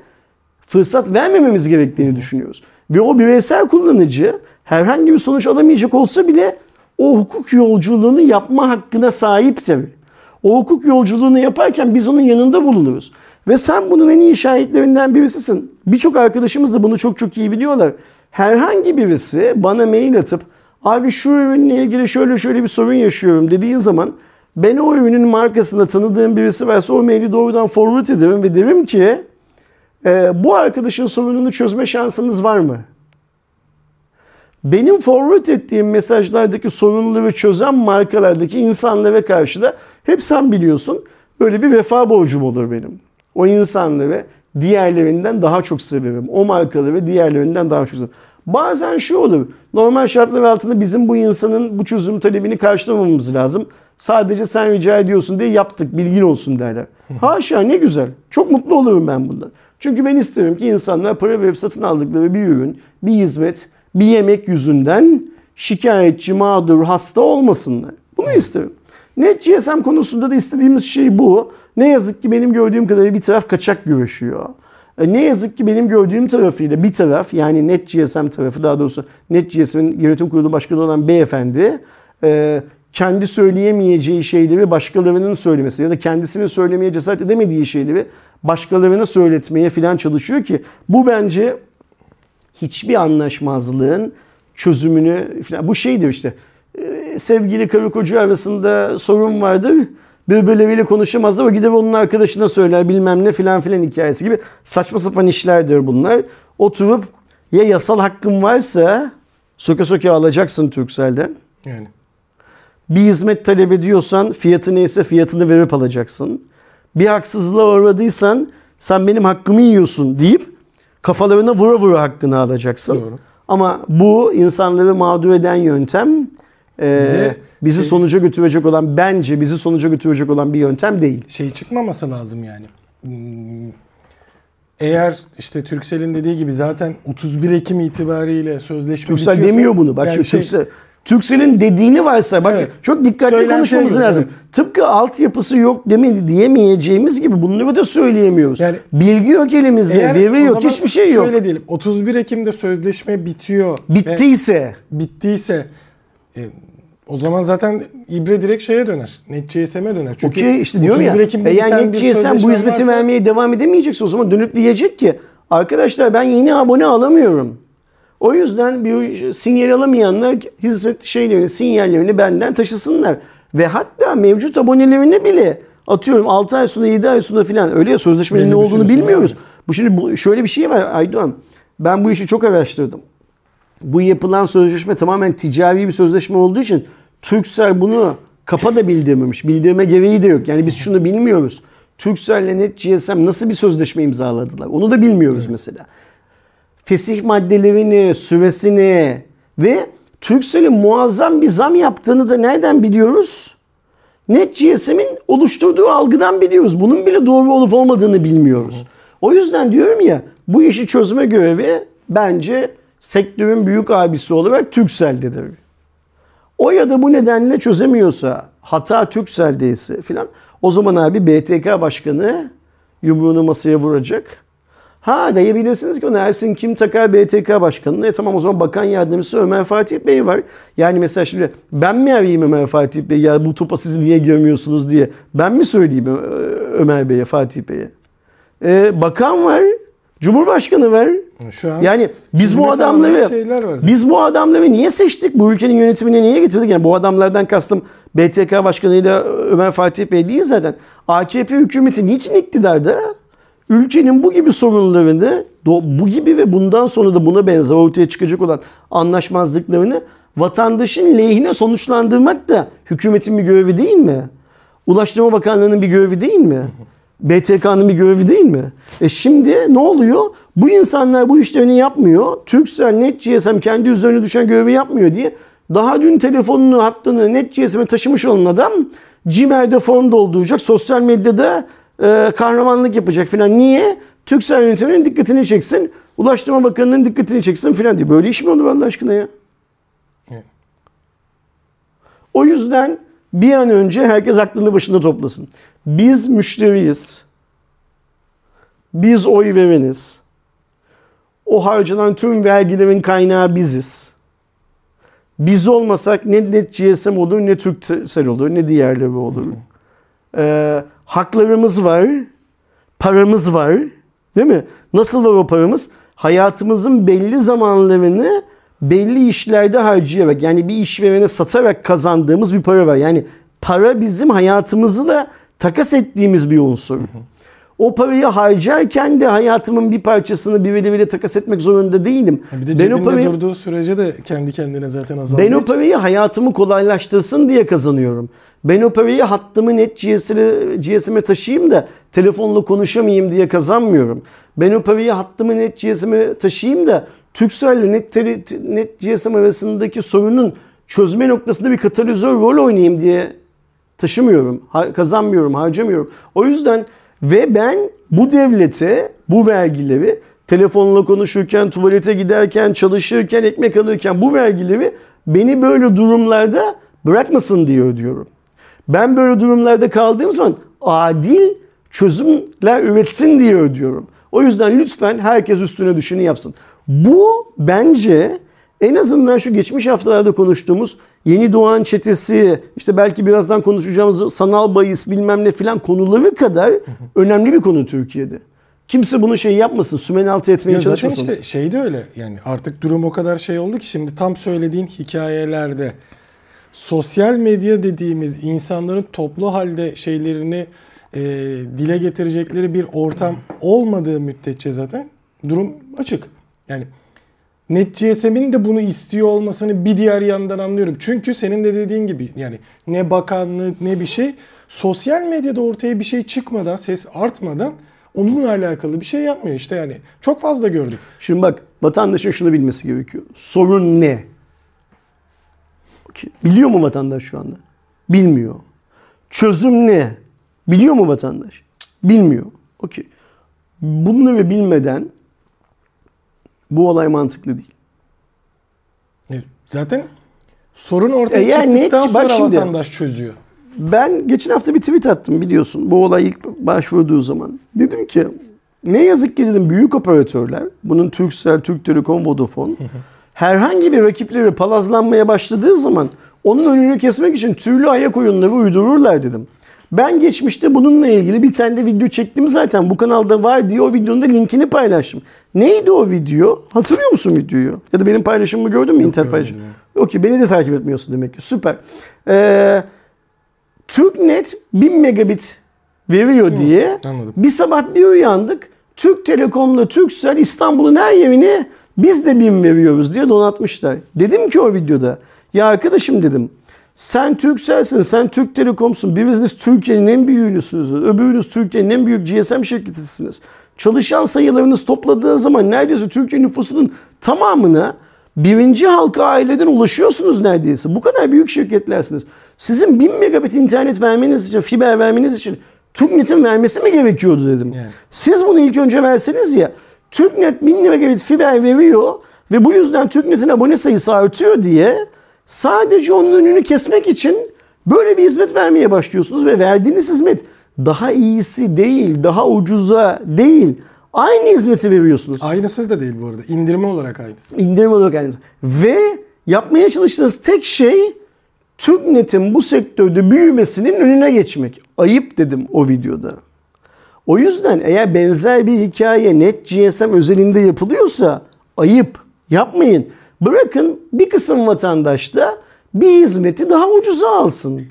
fırsat vermememiz gerektiğini düşünüyoruz. Ve o bireysel kullanıcı herhangi bir sonuç alamayacak olsa bile o hukuk yolculuğunu yapma hakkına sahip O hukuk yolculuğunu yaparken biz onun yanında bulunuruz. Ve sen bunun en iyi şahitlerinden birisisin. Birçok arkadaşımız da bunu çok çok iyi biliyorlar. Herhangi birisi bana mail atıp abi şu ürünle ilgili şöyle şöyle bir sorun yaşıyorum dediğin zaman ben o ürünün markasında tanıdığım birisi varsa o maili doğrudan forward ederim ve derim ki e, bu arkadaşın sorununu çözme şansınız var mı? Benim forward ettiğim mesajlardaki sorunları çözen markalardaki insanlara karşı da hep sen biliyorsun böyle bir vefa borcum olur benim o insanları diğerlerinden daha çok severim. O markaları diğerlerinden daha çok severim. Bazen şu olur. Normal şartlar altında bizim bu insanın bu çözüm talebini karşılamamız lazım. Sadece sen rica ediyorsun diye yaptık bilgin olsun derler. [laughs] Haşa ne güzel. Çok mutlu olurum ben bundan. Çünkü ben isterim ki insanlar para verip satın aldıkları bir ürün, bir hizmet, bir yemek yüzünden şikayetçi, mağdur, hasta olmasınlar. Bunu isterim. Net GSM konusunda da istediğimiz şey bu. Ne yazık ki benim gördüğüm kadarıyla bir taraf kaçak görüşüyor. E, ne yazık ki benim gördüğüm tarafıyla bir taraf yani Net GSM tarafı daha doğrusu Net GSM'in yönetim kurulu başkanı olan beyefendi e, kendi söyleyemeyeceği şeyleri başkalarının söylemesi ya da kendisinin söylemeye cesaret edemediği şeyleri başkalarına söyletmeye filan çalışıyor ki bu bence hiçbir anlaşmazlığın çözümünü filan bu şeydir işte ee, sevgili karı koca arasında sorun vardır. Birbirleriyle konuşamazlar. O gider onun arkadaşına söyler bilmem ne filan filan hikayesi gibi. Saçma sapan işlerdir bunlar. Oturup ya yasal hakkın varsa soka soka alacaksın Türksel'den. Yani. Bir hizmet talep ediyorsan fiyatı neyse fiyatını verip alacaksın. Bir haksızlığa uğradıysan sen benim hakkımı yiyorsun deyip kafalarına vura vura hakkını alacaksın. Doğru. Ama bu insanları mağdur eden yöntem ee, bizi şey, sonuca götürecek olan bence bizi sonuca götürecek olan bir yöntem değil. Şey çıkmaması lazım yani. Hmm, eğer işte Türksel'in dediği gibi zaten 31 Ekim itibariyle sözleşme Türksel demiyor bunu. Bak yani şey, Türksel Türksel'in dediğini varsa bak evet. çok dikkatli konuşmamız gibi, lazım. Evet. Tıpkı altyapısı yok demedi diyemeyeceğimiz gibi bunları da söyleyemiyoruz. Yani, Bilgi yok elimizde, veri yok, hiçbir şey yok. Şöyle diyelim 31 Ekim'de sözleşme bitiyor. Bittiyse. Bittiyse e, o zaman zaten İbre direkt şeye döner. NetCSM'e döner. Çünkü Okey işte diyorum ya. E yani NetCSM bu hizmeti varsa... vermeye devam edemeyecekse o zaman dönüp diyecek ki arkadaşlar ben yeni abone alamıyorum. O yüzden bir sinyal alamayanlar hizmet şeylerini, sinyallerini benden taşısınlar. Ve hatta mevcut abonelerini bile atıyorum 6 ay sonra 7 ay sonra filan öyle ya sözleşmenin ne olduğunu bilmiyoruz. Bu şimdi bu, şöyle bir şey var Aydoğan. Ben bu işi çok araştırdım bu yapılan sözleşme tamamen ticari bir sözleşme olduğu için Türksel bunu kapa da bildirmemiş. Bildirme gereği de yok. Yani biz şunu bilmiyoruz. Turkcell ile NetGSM nasıl bir sözleşme imzaladılar? Onu da bilmiyoruz mesela. Fesih maddelerini, süresini ve Turkcell'in muazzam bir zam yaptığını da nereden biliyoruz? NetGSM'in oluşturduğu algıdan biliyoruz. Bunun bile doğru olup olmadığını bilmiyoruz. O yüzden diyorum ya bu işi çözme görevi bence sektörün büyük abisi olarak Türkcell'dedir. O ya da bu nedenle çözemiyorsa, hata Türkcell'deyse filan o zaman abi BTK başkanı yumruğunu masaya vuracak. Ha diyebilirsiniz ki Ersin kim takar BTK başkanını? E tamam o zaman bakan yardımcısı Ömer Fatih Bey var. Yani mesela şimdi ben mi arayayım Ömer Fatih Bey ya bu topa siz niye görmüyorsunuz diye. Ben mi söyleyeyim Ömer Bey'e Fatih Bey'e? E, bakan var Cumhurbaşkanı ver. Şu an yani biz bu adamları biz bu adamları niye seçtik? Bu ülkenin yönetimine niye getirdik? Yani bu adamlardan kastım BTK başkanıyla Ömer Fatih Bey değil zaten. AKP hükümeti niçin iktidarda? Ülkenin bu gibi sorunlarını, bu gibi ve bundan sonra da buna benzer ortaya çıkacak olan anlaşmazlıklarını vatandaşın lehine sonuçlandırmak da hükümetin bir görevi değil mi? Ulaştırma Bakanlığı'nın bir görevi değil mi? BTK'nın bir görevi değil mi? E şimdi ne oluyor? Bu insanlar bu işlerini yapmıyor. Türksel, NetGSM kendi üzerine düşen görevi yapmıyor diye daha dün telefonunu, hattını NetGSM'e taşımış olan adam Gmail'de form dolduracak, sosyal medyada e, kahramanlık yapacak filan. Niye? Türksel yönetiminin dikkatini çeksin, Ulaştırma Bakanı'nın dikkatini çeksin filan diyor. Böyle iş mi olur Allah aşkına ya? O yüzden bir an önce herkes aklını başında toplasın. Biz müşteriyiz. Biz oy vereniz. O harcanan tüm vergilerin kaynağı biziz. Biz olmasak ne net GSM olur, ne Türksel olur, ne diğerleri olur. Ee, haklarımız var, paramız var. Değil mi? Nasıl var o paramız? Hayatımızın belli zamanlarını belli işlerde harcayarak yani bir işverene satarak kazandığımız bir para var. Yani para bizim hayatımızı da takas ettiğimiz bir unsur. O parayı harcarken de hayatımın bir parçasını birileriyle takas etmek zorunda değilim. Bir de ben cebinde parayı, durduğu sürece de kendi kendine zaten azalıyor. Ben o parayı hayatımı kolaylaştırsın diye kazanıyorum. Ben o parayı hattımı net GSM'e taşıyayım da telefonla konuşamayayım diye kazanmıyorum. Ben o parayı hattımı net GSM'e taşıyayım da Türksel ile Net, Net GSM arasındaki sorunun çözme noktasında bir katalizör rol oynayayım diye taşımıyorum, kazanmıyorum, harcamıyorum. O yüzden ve ben bu devlete bu vergileri telefonla konuşurken, tuvalete giderken, çalışırken, ekmek alırken bu vergileri beni böyle durumlarda bırakmasın diye ödüyorum. Ben böyle durumlarda kaldığım zaman adil çözümler üretsin diye ödüyorum. O yüzden lütfen herkes üstüne düşeni yapsın. Bu bence en azından şu geçmiş haftalarda konuştuğumuz yeni doğan çetesi, işte belki birazdan konuşacağımız sanal bayis bilmem ne filan konuları kadar önemli bir konu Türkiye'de. Kimse bunu şey yapmasın, sümen altı etmeye ya çalışmasın. Zaten işte şey de öyle yani artık durum o kadar şey oldu ki şimdi tam söylediğin hikayelerde sosyal medya dediğimiz insanların toplu halde şeylerini e, dile getirecekleri bir ortam olmadığı müddetçe zaten durum açık. Yani NetGSM'in de bunu istiyor olmasını bir diğer yandan anlıyorum. Çünkü senin de dediğin gibi yani ne bakanlık ne bir şey sosyal medyada ortaya bir şey çıkmadan, ses artmadan onunla alakalı bir şey yapmıyor işte yani. Çok fazla gördük. Şimdi bak vatandaşın şunu bilmesi gerekiyor. Sorun ne? Biliyor mu vatandaş şu anda? Bilmiyor. Çözüm ne? Biliyor mu vatandaş? Bilmiyor. Okey. Bunları bilmeden bu olay mantıklı değil. E, zaten sorun ortaya e yani, çıktıktan sonra şimdi, vatandaş çözüyor. Ben geçen hafta bir tweet attım biliyorsun. Bu olay ilk başvurduğu zaman. Dedim ki ne yazık ki dedim büyük operatörler, bunun Turkcell, Türk Telekom, Vodafone herhangi bir rakipleri palazlanmaya başladığı zaman onun önünü kesmek için türlü ayak oyunları uydururlar dedim. Ben geçmişte bununla ilgili bir tane de video çektim zaten. Bu kanalda var diye o videonun da linkini paylaştım. Neydi o video? Hatırlıyor musun videoyu? Ya da benim paylaşımımı gördün mü? Yok, İnter paylaşım. Okey beni de takip etmiyorsun demek ki. Süper. Ee, TürkNet 1000 megabit veriyor Hı, diye. Anladım. Bir sabah bir uyandık. Türk Telekom'la Türksel İstanbul'un her yerini biz de 1000 veriyoruz diye donatmışlar. Dedim ki o videoda. Ya arkadaşım dedim. Sen Türkselsin, sen Türk Telekom'sun. Biriniz Türkiye'nin en büyüğünüsünüz. Öbürünüz Türkiye'nin en büyük GSM şirketisiniz. Çalışan sayılarınız topladığı zaman neredeyse Türkiye nüfusunun tamamına birinci halka aileden ulaşıyorsunuz neredeyse. Bu kadar büyük şirketlersiniz. Sizin 1000 megabit internet vermeniz için, fiber vermeniz için TürkNet'in vermesi mi gerekiyordu dedim. Evet. Siz bunu ilk önce verseniz ya TürkNet 1000 megabit fiber veriyor ve bu yüzden TürkNet'in abone sayısı artıyor diye Sadece onun önünü kesmek için böyle bir hizmet vermeye başlıyorsunuz ve verdiğiniz hizmet daha iyisi değil, daha ucuza değil. Aynı hizmeti veriyorsunuz. Aynısı da değil bu arada. İndirme olarak aynısı. İndirme olarak aynısı. Ve yapmaya çalıştığınız tek şey TürkNet'in bu sektörde büyümesinin önüne geçmek. Ayıp dedim o videoda. O yüzden eğer benzer bir hikaye Net GSM özelinde yapılıyorsa ayıp. Yapmayın. Bırakın bir kısım vatandaş da bir hizmeti daha ucuza alsın.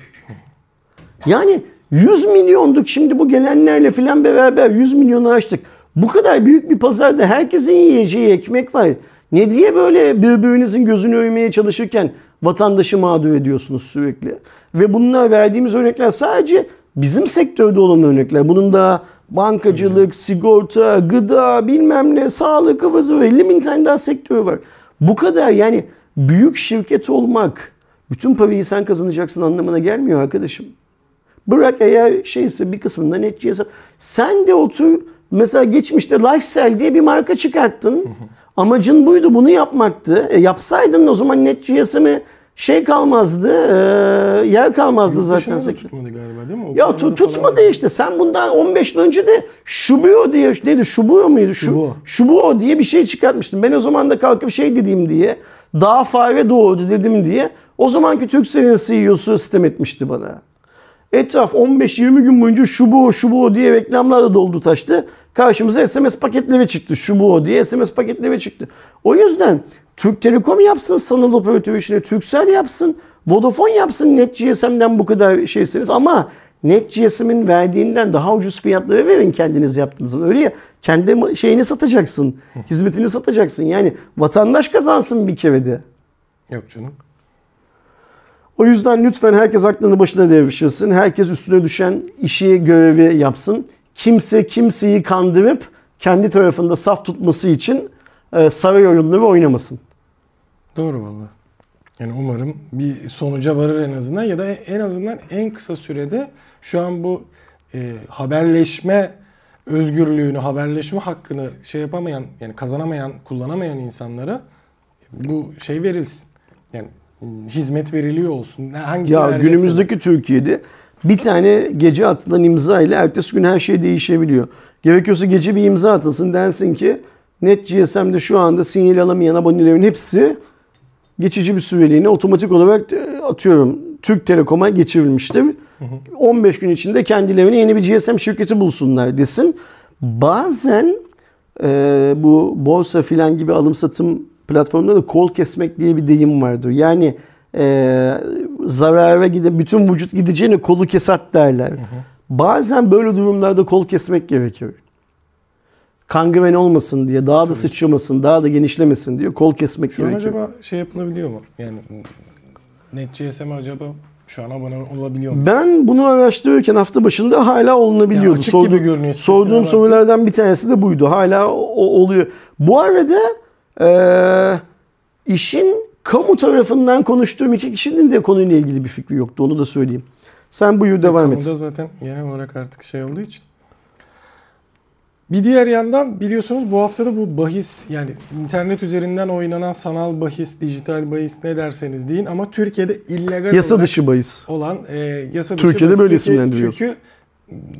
Yani 100 milyonduk şimdi bu gelenlerle filan beraber 100 milyonu açtık. Bu kadar büyük bir pazarda herkesin yiyeceği ekmek var. Ne diye böyle birbirinizin gözünü öymeye çalışırken vatandaşı mağdur ediyorsunuz sürekli? Ve bununla verdiğimiz örnekler sadece bizim sektörde olan örnekler. Bunun da bankacılık, sigorta, gıda, bilmem ne, sağlık, ıvı zıvı 50 bin tane daha sektörü var. Bu kadar yani büyük şirket olmak bütün parayı sen kazanacaksın anlamına gelmiyor arkadaşım. Bırak eğer şeyse bir kısmında netçiyse sen de otur mesela geçmişte Lifestyle diye bir marka çıkarttın. Amacın buydu bunu yapmaktı. E yapsaydın o zaman NetGSM'i şey kalmazdı, e, yer kalmazdı Yurt zaten. Yurt tutmadı galiba değil mi? O ya tu, tutmadı falan. işte. Sen bundan 15 yıl önce de Şubuo diye, neydi Şubuo muydu? Şubuo. Şubuo diye bir şey çıkartmıştım. Ben o zaman da kalkıp şey dediğim diye, daha fare doğdu dedim diye. O zamanki Türk Serin CEO'su sistem etmişti bana. Etraf 15-20 gün boyunca Şubuo, Şubuo diye reklamlarla doldu taştı. Karşımıza SMS paketleri çıktı. Şubuo diye SMS paketleri çıktı. O yüzden Türk Telekom yapsın sanal operatör işini, Türksel yapsın, Vodafone yapsın NetGSM'den bu kadar şeysiniz ama NetGSM'in verdiğinden daha ucuz fiyatları verin kendiniz yaptığınız Öyle ya kendi şeyini satacaksın, hizmetini satacaksın. Yani vatandaş kazansın bir kere de. Yok canım. O yüzden lütfen herkes aklını başına devşirsin. Herkes üstüne düşen işi, görevi yapsın. Kimse kimseyi kandırıp kendi tarafında saf tutması için e, saray oyunları oynamasın. Doğru valla. Yani umarım bir sonuca varır en azından ya da en azından en kısa sürede şu an bu e, haberleşme özgürlüğünü, haberleşme hakkını şey yapamayan, yani kazanamayan, kullanamayan insanlara bu şey verilsin. Yani hmm, hizmet veriliyor olsun. Hangisi ya günümüzdeki Türkiye'de bir tane gece atılan imza ile ertesi gün her şey değişebiliyor. Gerekiyorsa gece bir imza atasın densin ki Net GSM'de şu anda sinyal alamayan abonelerin hepsi geçici bir süreliğine otomatik olarak e, atıyorum Türk Telekom'a geçirilmişti. 15 gün içinde kendilerine yeni bir GSM şirketi bulsunlar desin. Bazen e, bu borsa filan gibi alım satım platformunda da kol kesmek diye bir deyim vardır. Yani e, zarara giden bütün vücut gideceğine kolu kesat derler. Hı hı. Bazen böyle durumlarda kol kesmek gerekiyor kangren olmasın diye, daha da Tabii. sıçramasın, daha da genişlemesin diye kol kesmek şu gerekiyor. Şu an acaba şey yapılabiliyor mu? Yani net GSM acaba şu an abone olabiliyor mu? Ben bunu araştırırken hafta başında hala olunabiliyordu. Yani açık Sordu, gibi görünüyor. Sorduğum sorulardan bir tanesi de buydu. Hala o, oluyor. Bu arada e, işin kamu tarafından konuştuğum iki kişinin de konuyla ilgili bir fikri yoktu. Onu da söyleyeyim. Sen buyur e, devam kamuda et. Kamuda zaten genel olarak artık şey olduğu için bir diğer yandan biliyorsunuz bu haftada bu bahis yani internet üzerinden oynanan sanal bahis, dijital bahis ne derseniz deyin ama Türkiye'de illegal yasa dışı bahis olan e, yasa dışı Türkiye'de bahis, böyle Türkiye, isimlendiriyor. Çünkü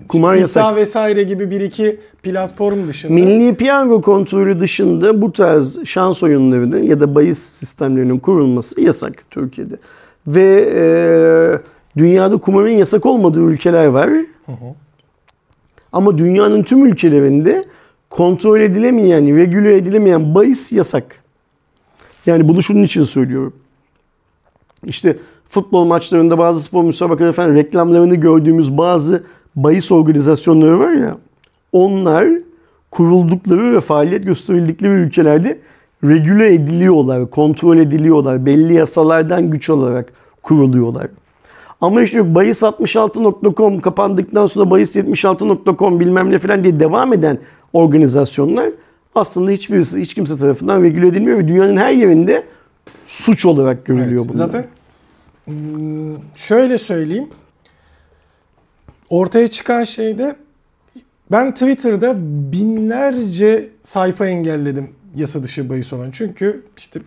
kumar işte yasak vesaire gibi bir iki platform dışında milli piyango kontrolü dışında bu tarz şans oyunlarının ya da bahis sistemlerinin kurulması yasak Türkiye'de. Ve e, dünyada kumarın yasak olmadığı ülkeler var. Hı hı. Ama dünyanın tüm ülkelerinde kontrol edilemeyen, regüle edilemeyen bahis yasak. Yani bunu şunun için söylüyorum. İşte futbol maçlarında bazı spor müsabakaları falan reklamlarını gördüğümüz bazı bahis organizasyonları var ya onlar kuruldukları ve faaliyet gösterildikleri ülkelerde regüle ediliyorlar, kontrol ediliyorlar, belli yasalardan güç alarak kuruluyorlar. Ama işte bahis 66.com kapandıktan sonra bahis 76.com bilmem ne falan diye devam eden organizasyonlar aslında hiçbirisi hiç kimse tarafından regüle edilmiyor ve dünyanın her yerinde suç olarak görülüyor evet, bunlar. Zaten ıı, şöyle söyleyeyim. Ortaya çıkan şey de ben Twitter'da binlerce sayfa engelledim yasa dışı Bayis olan. Çünkü işte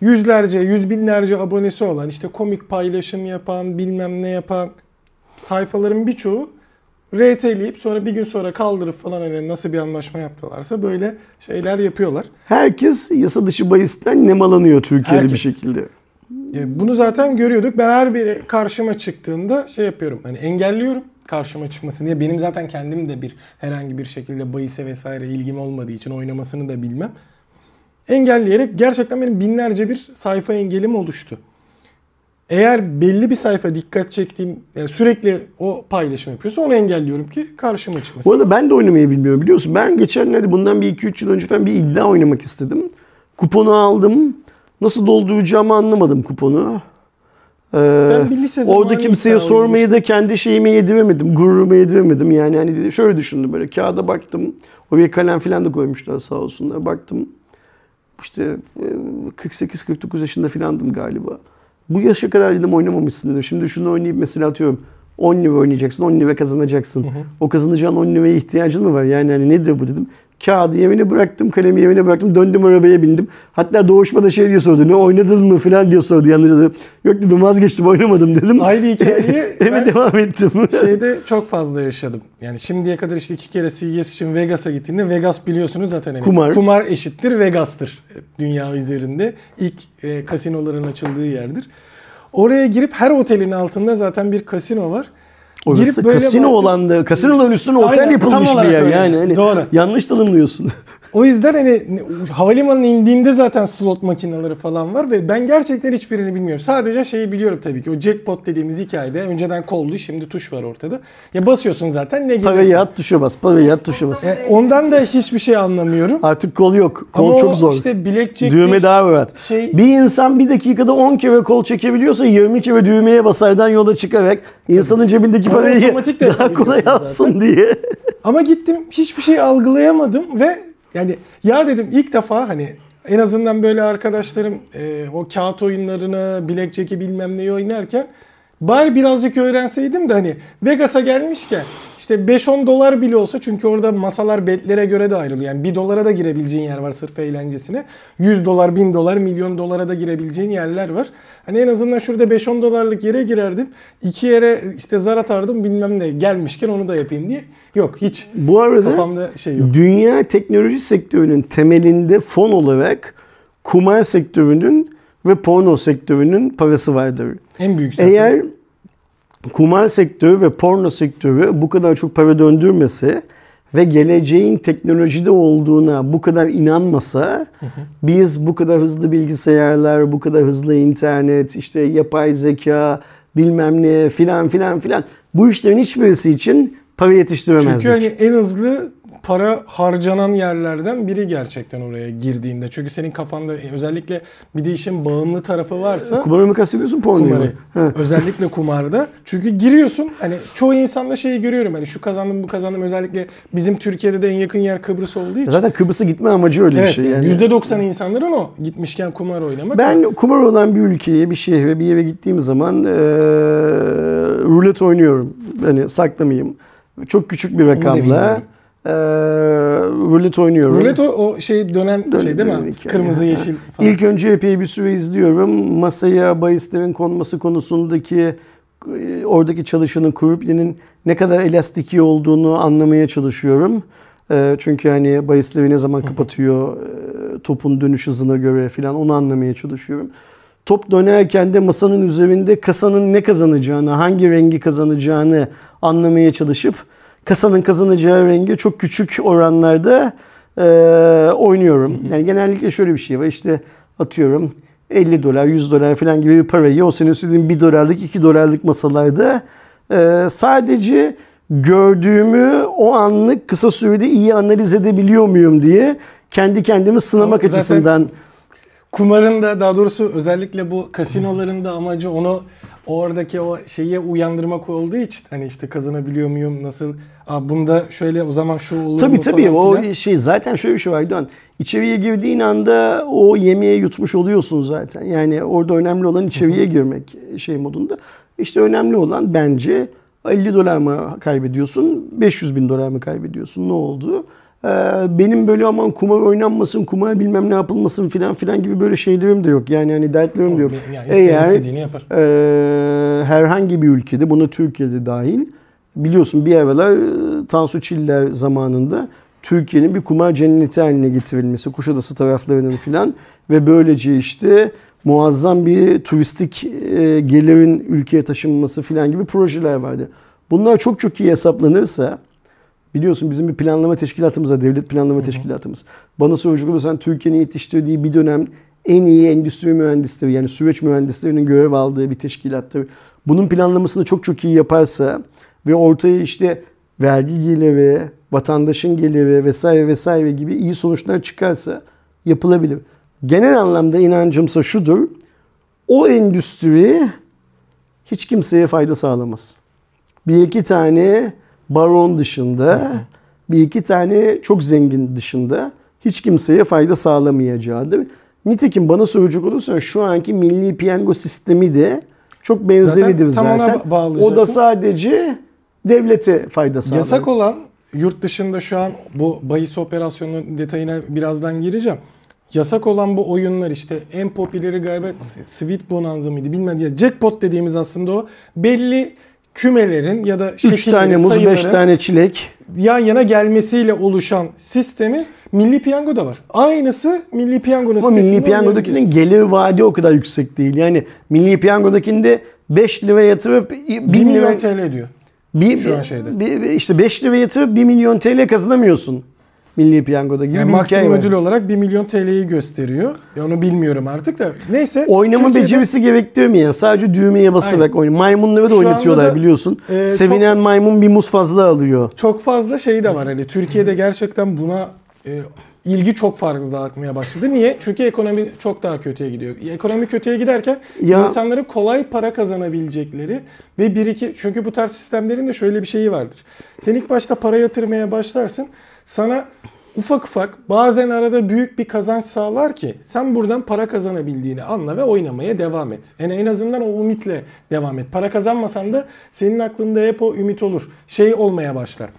yüzlerce, yüz binlerce abonesi olan, işte komik paylaşım yapan, bilmem ne yapan sayfaların birçoğu RT'leyip sonra bir gün sonra kaldırıp falan hani nasıl bir anlaşma yaptılarsa böyle şeyler yapıyorlar. Herkes yasa dışı bahisten nemalanıyor Türkiye'de bir şekilde. Bunu zaten görüyorduk. Ben her biri karşıma çıktığında şey yapıyorum. Hani engelliyorum karşıma çıkması diye. Benim zaten kendim de bir herhangi bir şekilde bahise vesaire ilgim olmadığı için oynamasını da bilmem engelleyerek gerçekten benim binlerce bir sayfa engelim oluştu. Eğer belli bir sayfa dikkat çektiğim, yani sürekli o paylaşım yapıyorsa onu engelliyorum ki karşıma çıkmasın. Bu arada ben de oynamayı bilmiyorum biliyorsun Ben geçenlerde bundan bir 2-3 yıl önce falan bir iddia oynamak istedim. Kuponu aldım. Nasıl dolduracağımı anlamadım kuponu. Ee, ben bir lise orada kimseye sormayı oynamıştım. da kendi şeyimi yediremedim. Gururuma yediremedim. Yani hani şöyle düşündüm böyle kağıda baktım. o bir kalem falan da koymuşlar sağ olsunlar. Baktım işte 48-49 e, yaşında filandım galiba. Bu yaşa kadar dedim oynamamışsın dedim. Şimdi şunu oynayıp mesela atıyorum 10 lira oynayacaksın, 10 lira kazanacaksın. Hı hı. O kazanacağın 10 liraya ihtiyacın mı var? Yani hani nedir bu dedim. Kağıdı yemini bıraktım, kalemi yemini bıraktım. Döndüm arabaya bindim. Hatta Doğuşma da şey diye sordu. Ne oynadın mı falan diye sordu yanlış. Yok dedim vazgeçtim oynamadım dedim. Aynı [laughs] hikayeyi [laughs] eve devam ettim. [laughs] şeyde çok fazla yaşadım. Yani şimdiye kadar işte iki kere CES için Vegas'a gittiğinde Vegas biliyorsunuz zaten. Hani. Kumar. Kumar eşittir Vegas'tır dünya üzerinde. ilk e, kasinoların açıldığı yerdir. Oraya girip her otelin altında zaten bir kasino var. O Orası kasino böyle... olan da kasinonun üstüne otel yapılmış bir yer öyle. yani. Hani Doğru. Yanlış tanımlıyorsun. [laughs] O yüzden hani havalimanına indiğinde zaten slot makineleri falan var ve ben gerçekten hiçbirini bilmiyorum. Sadece şeyi biliyorum tabii ki o jackpot dediğimiz hikayede önceden koldu şimdi tuş var ortada. Ya basıyorsun zaten ne gelirse. Parayı at tuşa bas, parayı at tuşa bas. E, ondan da hiçbir şey anlamıyorum. Artık kol yok. Kol Ama çok zor. işte bilekçek Düğme daha rahat. Şey... Bir insan bir dakikada 10 kere kol çekebiliyorsa 20 kere düğmeye basardan yola çıkarak tabii. insanın cebindeki parayı daha kolay alsın diye. Ama gittim hiçbir şey algılayamadım ve yani ya dedim ilk defa hani en azından böyle arkadaşlarım e, o kağıt oyunlarını, bilekçeki bilmem neyi oynarken Bari birazcık öğrenseydim de hani Vegas'a gelmişken işte 5-10 dolar bile olsa çünkü orada masalar betlere göre de ayrılıyor. Yani 1 dolara da girebileceğin yer var sırf eğlencesine. 100 dolar, 1000 dolar, milyon dolara da girebileceğin yerler var. Hani en azından şurada 5-10 dolarlık yere girerdim. iki yere işte zar atardım bilmem ne gelmişken onu da yapayım diye. Yok hiç Bu arada kafamda şey yok. Dünya teknoloji sektörünün temelinde fon olarak kumar sektörünün ve porno sektörünün parası vardır. En büyük sektör. Eğer kumar sektörü ve porno sektörü bu kadar çok para döndürmese ve geleceğin teknolojide olduğuna bu kadar inanmasa hı hı. biz bu kadar hızlı bilgisayarlar, bu kadar hızlı internet, işte yapay zeka, bilmem ne filan filan filan bu işlerin hiçbirisi için para yetiştiremezdik. Çünkü hani en hızlı para harcanan yerlerden biri gerçekten oraya girdiğinde. Çünkü senin kafanda e, özellikle bir de işin bağımlı tarafı varsa. E, kumarı mı kastediyorsun pornoyu kumarı. özellikle kumarda. Çünkü giriyorsun hani çoğu insanda şeyi görüyorum hani şu kazandım bu kazandım özellikle bizim Türkiye'de de en yakın yer Kıbrıs olduğu için. Zaten Kıbrıs'a gitme amacı öyle evet, bir şey. Yani. %90 insanların o gitmişken kumar oynamak. Ben kumar olan bir ülkeye bir şehre bir yere gittiğim zaman ee, rulet oynuyorum. Hani saklamayayım. Çok küçük bir rakamla. Ee, rulet oynuyorum. Rulet o, o şey dönen Dön, şey değil mi? Kırmızı yani. yeşil falan. İlk önce epey bir süre izliyorum. Masaya bahislerin konması konusundaki e, oradaki çalışanın Kurupli'nin ne kadar elastiki olduğunu anlamaya çalışıyorum. Ee, çünkü hani bahisleri ne zaman kapatıyor, e, topun dönüş hızına göre falan onu anlamaya çalışıyorum. Top dönerken de masanın üzerinde kasanın ne kazanacağını, hangi rengi kazanacağını anlamaya çalışıp kasanın kazanacağı rengi çok küçük oranlarda e, oynuyorum. Yani genellikle şöyle bir şey var işte atıyorum 50 dolar 100 dolar falan gibi bir parayı o senin söylediğin 1 dolarlık 2 dolarlık masalarda e, sadece gördüğümü o anlık kısa sürede iyi analiz edebiliyor muyum diye kendi kendimi sınamak Ama açısından zaten kumarın da daha doğrusu özellikle bu kasinoların da amacı onu oradaki o şeye uyandırmak olduğu için hani işte kazanabiliyor muyum nasıl Aa, bunda şöyle o zaman şu olur tabii, mu tabii falan o filan. şey zaten şöyle bir şey var Dön. içeriye girdiğin anda o yemeğe yutmuş oluyorsun zaten. Yani orada önemli olan içeriye girmek şey modunda. işte önemli olan bence 50 dolar mı kaybediyorsun, 500 bin dolar mı kaybediyorsun, ne oldu? Ee, benim böyle aman kumar oynanmasın, kumar bilmem ne yapılmasın filan filan gibi böyle şeylerim de yok. Yani hani dertlerim de yok. Yani Eğer E, herhangi bir ülkede, buna Türkiye'de dahil, biliyorsun bir evveler Tansu Çiller zamanında Türkiye'nin bir kumar cenneti haline getirilmesi, Kuşadası taraflarının filan ve böylece işte muazzam bir turistik e, gelirin ülkeye taşınması filan gibi projeler vardı. Bunlar çok çok iyi hesaplanırsa Biliyorsun bizim bir planlama teşkilatımız var. Devlet planlama teşkilatımız. Bana soracak olursan Türkiye'nin yetiştirdiği bir dönem en iyi endüstri mühendisleri yani süreç mühendislerinin görev aldığı bir teşkilattır. Bunun planlamasını çok çok iyi yaparsa ve ortaya işte vergi geliri, vatandaşın geliri vesaire vesaire gibi iyi sonuçlar çıkarsa yapılabilir. Genel anlamda inancımsa şudur. O endüstri hiç kimseye fayda sağlamaz. Bir iki tane baron dışında bir iki tane çok zengin dışında hiç kimseye fayda sağlamayacağıdır. Nitekim bana soracak olursan şu anki milli piyango sistemi de çok benzeridir zaten. zaten. O da sadece devlete fayda sağlar. Yasak olan yurt dışında şu an bu bahis operasyonunun detayına birazdan gireceğim. Yasak olan bu oyunlar işte en popüleri galiba Sweet Bonanza mıydı bilmediği jackpot dediğimiz aslında o belli kümelerin ya da üç tane muz, beş tane çilek yan yana gelmesiyle oluşan sistemi Milli da var. Aynısı Milli Piyango'da. Ama Milli Piyango'dakinin gelir vaadi o kadar yüksek değil. Yani Milli Piyango'dakinde 5 lira yatırıp 1 milyon lira, TL diyor. Bir, Şu an şeyde. Bir, işte 5 lira yatırıp 1 milyon TL kazanamıyorsun. Milli Piyango'da gibi yani bir maksimum hikaye ödül olarak 1 milyon TL'yi gösteriyor. Ya onu bilmiyorum artık da. Neyse. Oynama Türkiye'de... becerisi gerektirmeyen sadece düğmeye basarak oynuyor. Maymunları da Şu oynatıyorlar da, biliyorsun. E, Sevinen çok, maymun bir muz fazla alıyor. Çok fazla şey de var hani Türkiye'de gerçekten buna e, ilgi çok fazla artmaya başladı. Niye? Çünkü ekonomi çok daha kötüye gidiyor. Ekonomi kötüye giderken ya. insanların kolay para kazanabilecekleri ve bir iki çünkü bu tarz sistemlerin de şöyle bir şeyi vardır. Sen ilk başta para yatırmaya başlarsın. Sana ufak ufak bazen arada büyük bir kazanç sağlar ki sen buradan para kazanabildiğini anla ve oynamaya devam et. Yani en azından o ümitle devam et. Para kazanmasan da senin aklında hep o ümit olur. Şey olmaya başlar.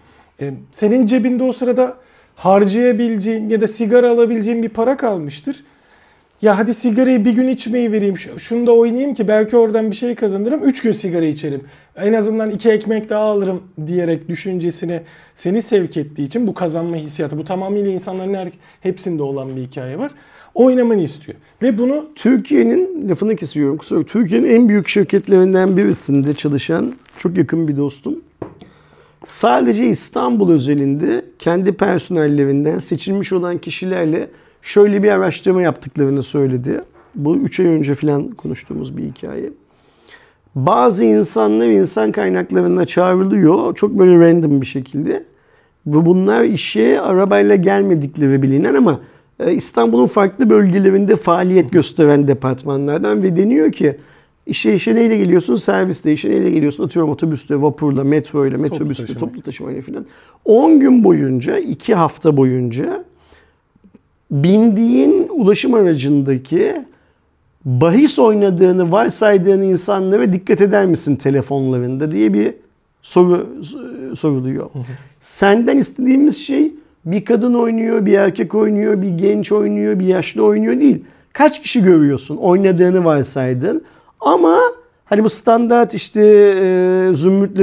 E, senin cebinde o sırada harcayabileceğin ya da sigara alabileceğin bir para kalmıştır ya hadi sigarayı bir gün içmeyi vereyim şunu da oynayayım ki belki oradan bir şey kazanırım Üç gün sigara içerim en azından iki ekmek daha alırım diyerek düşüncesine seni sevk ettiği için bu kazanma hissiyatı bu tamamıyla insanların her, hepsinde olan bir hikaye var oynamanı istiyor ve bunu Türkiye'nin lafını kesiyorum kusura bakma Türkiye'nin en büyük şirketlerinden birisinde çalışan çok yakın bir dostum sadece İstanbul özelinde kendi personellerinden seçilmiş olan kişilerle şöyle bir araştırma yaptıklarını söyledi. Bu 3 ay önce falan konuştuğumuz bir hikaye. Bazı insanlar insan kaynaklarına çağrılıyor. Çok böyle random bir şekilde. Ve bunlar işe arabayla gelmedikleri bilinen ama e, İstanbul'un farklı bölgelerinde faaliyet gösteren departmanlardan ve deniyor ki işe işe neyle geliyorsun? Servisle işe neyle geliyorsun? Atıyorum otobüsle, vapurla, metro ile, metrobüsle, toplu taşımayla filan. 10 gün boyunca, 2 hafta boyunca bindiğin ulaşım aracındaki bahis oynadığını varsaydığın insanlara dikkat eder misin telefonlarında diye bir soru soruluyor. Senden istediğimiz şey bir kadın oynuyor, bir erkek oynuyor, bir genç oynuyor, bir yaşlı oynuyor değil. Kaç kişi görüyorsun oynadığını varsaydın ama Hani bu standart işte e,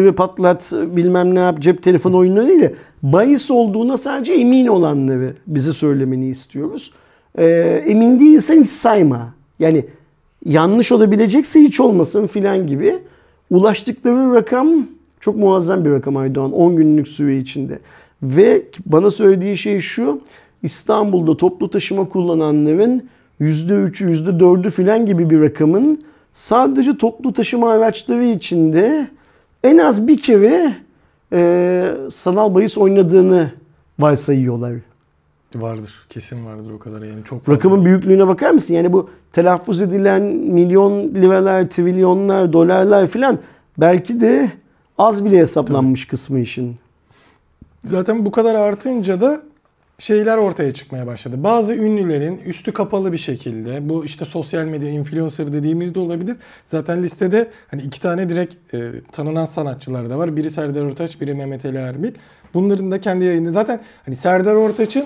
ve patlat bilmem ne yap cep telefonu oyunları değil de bahis olduğuna sadece emin olanları bize söylemeni istiyoruz. E, emin değilsen hiç sayma. Yani yanlış olabilecekse hiç olmasın filan gibi. Ulaştıkları rakam çok muazzam bir rakam Aydoğan 10 günlük süre içinde. Ve bana söylediği şey şu İstanbul'da toplu taşıma kullananların %3'ü %4'ü filan gibi bir rakamın sadece toplu taşıma araçları içinde en az bir kere e, sanal bahis oynadığını varsayıyorlar. Vardır. Kesin vardır o kadar yani. Çok fazla. Rakamın büyüklüğüne bakar mısın? Yani bu telaffuz edilen milyon liralar, trilyonlar, dolarlar filan belki de az bile hesaplanmış Tabii. kısmı işin. Zaten bu kadar artınca da şeyler ortaya çıkmaya başladı. Bazı ünlülerin üstü kapalı bir şekilde bu işte sosyal medya influencer dediğimiz de olabilir. Zaten listede hani iki tane direkt e, tanınan sanatçılar da var. Biri Serdar Ortaç, biri Mehmet Ali Erbil. Bunların da kendi yayında zaten hani Serdar Ortaç'ın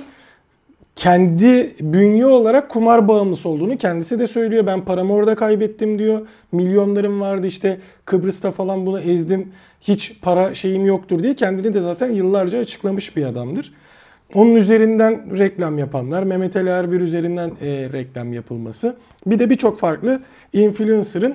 kendi bünye olarak kumar bağımlısı olduğunu kendisi de söylüyor. Ben paramı orada kaybettim diyor. Milyonlarım vardı işte Kıbrıs'ta falan bunu ezdim. Hiç para şeyim yoktur diye kendini de zaten yıllarca açıklamış bir adamdır. Onun üzerinden reklam yapanlar, Mehmet Ali Erbil üzerinden e, reklam yapılması. Bir de birçok farklı influencer'ın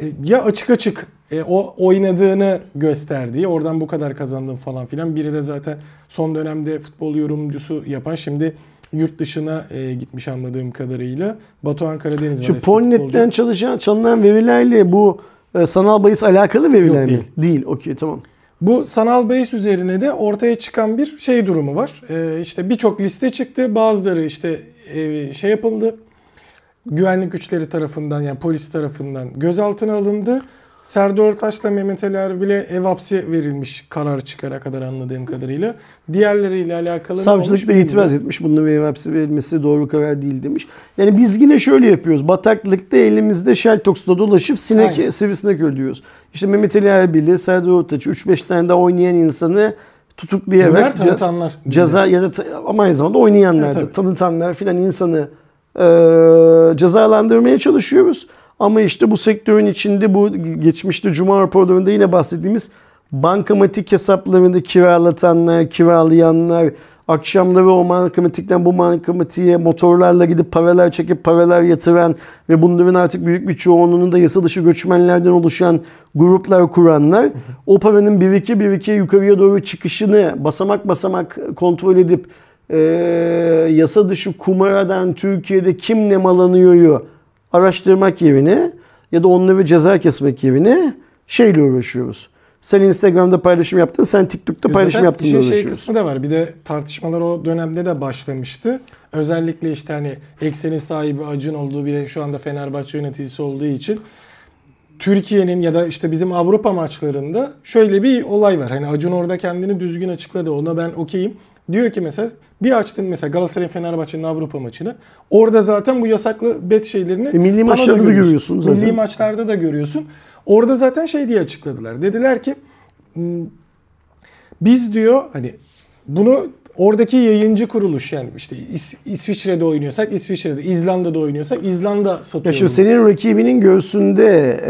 e, ya açık açık e, o oynadığını gösterdiği, oradan bu kadar kazandım falan filan. Biri de zaten son dönemde futbol yorumcusu yapan, şimdi yurt dışına e, gitmiş anladığım kadarıyla. Batuhan Karadeniz var. Şu Pornet'ten çalışan, çalınan verilerle bu e, sanal bahis alakalı veriler Yok, mi? Değil. Değil, okey tamam. Bu sanal base üzerine de ortaya çıkan bir şey durumu var. Ee, işte birçok liste çıktı. Bazıları işte e, şey yapıldı. Güvenlik güçleri tarafından yani polis tarafından gözaltına alındı. Serdar Taş'la Mehmet Ali Erbil'e ev hapsi verilmiş karar çıkara kadar anladığım kadarıyla. Diğerleriyle alakalı... Savcılık da itiraz etmiş. Bunun ev hapsi verilmesi doğru karar değil demiş. Yani biz yine şöyle yapıyoruz. Bataklıkta elimizde şeltoksla dolaşıp sinek, Aynen. sivrisinek öldürüyoruz. İşte Mehmet Ali Erbil'i, Serdar Ortaç'ı 3-5 tane daha oynayan insanı tutuklayarak... Bunlar tanıtanlar. Ceza ya da ama aynı zamanda oynayanlar, evet, tanıtanlar filan insanı e, cezalandırmaya çalışıyoruz. Ama işte bu sektörün içinde bu geçmişte Cuma raporlarında yine bahsettiğimiz bankamatik hesaplarında kiralatanlar, kiralayanlar, akşamları o bankamatikten bu bankamatiğe motorlarla gidip paralar çekip paralar yatıran ve bunların artık büyük bir çoğunluğunun da yasa dışı göçmenlerden oluşan gruplar kuranlar o paranın biriki biriki yukarıya doğru çıkışını basamak basamak kontrol edip e, yasa dışı kumaradan Türkiye'de kim nemalanıyor araştırmak yerine ya da onları ceza kesmek yerine şeyle uğraşıyoruz. Sen Instagram'da paylaşım yaptın, sen TikTok'ta e, paylaşım yaptın işin şey kısmı da var. Bir de tartışmalar o dönemde de başlamıştı. Özellikle işte hani eksenin sahibi Acın olduğu bir de şu anda Fenerbahçe yöneticisi olduğu için Türkiye'nin ya da işte bizim Avrupa maçlarında şöyle bir olay var. Hani Acun orada kendini düzgün açıkladı. Ona ben okeyim. Diyor ki mesela bir açtın mesela Galatasaray Fenerbahçe'nin Avrupa maçını. Orada zaten bu yasaklı bet şeylerini e, milli maçlarda da, da görüyorsun zaten. Milli maçlarda da görüyorsun. Orada zaten şey diye açıkladılar. Dediler ki hmm, biz diyor hani bunu oradaki yayıncı kuruluş yani işte İs- İsviçre'de oynuyorsak İsviçre'de, İzlanda'da oynuyorsak İzlanda satıyor. Ya şimdi senin rakibinin göğsünde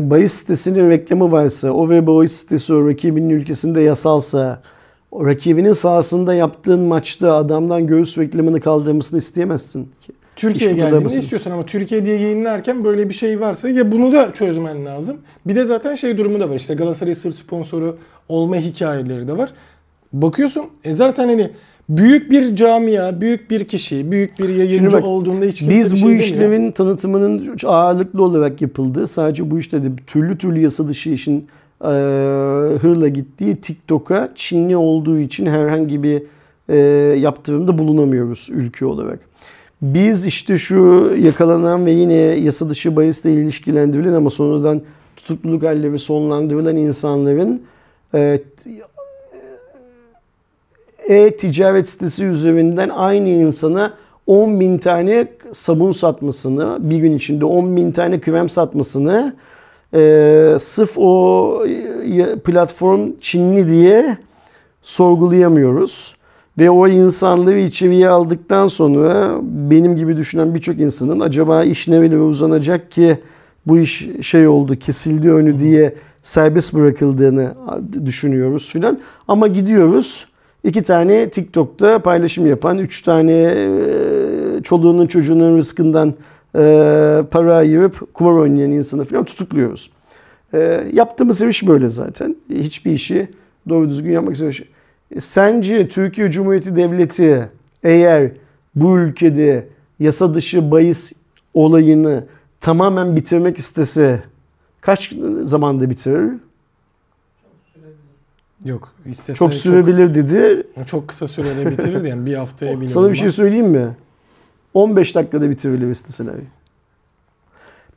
e, bahis sitesinin reklamı varsa, o ve bahis sitesi o rakibinin ülkesinde yasalsa o rakibinin sahasında yaptığın maçta adamdan göğüs reklamını kaldırmasını isteyemezsin ki. Türkiye geldiğini istiyorsun ama Türkiye diye yayınlarken böyle bir şey varsa ya bunu da çözmen lazım. Bir de zaten şey durumu da var işte Galatasaray sırf sponsoru olma hikayeleri de var. Bakıyorsun e zaten hani büyük bir camia, büyük bir kişi, büyük bir yayıncı bak, olduğunda hiç kimse Biz şey bu demiyor. işlemin tanıtımının ağırlıklı olarak yapıldığı sadece bu işte de türlü türlü yasa dışı işin ee, hırla gittiği TikTok'a Çinli olduğu için herhangi bir e, yaptırımda bulunamıyoruz ülke olarak. Biz işte şu yakalanan ve yine yasa dışı bahisle ilişkilendirilen ama sonradan tutukluluk halleri sonlandırılan insanların e, e, e-ticaret sitesi üzerinden aynı insana 10 bin tane sabun satmasını, bir gün içinde 10 bin tane krem satmasını, e, sırf o e, platform Çinli diye sorgulayamıyoruz. Ve o insanları içeriye aldıktan sonra benim gibi düşünen birçok insanın acaba iş ne bile uzanacak ki bu iş şey oldu kesildi önü diye serbest bırakıldığını düşünüyoruz filan. Ama gidiyoruz iki tane TikTok'ta paylaşım yapan, üç tane e, çoluğunun çocuğunun rızkından e, para ayırıp kumar oynayan insanı falan tutukluyoruz. E, yaptığımız iş böyle zaten. Hiçbir işi doğru düzgün yapmak istiyoruz. E, sence Türkiye Cumhuriyeti Devleti eğer bu ülkede yasa dışı bahis olayını tamamen bitirmek istese kaç zamanda bitirir? Yok. Istese çok sürebilir çok, dedi. Çok kısa sürede bitirir yani bir haftaya bile Sana olmaz. bir şey söyleyeyim mi? 15 dakikada bitirir Livesli sınavı.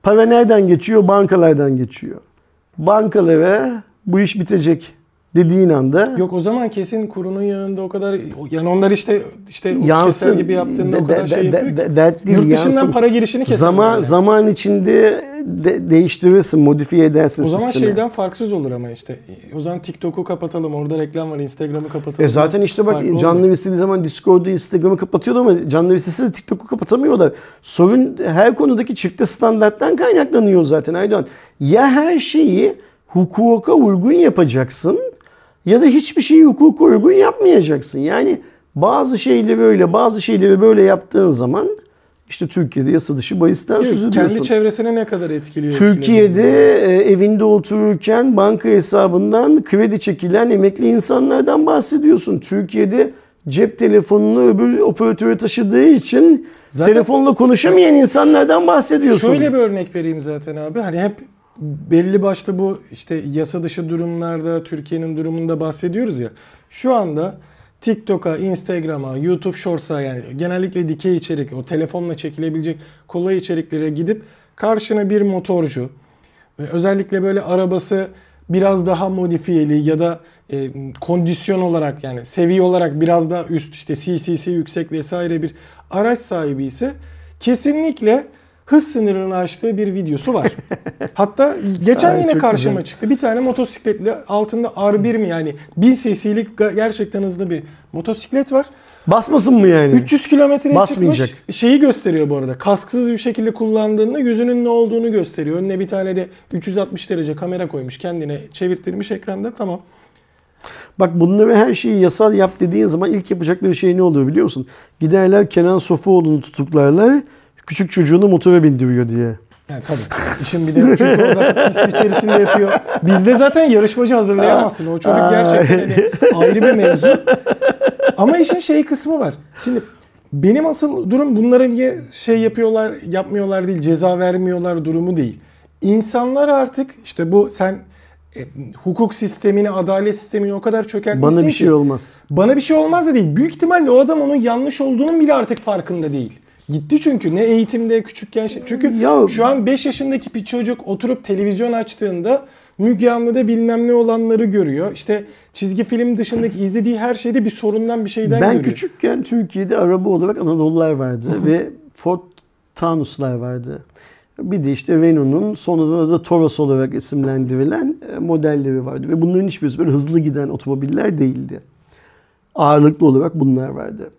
Pavener'den geçiyor, bankalardan geçiyor. Bankalara bu iş bitecek dediğin anda yok o zaman kesin kurunun yanında o kadar yani onlar işte işte yansın gibi yaptığında de, o kadar de, şey de, yapıyor de, dert değil, yurt dışından yansın. para girişini kesin zaman yani. zaman içinde de, değiştirirsin modifiye edersin o sistemi. zaman şeyden farksız olur ama işte o zaman TikTok'u kapatalım orada reklam var Instagram'ı kapatalım e zaten işte bak Farklı canlı olmuyor. istediği zaman Discord'u Instagram'ı kapatıyordu ama canlı istese de TikTok'u kapatamıyorlar sorun her konudaki çifte standarttan kaynaklanıyor zaten Aydoğan ya her şeyi hukuka uygun yapacaksın ya da hiçbir şeyi hukuka uygun yapmayacaksın. Yani bazı şeyleri böyle, bazı şeyleri böyle yaptığın zaman işte Türkiye'de yasa dışı bahisten söz ediyorsun. Kendi çevresine ne kadar etkiliyor? Türkiye'de etkiliyor. evinde otururken banka hesabından kredi çekilen emekli insanlardan bahsediyorsun. Türkiye'de cep telefonunu öbür operatöre taşıdığı için zaten telefonla konuşamayan insanlardan bahsediyorsun. Şöyle bir örnek vereyim zaten abi. Hani hep belli başta bu işte yasa dışı durumlarda Türkiye'nin durumunda bahsediyoruz ya. Şu anda TikTok'a, Instagram'a, YouTube Shorts'a yani genellikle dikey içerik, o telefonla çekilebilecek kolay içeriklere gidip karşına bir motorcu, özellikle böyle arabası biraz daha modifiyeli ya da e, kondisyon olarak yani seviye olarak biraz daha üst işte CC'si yüksek vesaire bir araç sahibi ise kesinlikle hız sınırını aştığı bir videosu var. [laughs] Hatta geçen Ay, yine karşıma güzel. çıktı. Bir tane motosikletle altında R1 mi yani 1000 cc'lik gerçekten hızlı bir motosiklet var. Basmasın mı yani? 300 kilometreye Basmayacak. çıkmış. Şeyi gösteriyor bu arada. Kasksız bir şekilde kullandığında yüzünün ne olduğunu gösteriyor. Önüne bir tane de 360 derece kamera koymuş. Kendine çevirtirmiş ekranda tamam. Bak bunları ve her şeyi yasal yap dediğin zaman ilk yapacakları şey ne oluyor biliyor musun? Giderler Kenan Sofuoğlu'nu tutuklarlar küçük çocuğunu motive bindiriyor diye. Yani tabii. İşin bir de çünkü o zaten pist içerisinde yapıyor. Bizde zaten yarışmacı hazırlayamazsın. O çocuk gerçekten hani ayrı bir mevzu. Ama işin şey kısmı var. Şimdi benim asıl durum bunlara niye şey yapıyorlar, yapmıyorlar değil, ceza vermiyorlar durumu değil. İnsanlar artık işte bu sen e, hukuk sistemini, adalet sistemini o kadar çökertmişsin Bana bir şey ki, olmaz. Bana bir şey olmaz da değil. Büyük ihtimalle o adam onun yanlış olduğunun bile artık farkında değil. Gitti çünkü ne eğitimde küçükken şey. Çünkü ya, şu an 5 yaşındaki bir çocuk oturup televizyon açtığında Müge Anlı'da bilmem ne olanları görüyor. İşte çizgi film dışındaki izlediği her şeyde bir sorundan bir şeyden ben görüyor. Ben küçükken Türkiye'de araba olarak Anadolular vardı ve Ford Tanuslar vardı. Bir de işte Renault'un sonradan da Toros olarak isimlendirilen e, modelleri vardı. Ve bunların hiçbirisi böyle hızlı giden otomobiller değildi. Ağırlıklı olarak bunlar vardı.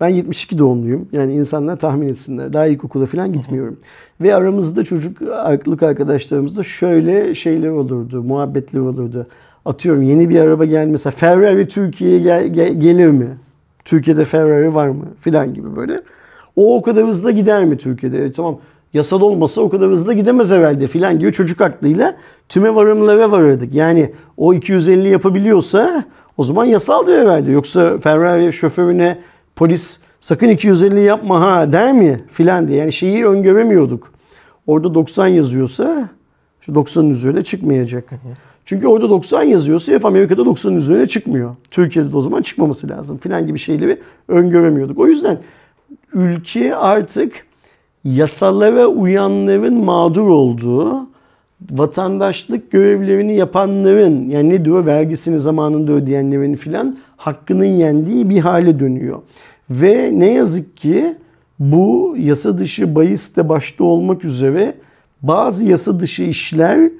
Ben 72 doğumluyum. Yani insanlar tahmin etsinler. Daha ilkokula falan gitmiyorum. Hı hı. Ve aramızda çocukluk arkadaşlarımızda şöyle şeyler olurdu. Muhabbetler olurdu. Atıyorum yeni bir araba gelmese Ferrari Türkiye'ye gel, gel, gelir mi? Türkiye'de Ferrari var mı? Filan gibi böyle. O o kadar hızlı gider mi Türkiye'de? E, tamam yasal olmasa o kadar hızlı gidemez herhalde filan gibi çocuk aklıyla tüme varımlara varırdık. Yani o 250 yapabiliyorsa o zaman yasaldır herhalde. Yoksa Ferrari şoförüne Polis sakın 250 yapma ha der mi filan diye. Yani şeyi öngöremiyorduk. Orada 90 yazıyorsa şu 90'ın üzerine çıkmayacak. Çünkü orada 90 yazıyorsa F Amerika'da 90'ın üzerine çıkmıyor. Türkiye'de de o zaman çıkmaması lazım filan gibi şeyleri öngöremiyorduk. O yüzden ülke artık yasalara uyanların mağdur olduğu, vatandaşlık görevlerini yapanların yani ne diyor vergisini zamanında ödeyenlerin filan hakkının yendiği bir hale dönüyor. Ve ne yazık ki bu yasa dışı bahis de başta olmak üzere bazı yasa dışı işler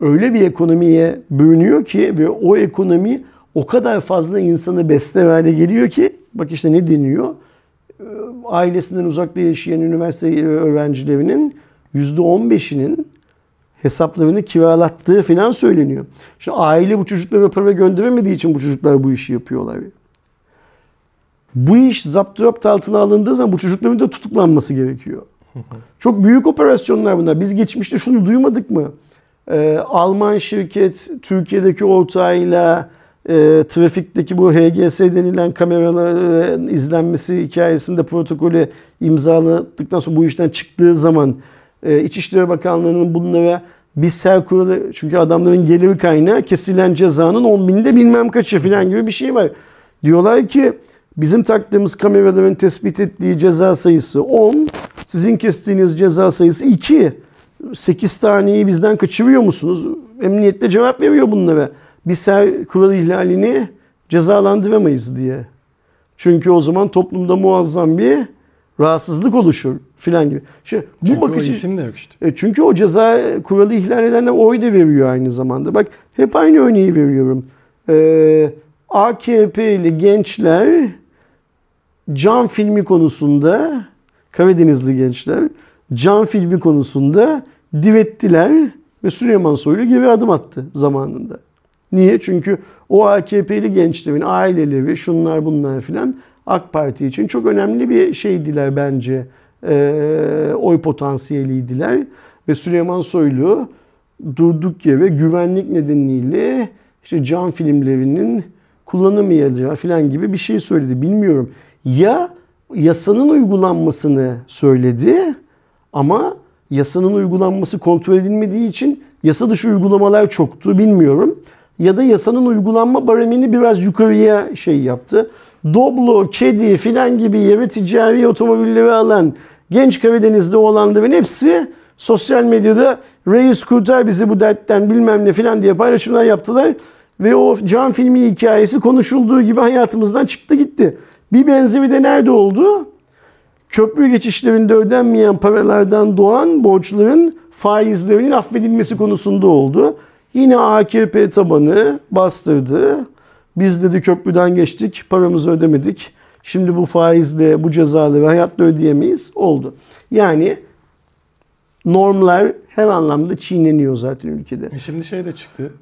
öyle bir ekonomiye bölünüyor ki ve o ekonomi o kadar fazla insanı besler geliyor ki bak işte ne deniyor? Ee, ailesinden uzakta yaşayan üniversite öğrencilerinin %15'inin hesaplarını kiralattığı falan söyleniyor. Şimdi aile bu çocukları para gönderemediği için bu çocuklar bu işi yapıyorlar. Bu iş zapturapt altına alındığı zaman bu çocukların da tutuklanması gerekiyor. [laughs] Çok büyük operasyonlar bunlar. Biz geçmişte şunu duymadık mı? Ee, Alman şirket Türkiye'deki ortağıyla e, trafikteki bu HGS denilen kameraların izlenmesi hikayesinde protokolü imzaladıktan sonra bu işten çıktığı zaman ee, İçişleri Bakanlığı'nın bunlara bir sel kurulu çünkü adamların gelir kaynağı kesilen cezanın 10 binde bilmem kaçı falan gibi bir şey var. Diyorlar ki bizim taktığımız kameraların tespit ettiği ceza sayısı 10, sizin kestiğiniz ceza sayısı 2. 8 taneyi bizden kaçırıyor musunuz? Emniyetle cevap veriyor bunlara. Bir sel kural ihlalini cezalandıramayız diye. Çünkü o zaman toplumda muazzam bir rahatsızlık oluşur filan gibi. Şimdi bu çünkü bakış için de yok işte. E, çünkü o ceza kuralı ihlal edenler oy da veriyor aynı zamanda. Bak hep aynı örneği veriyorum. E, AKP'li gençler can filmi konusunda Karadenizli gençler can filmi konusunda divettiler ve Süleyman Soylu gibi adım attı zamanında. Niye? Çünkü o AKP'li gençlerin aileleri şunlar bunlar filan AK Parti için çok önemli bir şeydiler bence. E, oy potansiyeliydiler. Ve Süleyman Soylu durduk yere güvenlik nedeniyle işte can filmlerinin kullanamayacağı falan gibi bir şey söyledi. Bilmiyorum. Ya yasanın uygulanmasını söyledi ama yasanın uygulanması kontrol edilmediği için yasa dışı uygulamalar çoktu bilmiyorum. Ya da yasanın uygulanma baremini biraz yukarıya şey yaptı. Doblo, Kedi filan gibi yarı ticari otomobilleri alan genç Karadeniz'de olanların hepsi sosyal medyada reis kurtar bizi bu dertten bilmem ne filan diye paylaşımlar yaptılar. Ve o can filmi hikayesi konuşulduğu gibi hayatımızdan çıktı gitti. Bir benzeri de nerede oldu? Köprü geçişlerinde ödenmeyen paralardan doğan borçların faizlerinin affedilmesi konusunda oldu. Yine AKP tabanı bastırdı. Biz dedi köprüden geçtik, paramızı ödemedik. Şimdi bu faizle, bu cezalı, ve hayatla ödeyemeyiz. Oldu. Yani normlar her anlamda çiğneniyor zaten ülkede. E şimdi şey de çıktı.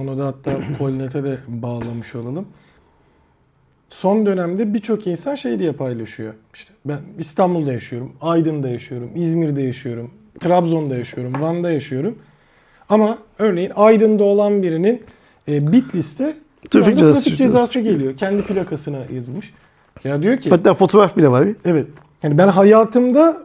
Onu da hatta [clears throat] Polnet'e de bağlamış olalım. Son dönemde birçok insan şey diye paylaşıyor. İşte ben İstanbul'da yaşıyorum, Aydın'da yaşıyorum, İzmir'de yaşıyorum, Trabzon'da yaşıyorum, Van'da yaşıyorum. Ama örneğin Aydın'da olan birinin e, Bitlis'te Trafik, trafik cezası, trafik cezası geliyor. Kendi plakasına yazılmış. Ya diyor ki... Hatta fotoğraf bile var. Evet. Yani ben hayatımda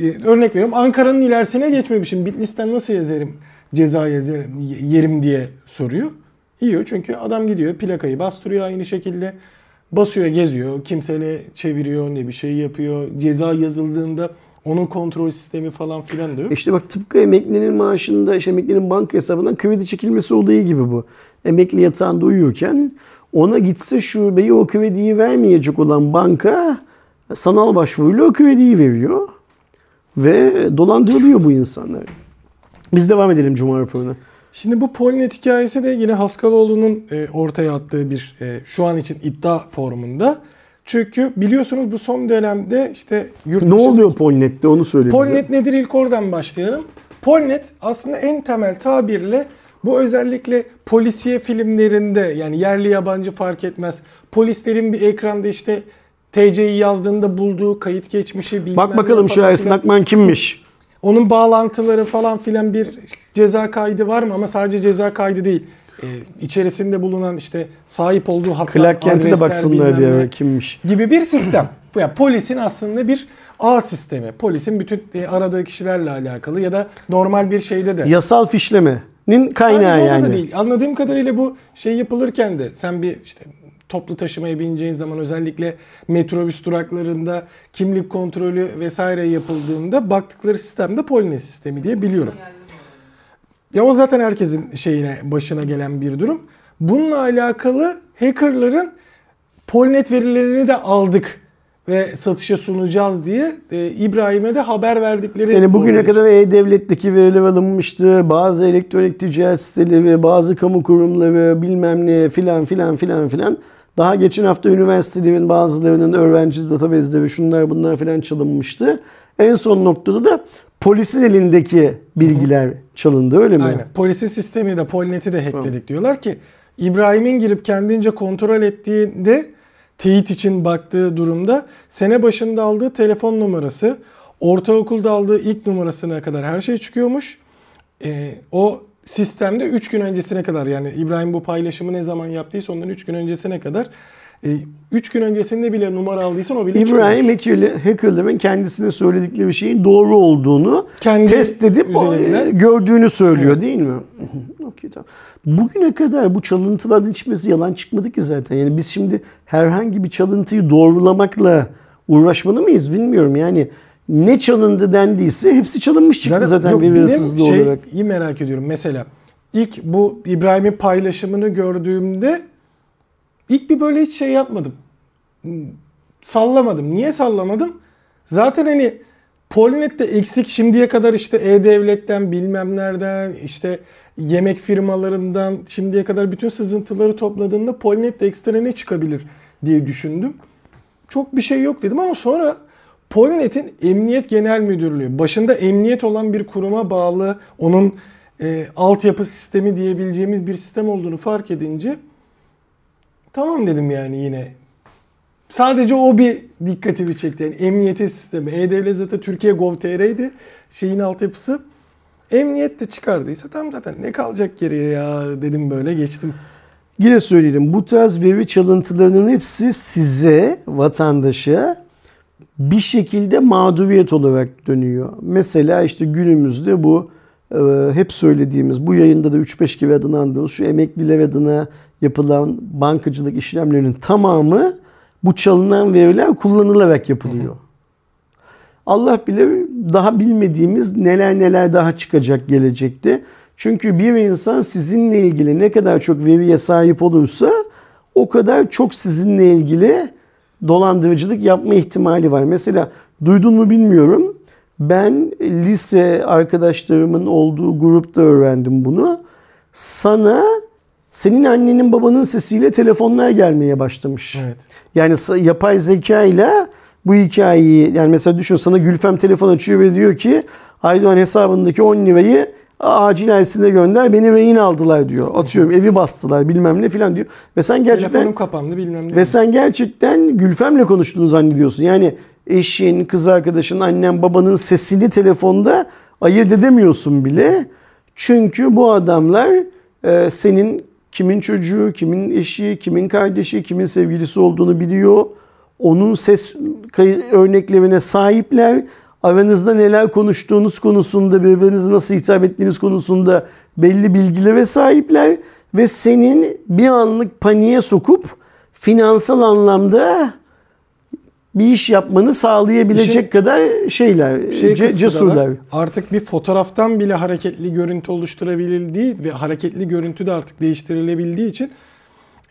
e, örnek veriyorum Ankara'nın ilerisine geçmemişim. Bitlis'ten nasıl yazarım? Ceza yazarım, yerim diye soruyor. Yiyor çünkü adam gidiyor plakayı bastırıyor aynı şekilde. Basıyor, geziyor, kimseyle çeviriyor, ne bir şey yapıyor. Ceza yazıldığında onun kontrol sistemi falan filan diyor. İşte bak tıpkı emeklinin maaşında, işte emeklinin banka hesabından kredi çekilmesi olayı gibi bu emekli yatağında uyuyorken ona gitse şubeyi o küvediyi vermeyecek olan banka sanal başvuruyla o küvediyi veriyor. Ve dolandırılıyor bu insanlar. Biz devam edelim Cuma raporuna. Şimdi bu Polinet hikayesi de yine Haskaloğlu'nun e, ortaya attığı bir e, şu an için iddia formunda. Çünkü biliyorsunuz bu son dönemde işte yurt Ne oluyor Polnet'te onu söyle Polnet bize. nedir ilk oradan başlayalım. Polnet aslında en temel tabirle bu özellikle polisiye filmlerinde yani yerli yabancı fark etmez. Polislerin bir ekranda işte TC'yi yazdığında bulduğu kayıt geçmişi bilmem Bak bakalım şu Ersin Akman kimmiş? Onun bağlantıları falan filan bir ceza kaydı var mı? Ama sadece ceza kaydı değil. Ee, içerisinde bulunan işte sahip olduğu hatlar, Clark Kent'e de baksınlar bir ara kimmiş. Gibi bir sistem. [clears throat] bu ya polisin aslında bir A sistemi. Polisin bütün e, aradığı kişilerle alakalı ya da normal bir şeyde de. Yasal fişleme nin kaynağı Sadece yani. Da değil. Anladığım kadarıyla bu şey yapılırken de sen bir işte toplu taşımaya bineceğin zaman özellikle metrobüs duraklarında kimlik kontrolü vesaire yapıldığında baktıkları sistemde de Polines sistemi diye biliyorum. Ya o zaten herkesin şeyine başına gelen bir durum. Bununla alakalı hackerların Polnet verilerini de aldık ve satışa sunacağız diye e, İbrahim'e de haber verdikleri. Yani bugüne olabilir. kadar E-Devlet'teki veri alınmıştı. Bazı elektronik ticaret siteleri, bazı kamu kurumları bilmem ne filan filan filan filan. Daha geçen hafta üniversitelerin bazılarının öğrenci database'leri şunlar bunlar filan çalınmıştı. En son noktada da polisin elindeki bilgiler Hı-hı. çalındı öyle mi? Aynen. Polisin sistemi de Polnet'i de hackledik Hı. diyorlar ki İbrahim'in girip kendince kontrol ettiğinde teyit için baktığı durumda sene başında aldığı telefon numarası, ortaokulda aldığı ilk numarasına kadar her şey çıkıyormuş. E, o sistemde 3 gün öncesine kadar yani İbrahim bu paylaşımı ne zaman yaptıysa ondan 3 gün öncesine kadar e, üç gün öncesinde bile numara aldıysan o bile İbrahim Hacker'ların kendisine söyledikleri bir şeyin doğru olduğunu Kendi test edip o, e, gördüğünü söylüyor evet. değil mi? [laughs] okay, tamam. Bugüne kadar bu çalıntıların hiçbirisi yalan çıkmadı ki zaten. Yani biz şimdi herhangi bir çalıntıyı doğrulamakla uğraşmalı mıyız bilmiyorum. Yani ne çalındı dendiyse hepsi çalınmış çıktı zaten, zaten yok, bir hırsızlığı şey, olarak. Şeyi merak ediyorum. Mesela ilk bu İbrahim'in paylaşımını gördüğümde İlk bir böyle hiç şey yapmadım. Sallamadım. Niye sallamadım? Zaten hani Polnet'te eksik şimdiye kadar işte E-Devlet'ten bilmem nereden işte yemek firmalarından şimdiye kadar bütün sızıntıları topladığında Polnet'te ekstra ne çıkabilir diye düşündüm. Çok bir şey yok dedim ama sonra Polinet'in Emniyet Genel Müdürlüğü başında emniyet olan bir kuruma bağlı onun e, altyapı sistemi diyebileceğimiz bir sistem olduğunu fark edince Tamam dedim yani yine. Sadece o bir dikkatimi çekti. Yani emniyeti sistemi. E-Devlet zaten Türkiye Gov.tr'ydi. Şeyin altyapısı. Emniyet de çıkardıysa tam zaten ne kalacak geriye ya dedim böyle geçtim. Yine söyleyelim bu tarz veri çalıntılarının hepsi size, vatandaşa bir şekilde mağduriyet olarak dönüyor. Mesela işte günümüzde bu e, hep söylediğimiz bu yayında da 3-5 gibi adını andığımız şu emekliler adına yapılan bankacılık işlemlerinin tamamı bu çalınan veriler kullanılarak yapılıyor. Allah bilir daha bilmediğimiz neler neler daha çıkacak gelecekte. Çünkü bir insan sizinle ilgili ne kadar çok veriye sahip olursa o kadar çok sizinle ilgili dolandırıcılık yapma ihtimali var. Mesela duydun mu bilmiyorum. Ben lise arkadaşlarımın olduğu grupta öğrendim bunu. Sana senin annenin babanın sesiyle telefonlar gelmeye başlamış. Evet. Yani yapay zeka ile bu hikayeyi yani mesela düşün sana Gülfem telefon açıyor ve diyor ki Aydoğan hesabındaki 10 lirayı acil elsine gönder beni rehin aldılar diyor. Atıyorum evi bastılar bilmem ne filan diyor. Ve sen gerçekten telefonum kapandı bilmem ne. Ve sen gerçekten Gülfem'le konuştuğunu zannediyorsun. Yani eşin, kız arkadaşın, annen, babanın sesini telefonda ayırt edemiyorsun bile. Çünkü bu adamlar e, senin kimin çocuğu, kimin eşi, kimin kardeşi, kimin sevgilisi olduğunu biliyor. Onun ses örneklerine sahipler. Aranızda neler konuştuğunuz konusunda, birbirinize nasıl hitap ettiğiniz konusunda belli bilgilere sahipler ve senin bir anlık paniğe sokup finansal anlamda bir iş yapmanı sağlayabilecek İşin, kadar şeyler, şey ce, cesurlar. Artık bir fotoğraftan bile hareketli görüntü oluşturabildiği ve hareketli görüntü de artık değiştirilebildiği için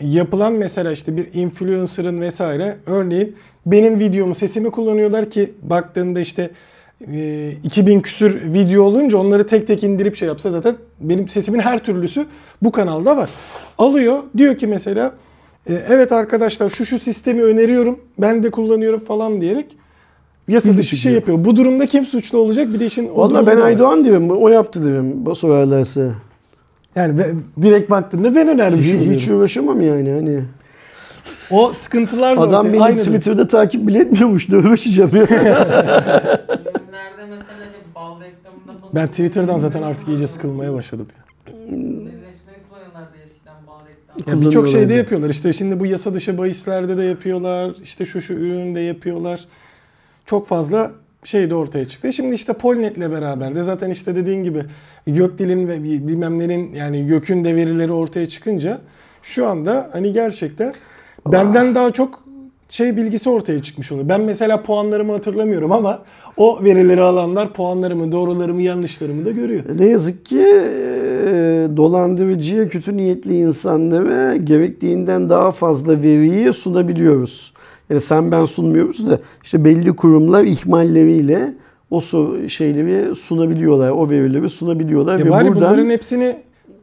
yapılan mesela işte bir influencer'ın vesaire örneğin benim videomu sesimi kullanıyorlar ki baktığında işte 2000 e, küsür video olunca onları tek tek indirip şey yapsa zaten benim sesimin her türlüsü bu kanalda var. Alıyor diyor ki mesela e, evet arkadaşlar şu şu sistemi öneriyorum. Ben de kullanıyorum falan diyerek yasa dışı şey yapıyor. Bu durumda kim suçlu olacak? Bir de işin Valla ben Aydoğan diyorum. O yaptı diyorum. O sorarlarsa. Yani ben, direkt baktığında ben önermişim. Hiç, hiç uğraşamam yani. Hani. O sıkıntılar da Adam ortaya. beni Twitter'da takip bile etmiyormuş. Ne uğraşacağım ya. ben Twitter'dan zaten artık iyice sıkılmaya başladım ya. Hmm. Ya birçok şeyde yani. yapıyorlar. İşte şimdi bu yasa dışı bahislerde de yapıyorlar. İşte şu şu üründe yapıyorlar. Çok fazla şey de ortaya çıktı. Şimdi işte Polnet'le beraber de zaten işte dediğin gibi gök dilin ve bilmemlerin yani Gök'ün de ortaya çıkınca şu anda hani gerçekten benden ah. daha çok şey bilgisi ortaya çıkmış oluyor. Ben mesela puanlarımı hatırlamıyorum ama o verileri alanlar puanlarımı, doğrularımı, yanlışlarımı da görüyor. E, ne yazık ki e, dolandırıcıya, kötü niyetli insanlara gerektiğinden daha fazla veriyi sunabiliyoruz. Yani sen ben sunmuyoruz da işte belli kurumlar ihmalleriyle o şeyleri sunabiliyorlar, o verileri sunabiliyorlar. Ya ve bari buradan... bunların hepsini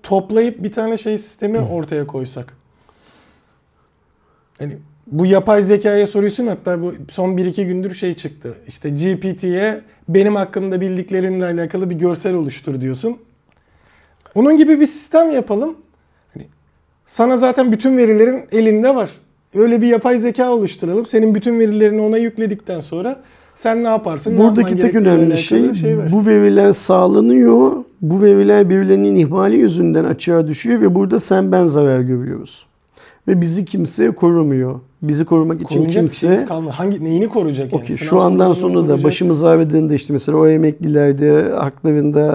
toplayıp bir tane şey sistemi ortaya koysak. Yani bu yapay zekaya soruyorsun hatta bu son 1-2 gündür şey çıktı. İşte GPT'ye benim hakkımda bildiklerimle alakalı bir görsel oluştur diyorsun. Onun gibi bir sistem yapalım. Hani sana zaten bütün verilerin elinde var. Öyle bir yapay zeka oluşturalım. Senin bütün verilerini ona yükledikten sonra sen ne yaparsın? Buradaki ne tek önemli şey, şey bu veriler sağlanıyor. Bu veriler birilerinin ihmali yüzünden açığa düşüyor ve burada sen ben zarar görüyoruz. Ve bizi kimse korumuyor bizi korumak için kimse... kalmadı. Hangi, neyini koruyacak? Yani? Okay, şu andan sonra da koruyacak. başımız ağrıdığında işte mesela o emeklilerde haklarında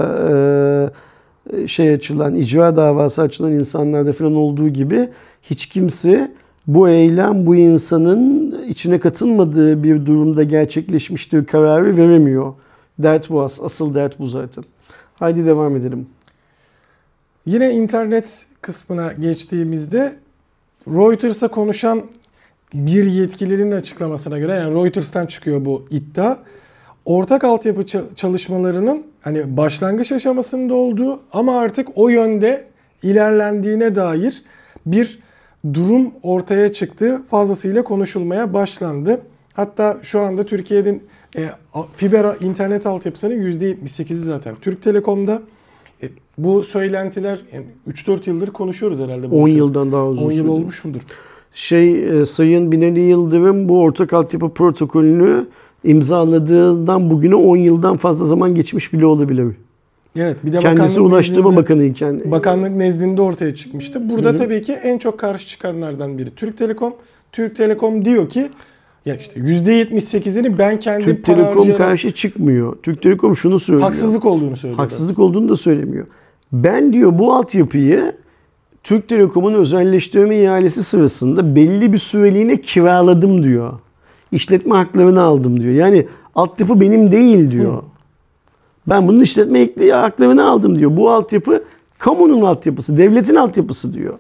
e, e, şey açılan, icra davası açılan insanlarda falan olduğu gibi hiç kimse bu eylem bu insanın içine katılmadığı bir durumda gerçekleşmiştir kararı veremiyor. Dert bu asıl dert bu zaten. Haydi devam edelim. Yine internet kısmına geçtiğimizde Reuters'a konuşan bir yetkilinin açıklamasına göre yani Reuters'ten çıkıyor bu iddia. Ortak altyapı çalışmalarının hani başlangıç aşamasında olduğu ama artık o yönde ilerlendiğine dair bir durum ortaya çıktı. Fazlasıyla konuşulmaya başlandı. Hatta şu anda Türkiye'nin e, fiber internet altyapısının %78'i zaten Türk Telekom'da. E, bu söylentiler yani 3-4 yıldır konuşuyoruz herhalde. 10 yıldan daha uzun. 10 yıl olmuş mudur? şey e, Sayın Binali Yıldırım bu ortak altyapı protokolünü imzaladığından bugüne 10 yıldan fazla zaman geçmiş bile olabilir. Evet, bir de kendisi Ulaştırma Bakanıyken bakanlık nezdinde ortaya çıkmıştı. Burada Hı-hı. tabii ki en çok karşı çıkanlardan biri Türk Telekom. Türk Telekom diyor ki ya işte %78'ini ben kendi Türk Telekom harcayarak... karşı çıkmıyor. Türk Telekom şunu söylüyor. Haksızlık olduğunu söylüyor. Haksızlık olduğunu da söylemiyor. Ben diyor bu altyapıyı Türk Telekom'un özelleştirme ihalesi sırasında belli bir süreliğine kiraladım diyor. İşletme haklarını aldım diyor. Yani altyapı benim değil diyor. Ben bunun işletme haklarını aldım diyor. Bu altyapı kamunun altyapısı, devletin altyapısı diyor.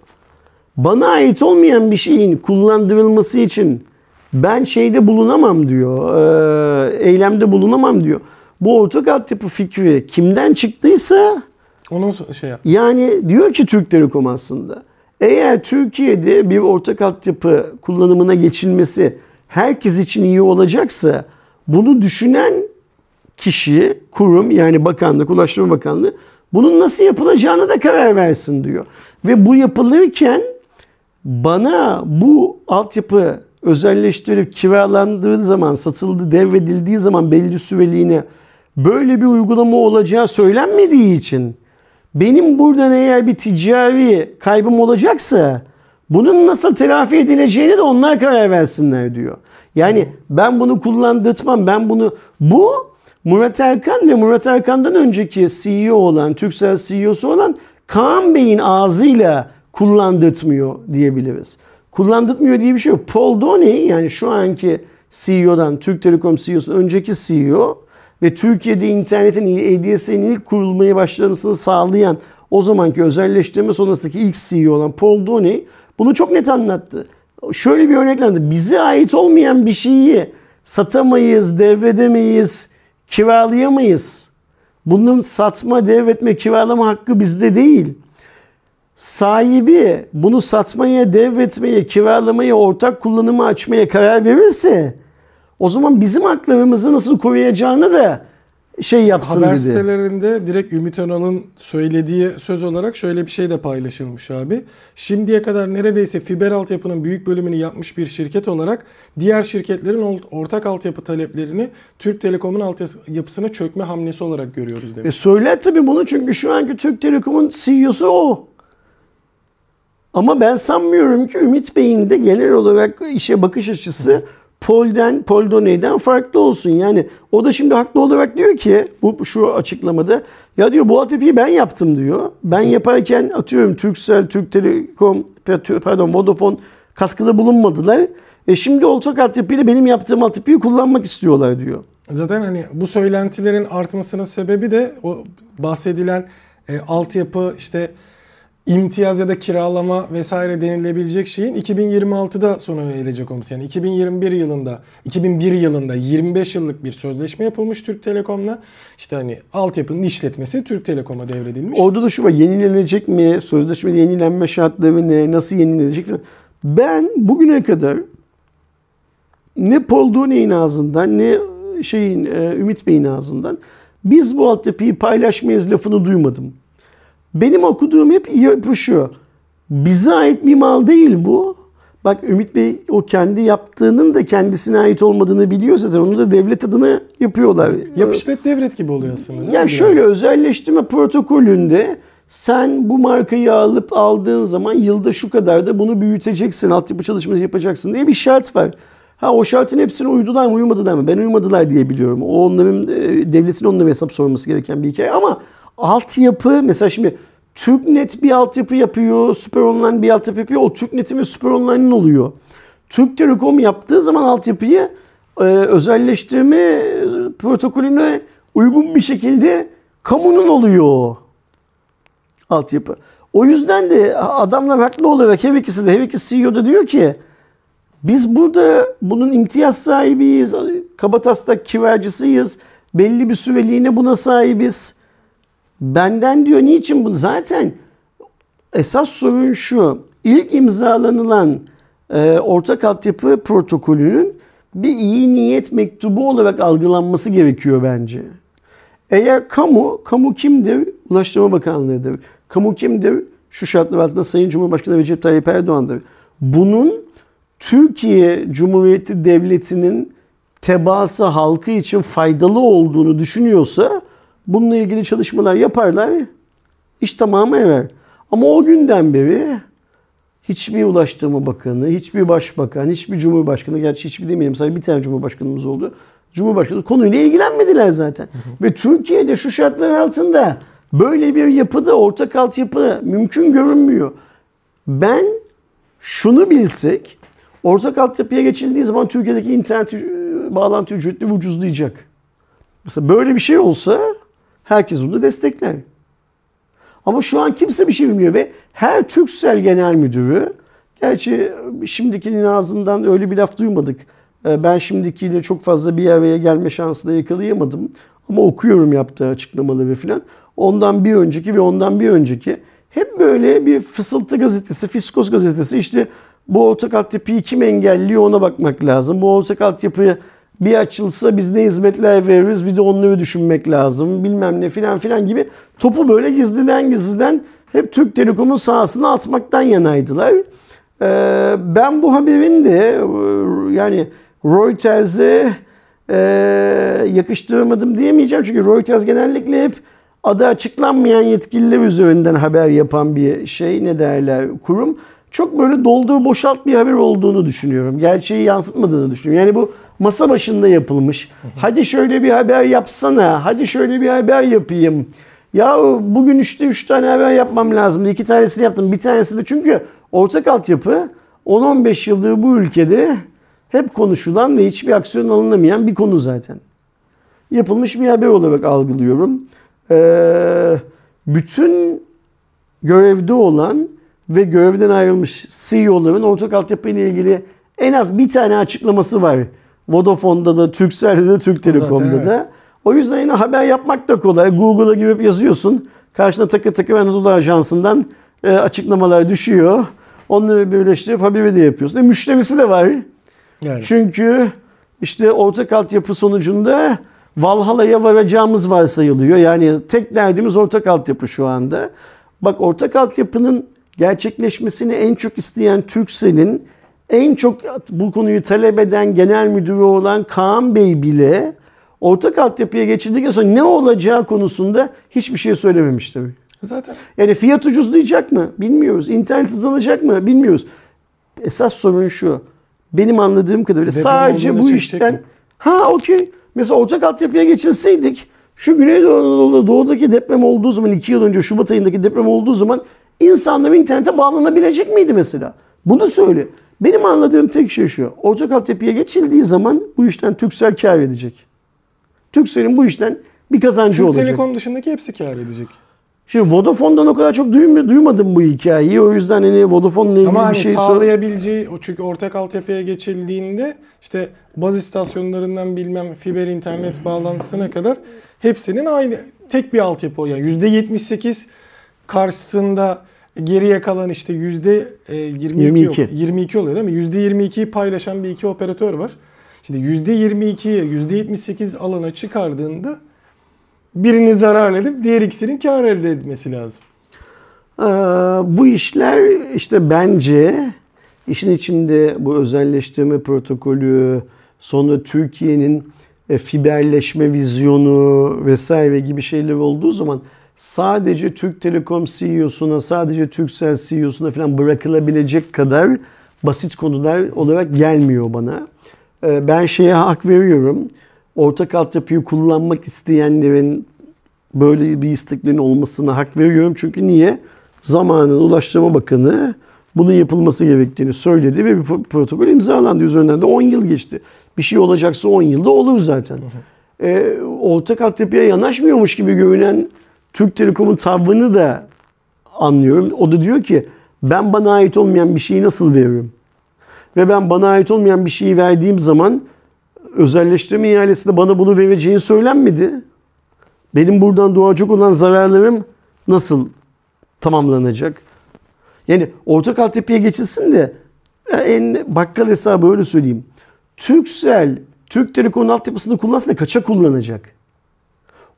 Bana ait olmayan bir şeyin kullandırılması için ben şeyde bulunamam diyor. Eylemde bulunamam diyor. Bu ortak altyapı fikri kimden çıktıysa onu şey Yani diyor ki Türk Telekom aslında eğer Türkiye'de bir ortak altyapı kullanımına geçilmesi herkes için iyi olacaksa bunu düşünen kişi, kurum yani bakanlık, Ulaştırma Bakanlığı bunun nasıl yapılacağına da karar versin diyor. Ve bu yapılırken bana bu altyapı özelleştirip kiralandığı zaman, satıldı, devredildiği zaman belli süreliğine böyle bir uygulama olacağı söylenmediği için benim buradan eğer bir ticari kaybım olacaksa bunun nasıl telafi edileceğini de onlar karar versinler diyor. Yani hmm. ben bunu kullandırtmam. Ben bunu bu Murat Erkan ve Murat Erkan'dan önceki CEO olan, Türksel CEO'su olan Kaan Bey'in ağzıyla kullandırtmıyor diyebiliriz. Kullandırtmıyor diye bir şey yok. Paul Doney yani şu anki CEO'dan, Türk Telekom CEO'su önceki CEO ve Türkiye'de internetin EDSN'i kurulmaya başlamasını sağlayan o zamanki özelleştirme sonrasındaki ilk CEO olan Paul Dooney bunu çok net anlattı. Şöyle bir örneklendi. Bize ait olmayan bir şeyi satamayız, devredemeyiz, kiralayamayız. Bunun satma, devretme, kiralama hakkı bizde değil. Sahibi bunu satmaya, devretmeye, kiralamaya, ortak kullanımı açmaya karar verirse o zaman bizim haklarımızı nasıl koruyacağını da şey yapsın Haber dedi. sitelerinde direkt Ümit Önal'ın söylediği söz olarak şöyle bir şey de paylaşılmış abi. Şimdiye kadar neredeyse fiber altyapının büyük bölümünü yapmış bir şirket olarak diğer şirketlerin ortak altyapı taleplerini Türk Telekom'un altyapısına çökme hamlesi olarak görüyoruz demek. E söyler tabii bunu çünkü şu anki Türk Telekom'un CEO'su o. Ama ben sanmıyorum ki Ümit Bey'in de genel olarak işe bakış açısı Pol'den, Poldoney'den farklı olsun. Yani o da şimdi haklı olarak diyor ki bu şu açıklamada ya diyor bu altyapıyı ben yaptım diyor. Ben yaparken atıyorum Turkcell, Türk Telekom, pardon Vodafone katkıda bulunmadılar. E şimdi ortak altyapıyla benim yaptığım altyapıyı kullanmak istiyorlar diyor. Zaten hani bu söylentilerin artmasının sebebi de o bahsedilen e, altyapı işte imtiyaz ya da kiralama vesaire denilebilecek şeyin 2026'da sona erecek olması. Yani 2021 yılında, 2001 yılında 25 yıllık bir sözleşme yapılmış Türk Telekom'la. İşte hani altyapının işletmesi Türk Telekom'a devredilmiş. Orada da şu var yenilenecek mi? Sözleşme yenilenme şartları ne? Nasıl yenilenecek Ben bugüne kadar ne Poldone'nin ağzından ne şeyin e, Ümit Bey'in ağzından biz bu altyapıyı paylaşmayız lafını duymadım. Benim okuduğum hep yapışıyor. Bize ait bir mal değil bu. Bak Ümit Bey o kendi yaptığının da kendisine ait olmadığını biliyor zaten. Onu da devlet adına yapıyorlar. Yapışlet devlet gibi oluyor aslında. Ya yani şöyle özelleştirme protokolünde sen bu markayı alıp aldığın zaman yılda şu kadar da bunu büyüteceksin, altyapı çalışması yapacaksın diye bir şart var. Ha o şartın hepsini uydular mı uymadılar mı? Ben uymadılar diye biliyorum. O onların e, devletin onlara hesap sorması gereken bir hikaye ama altyapı mesela şimdi TürkNet bir altyapı yapıyor, Super Online bir altyapı yapıyor. O TürkNet'in ve Süper Online'ın oluyor. Türk Telekom yaptığı zaman altyapıyı e, özelleştirme e, protokolüne uygun bir şekilde kamunun oluyor altyapı. O yüzden de adamlar haklı oluyor ve her ikisi de her ikisi CEO da diyor ki biz burada bunun imtiyaz sahibiyiz. Kabatas'ta kiracısıyız. Belli bir süreliğine buna sahibiz. Benden diyor niçin bu? Zaten esas sorun şu. ilk imzalanılan e, ortak altyapı protokolünün bir iyi niyet mektubu olarak algılanması gerekiyor bence. Eğer kamu, kamu kimdir? Ulaştırma Bakanlığı'dır. Kamu kimdir? Şu şartlar altında Sayın Cumhurbaşkanı Recep Tayyip Erdoğan'dır. Bunun Türkiye Cumhuriyeti Devleti'nin tebaası halkı için faydalı olduğunu düşünüyorsa bununla ilgili çalışmalar yaparlar. iş tamamı erer. Ama o günden beri hiçbir Ulaştırma Bakanı, hiçbir Başbakan, hiçbir Cumhurbaşkanı, gerçi hiçbir demeyelim sadece bir tane Cumhurbaşkanımız oldu. Cumhurbaşkanı konuyla ilgilenmediler zaten. Hı hı. Ve Türkiye'de şu şartlar altında böyle bir yapıda ortak altyapı mümkün görünmüyor. Ben şunu bilsek ortak altyapıya geçildiği zaman Türkiye'deki internet e, bağlantı ücretleri ucuzlayacak. Mesela böyle bir şey olsa Herkes bunu destekler. Ama şu an kimse bir şey bilmiyor ve her Türksel Genel Müdürü, gerçi şimdikinin ağzından öyle bir laf duymadık. Ee, ben şimdikiyle çok fazla bir araya gelme şansı da yakalayamadım. Ama okuyorum yaptığı açıklamaları filan. Ondan bir önceki ve ondan bir önceki hep böyle bir fısıltı gazetesi, fiskos gazetesi işte bu ortak altyapıyı kim engelliyor ona bakmak lazım. Bu ortak altyapıyı bir açılsa biz ne hizmetler veririz bir de onları düşünmek lazım bilmem ne filan filan gibi topu böyle gizliden gizliden hep Türk Telekom'un sahasına atmaktan yanaydılar. Ee, ben bu haberin de e, yani Reuters'e e, yakıştıramadım diyemeyeceğim. Çünkü Reuters genellikle hep adı açıklanmayan yetkililer üzerinden haber yapan bir şey ne derler kurum. Çok böyle doldur boşalt bir haber olduğunu düşünüyorum. Gerçeği yansıtmadığını düşünüyorum. Yani bu masa başında yapılmış. Hadi şöyle bir haber yapsana, hadi şöyle bir haber yapayım. Ya bugün işte üç tane haber yapmam lazım. İki tanesini yaptım. Bir tanesini de çünkü ortak altyapı 10-15 yıldır bu ülkede hep konuşulan ve hiçbir aksiyon alınamayan bir konu zaten. Yapılmış bir haber olarak algılıyorum. Ee, bütün görevde olan ve görevden ayrılmış CEO'ların ortak altyapı ile ilgili en az bir tane açıklaması var. Vodafone'da da, Türkcell'de de, Türk Telekom'da da. O yüzden yine haber yapmak da kolay. Google'a girip yazıyorsun. Karşına takı takı Anadolu Ajansı'ndan e, açıklamalar düşüyor. Onları birleştirip haberi de yapıyorsun. E, müşterisi de var. Yani. Çünkü işte ortak altyapı sonucunda Valhalla'ya varacağımız varsayılıyor. Yani tek derdimiz ortak altyapı şu anda. Bak ortak altyapının gerçekleşmesini en çok isteyen Turkcell'in en çok bu konuyu talep eden genel müdürü olan Kaan Bey bile ortak altyapıya geçildikten sonra ne olacağı konusunda hiçbir şey söylememiş tabii. Zaten. Yani fiyat ucuzlayacak mı? Bilmiyoruz. İnternet hızlanacak mı? Bilmiyoruz. Esas sorun şu. Benim anladığım kadarıyla Deprem sadece bu işten... Mi? Ha okey. Mesela ortak altyapıya geçilseydik şu Güneydoğu doğudaki deprem olduğu zaman 2 yıl önce Şubat ayındaki deprem olduğu zaman insanlar internete bağlanabilecek miydi mesela? Bunu söyle. Benim anladığım tek şey şu. Ortak altyapıya geçildiği zaman bu işten Türksel kâr edecek. Türksel'in bu işten bir kazancı Türk olacak. Telekom dışındaki hepsi kâr edecek. Şimdi Vodafone'dan o kadar çok duymadım, duymadım bu hikayeyi. O yüzden hani Vodafone'la ilgili Ama bir hani şey sağlayabileceği o çünkü ortak altyapıya geçildiğinde işte baz istasyonlarından bilmem fiber internet bağlantısına kadar hepsinin aynı tek bir altyapı o yani %78 karşısında geriye kalan işte yüzde 22, e, 22. Yok, 22 oluyor değil mi? Yüzde 22'yi paylaşan bir iki operatör var. Şimdi yüzde 22'ye yüzde 78 alana çıkardığında birini zarar edip diğer ikisinin kar elde etmesi lazım. Ee, bu işler işte bence işin içinde bu özelleştirme protokolü, sonra Türkiye'nin e, fiberleşme vizyonu vesaire gibi şeyler olduğu zaman sadece Türk Telekom CEO'suna, sadece Türkcell CEO'suna falan bırakılabilecek kadar basit konular olarak gelmiyor bana. Ee, ben şeye hak veriyorum. Ortak altyapıyı kullanmak isteyenlerin böyle bir isteklerinin olmasına hak veriyorum. Çünkü niye? Zamanın Ulaştırma Bakanı bunun yapılması gerektiğini söyledi ve bir protokol imzalandı. Üzerinden de 10 yıl geçti. Bir şey olacaksa 10 yılda olur zaten. E, ortak altyapıya yanaşmıyormuş gibi görünen Türk Telekom'un tavrını da anlıyorum. O da diyor ki ben bana ait olmayan bir şeyi nasıl veririm? Ve ben bana ait olmayan bir şeyi verdiğim zaman özelleştirme ihalesinde bana bunu vereceğini söylenmedi. Benim buradan doğacak olan zararlarım nasıl tamamlanacak? Yani ortak altyapıya geçilsin de en bakkal hesabı öyle söyleyeyim. Türksel, Türk Telekom'un altyapısını kullansa da kaça kullanacak?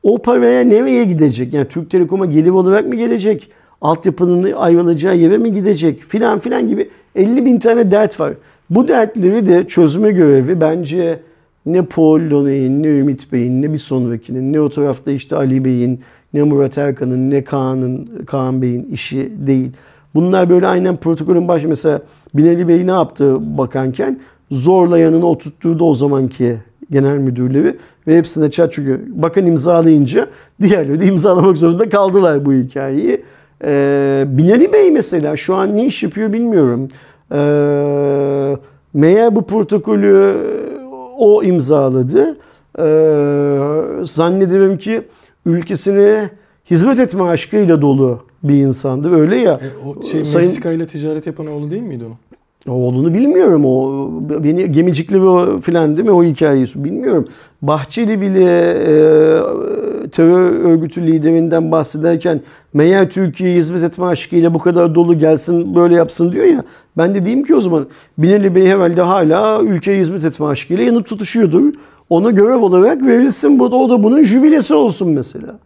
O paraya nereye gidecek? Yani Türk Telekom'a gelir olarak mı gelecek? Altyapının ayrılacağı yere mi gidecek? Filan filan gibi 50 bin tane dert var. Bu dertleri de çözme görevi bence ne Paul Donay'ın, ne Ümit Bey'in, ne bir sonrakinin, ne o tarafta işte Ali Bey'in, ne Murat Erkan'ın, ne Kaan'ın, Kaan Bey'in işi değil. Bunlar böyle aynen protokolün başı mesela Binali Bey ne yaptı bakanken zorlayanını oturtturdu o zamanki Genel Müdürleri ve hepsine çat çünkü bakan imzalayınca [laughs] diğerleri de imzalamak zorunda kaldılar bu hikayeyi. Ee, Binali Bey mesela şu an ne iş yapıyor bilmiyorum. Ee, meğer bu protokolü e, o imzaladı. Ee, zannederim ki ülkesine hizmet etme aşkıyla dolu bir insandı. Öyle ya. E, o şey, Sayın... Meksika ile ticaret yapan oğlu değil miydi onun? Oğlunu bilmiyorum. O beni gemicikli o filan değil mi o hikayeyi bilmiyorum. Bahçeli bile e, terör örgütü liderinden bahsederken meğer Türkiye'ye hizmet etme aşkıyla bu kadar dolu gelsin böyle yapsın diyor ya. Ben de diyeyim ki o zaman Binali Bey herhalde hala ülkeye hizmet etme aşkıyla yanıp tutuşuyordur. Ona görev olarak verilsin. Bu da, o da bunun jübilesi olsun mesela.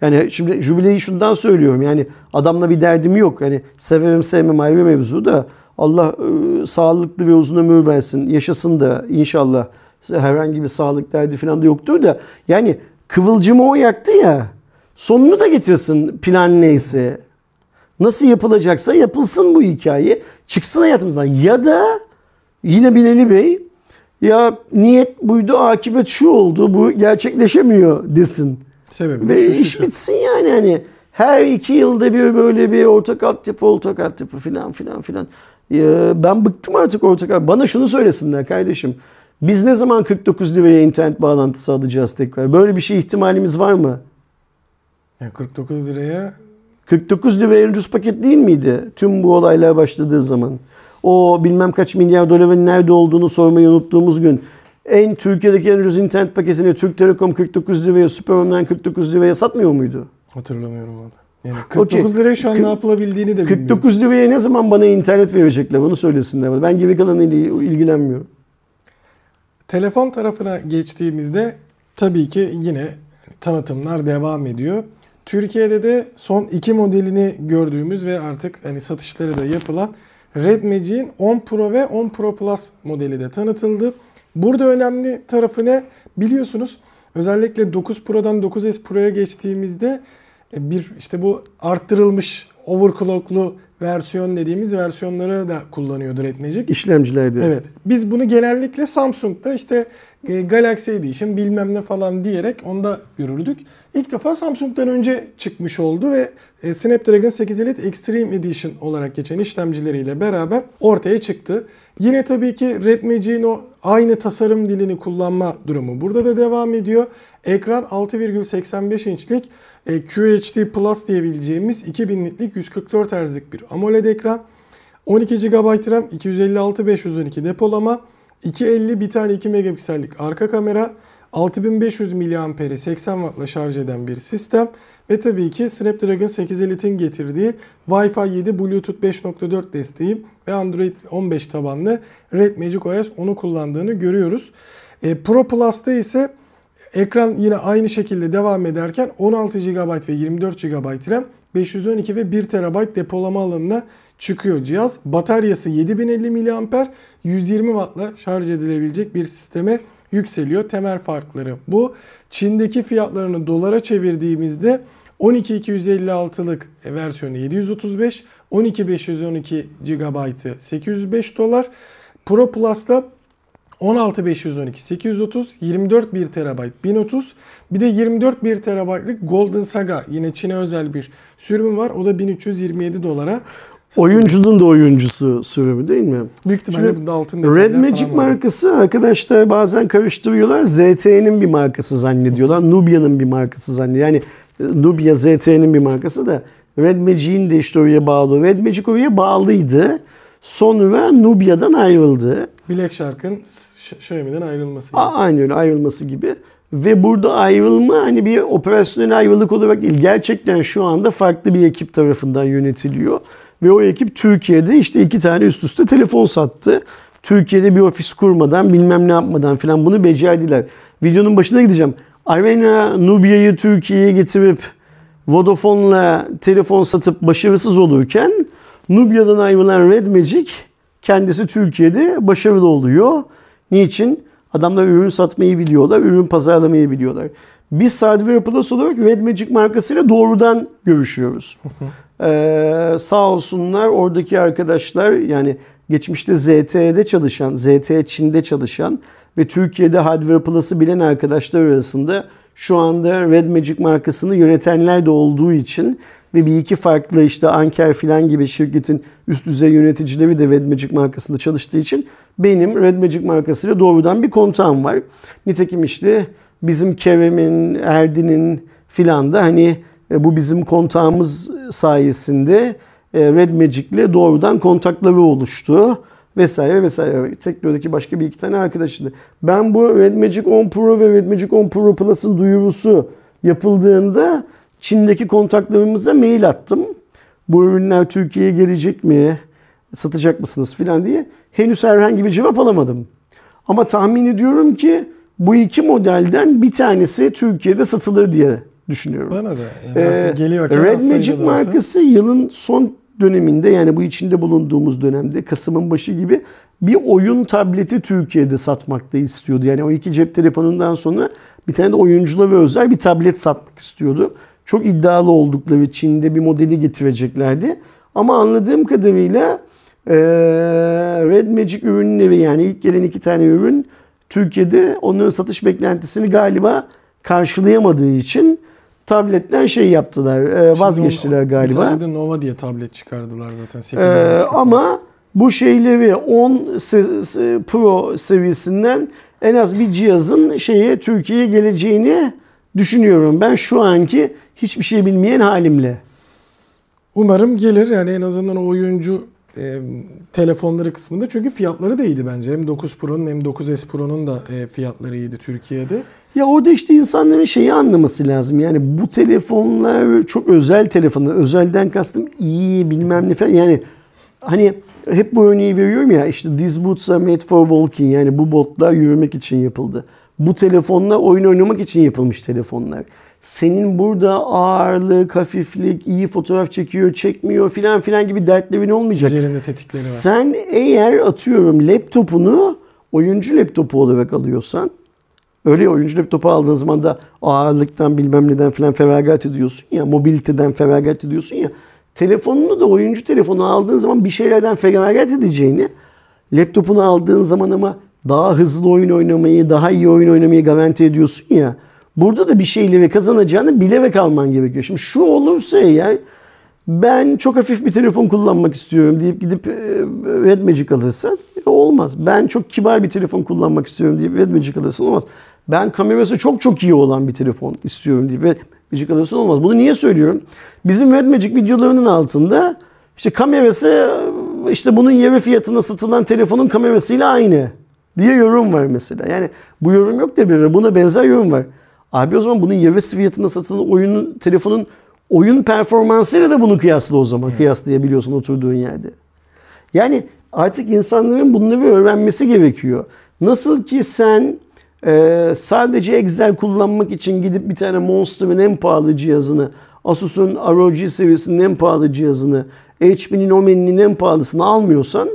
Yani şimdi jübileyi şundan söylüyorum. Yani adamla bir derdim yok. Yani severim sevmem ayrı mevzu da Allah e, sağlıklı ve uzun ömür versin. Yaşasın da inşallah. Herhangi bir sağlık derdi falan da yoktur da. Yani kıvılcımı o yaktı ya. Sonunu da getirsin plan neyse. Nasıl yapılacaksa yapılsın bu hikaye. Çıksın hayatımızdan. Ya da yine Binali Bey ya niyet buydu akibet şu oldu bu gerçekleşemiyor desin. Sebebi Ve iş şu. bitsin yani hani her iki yılda bir böyle bir ortak altyapı ortak altyapı filan filan filan. Ee, ben bıktım artık ortak. Bana şunu söylesinler kardeşim. Biz ne zaman 49 liraya internet bağlantısı alacağız tekrar? Böyle bir şey ihtimalimiz var mı? Yani 49 liraya 49 liraya ucuz paket değil miydi? Tüm bu olaylar başladığı zaman. O bilmem kaç milyar doların nerede olduğunu sormayı unuttuğumuz gün. En Türkiye'deki en ucuz internet paketini Türk Telekom 49 liraya, Süperom'dan 49 liraya satmıyor muydu? Hatırlamıyorum valla. Yani 49 liraya şu an ne yapılabildiğini de 49 bilmiyorum. liraya ne zaman bana internet verecekler onu söylesinler bana. Ben geri kalan ilgilenmiyorum. Telefon tarafına geçtiğimizde tabii ki yine tanıtımlar devam ediyor. Türkiye'de de son iki modelini gördüğümüz ve artık hani satışları da yapılan Redmi'nin 10 Pro ve 10 Pro Plus modeli de tanıtıldı. Burada önemli tarafı ne? Biliyorsunuz özellikle 9 Pro'dan 9S Pro'ya geçtiğimizde bir işte bu arttırılmış overclocklu versiyon dediğimiz versiyonları da kullanıyordur Red İşlemcilerde. Evet. Biz bunu genellikle Samsung'da işte e, Galaxy Edition bilmem ne falan diyerek onda görürdük. İlk defa Samsung'dan önce çıkmış oldu ve e, Snapdragon 8 Elite Extreme Edition olarak geçen işlemcileriyle beraber ortaya çıktı. Yine tabii ki Redmi Magic'in o aynı tasarım dilini kullanma durumu burada da devam ediyor. Ekran 6,85 inçlik e, QHD Plus diyebileceğimiz 2000 nitlik 144 Hz'lik bir AMOLED ekran. 12 GB RAM, 256 512 depolama, 250 bir tane 2 megapiksellik arka kamera, 6500 mAh'i 80 Watt'la şarj eden bir sistem ve tabii ki Snapdragon 8 Elite'in getirdiği Wi-Fi 7 Bluetooth 5.4 desteği ve Android 15 tabanlı Red Magic OS onu kullandığını görüyoruz. E, Pro Plus'ta ise Ekran yine aynı şekilde devam ederken 16 GB ve 24 GB RAM 512 ve 1 TB depolama alanına çıkıyor cihaz. Bataryası 7050 mAh, 120 Watt'la şarj edilebilecek bir sisteme yükseliyor. Temel farkları bu. Çin'deki fiyatlarını dolara çevirdiğimizde 12256'lık versiyonu 735, 12512 GB'ı 805 dolar. Pro Plus'ta 16512 830, 24 1 TB 1030, bir de 24 1 TB'lık Golden Saga yine Çin'e özel bir sürümü var. O da 1327 dolara. Oyuncunun da oyuncusu sürümü değil mi? Büyük ihtimalle Şimdi, bunda altın Red Magic markası arkadaşlar bazen karıştırıyorlar. ZTE'nin bir markası zannediyorlar. Nubia'nın bir markası zannediyorlar. Yani e, Nubia ZTE'nin bir markası da Red Magic'in de işte oraya bağlı. Red Magic oraya bağlıydı. Sonra Nubia'dan ayrıldı. Black Shark'ın Şömineden ayrılması gibi. Aynen öyle ayrılması gibi. Ve burada ayrılma hani bir operasyonel ayrılık olarak değil. Gerçekten şu anda farklı bir ekip tarafından yönetiliyor. Ve o ekip Türkiye'de işte iki tane üst üste telefon sattı. Türkiye'de bir ofis kurmadan bilmem ne yapmadan filan bunu becerdiler. Videonun başına gideceğim. Armenia Nubia'yı Türkiye'ye getirip Vodafone'la telefon satıp başarısız olurken Nubia'dan ayrılan Red Magic kendisi Türkiye'de başarılı oluyor. Niçin? Adamlar ürün satmayı biliyorlar, ürün pazarlamayı biliyorlar. Biz Sadware Plus olarak Red Magic markasıyla doğrudan görüşüyoruz. ee, sağ olsunlar oradaki arkadaşlar yani geçmişte ZTE'de çalışan, ZTE Çin'de çalışan ve Türkiye'de Hardware Plus'ı bilen arkadaşlar arasında şu anda Red Magic markasını yönetenler de olduğu için ve bir iki farklı işte Anker filan gibi şirketin üst düzey yöneticileri de Red Magic markasında çalıştığı için benim Red Magic markasıyla doğrudan bir kontağım var. Nitekim işte bizim Kerem'in, Erdin'in filan da hani e, bu bizim kontağımız sayesinde e, Red Magic'le doğrudan kontakları oluştu vesaire vesaire. Teknodaki başka bir iki tane arkadaşıydı. Ben bu Red Magic 10 Pro ve Red Magic 10 Pro Plus'ın duyurusu yapıldığında Çin'deki kontaklarımıza mail attım. Bu ürünler Türkiye'ye gelecek mi? Satacak mısınız filan diye henüz herhangi bir cevap alamadım. Ama tahmin ediyorum ki bu iki modelden bir tanesi Türkiye'de satılır diye düşünüyorum. Bana da. Yani artık ee, geliyor. Red Magic markası yılın son döneminde yani bu içinde bulunduğumuz dönemde Kasım'ın başı gibi bir oyun tableti Türkiye'de satmakta istiyordu. Yani o iki cep telefonundan sonra bir tane de oyuncula ve özel bir tablet satmak istiyordu. Çok iddialı oldukları Çin'de bir modeli getireceklerdi. Ama anladığım kadarıyla ee, Red Magic ürünleri yani ilk gelen iki tane ürün Türkiye'de onların satış beklentisini galiba karşılayamadığı için tabletten şey yaptılar, ee, vazgeçtiler Şimdi galiba. Bir tane de Nova diye tablet çıkardılar zaten 8 ee, Ama bu şeyleri 10 Pro seviyesinden en az bir cihazın şeye Türkiye'ye geleceğini düşünüyorum. Ben şu anki hiçbir şey bilmeyen halimle. Umarım gelir yani en azından o oyuncu e, telefonları kısmında. Çünkü fiyatları da iyiydi bence. Hem 9 Pro'nun hem 9S Pro'nun da e, fiyatları iyiydi Türkiye'de. Ya orada işte insanların şeyi anlaması lazım. Yani bu telefonlar çok özel telefonlar. Özelden kastım iyi bilmem ne falan. Yani hani hep bu örneği veriyorum ya işte these boots are made for walking. Yani bu botlar yürümek için yapıldı. Bu telefonlar oyun oynamak için yapılmış telefonlar senin burada ağırlık, hafiflik, iyi fotoğraf çekiyor, çekmiyor filan filan gibi dertlerin olmayacak. Üzerinde tetikleri var. Sen eğer atıyorum laptopunu oyuncu laptopu olarak alıyorsan öyle oyuncu laptopu aldığın zaman da ağırlıktan bilmem neden filan feragat ediyorsun ya mobiliteden feragat ediyorsun ya telefonunu da oyuncu telefonu aldığın zaman bir şeylerden feragat edeceğini laptopunu aldığın zaman ama daha hızlı oyun oynamayı, daha iyi oyun oynamayı garanti ediyorsun ya. Burada da bir şeyle ve kazanacağını bile alman gerekiyor. Şimdi şu olursa eğer ben çok hafif bir telefon kullanmak istiyorum deyip gidip e, Red Magic alırsan e, olmaz. Ben çok kibar bir telefon kullanmak istiyorum deyip Red Magic alırsan olmaz. Ben kamerası çok çok iyi olan bir telefon istiyorum deyip Red Magic alırsan olmaz. Bunu niye söylüyorum? Bizim Red Magic videolarının altında işte kamerası işte bunun yeri fiyatına satılan telefonun kamerasıyla aynı diye yorum var mesela. Yani bu yorum yok da bir buna benzer yorum var. Abi o zaman bunun yevesi fiyatında satılan oyunun telefonun oyun performansıyla da bunu kıyasla o zaman. Hmm. Kıyaslayabiliyorsun oturduğun yerde. Yani artık insanların bunları öğrenmesi gerekiyor. Nasıl ki sen e, sadece Excel kullanmak için gidip bir tane Monster'ın en pahalı cihazını, Asus'un ROG seviyesinin en pahalı cihazını, HP'nin Omen'in en pahalısını almıyorsan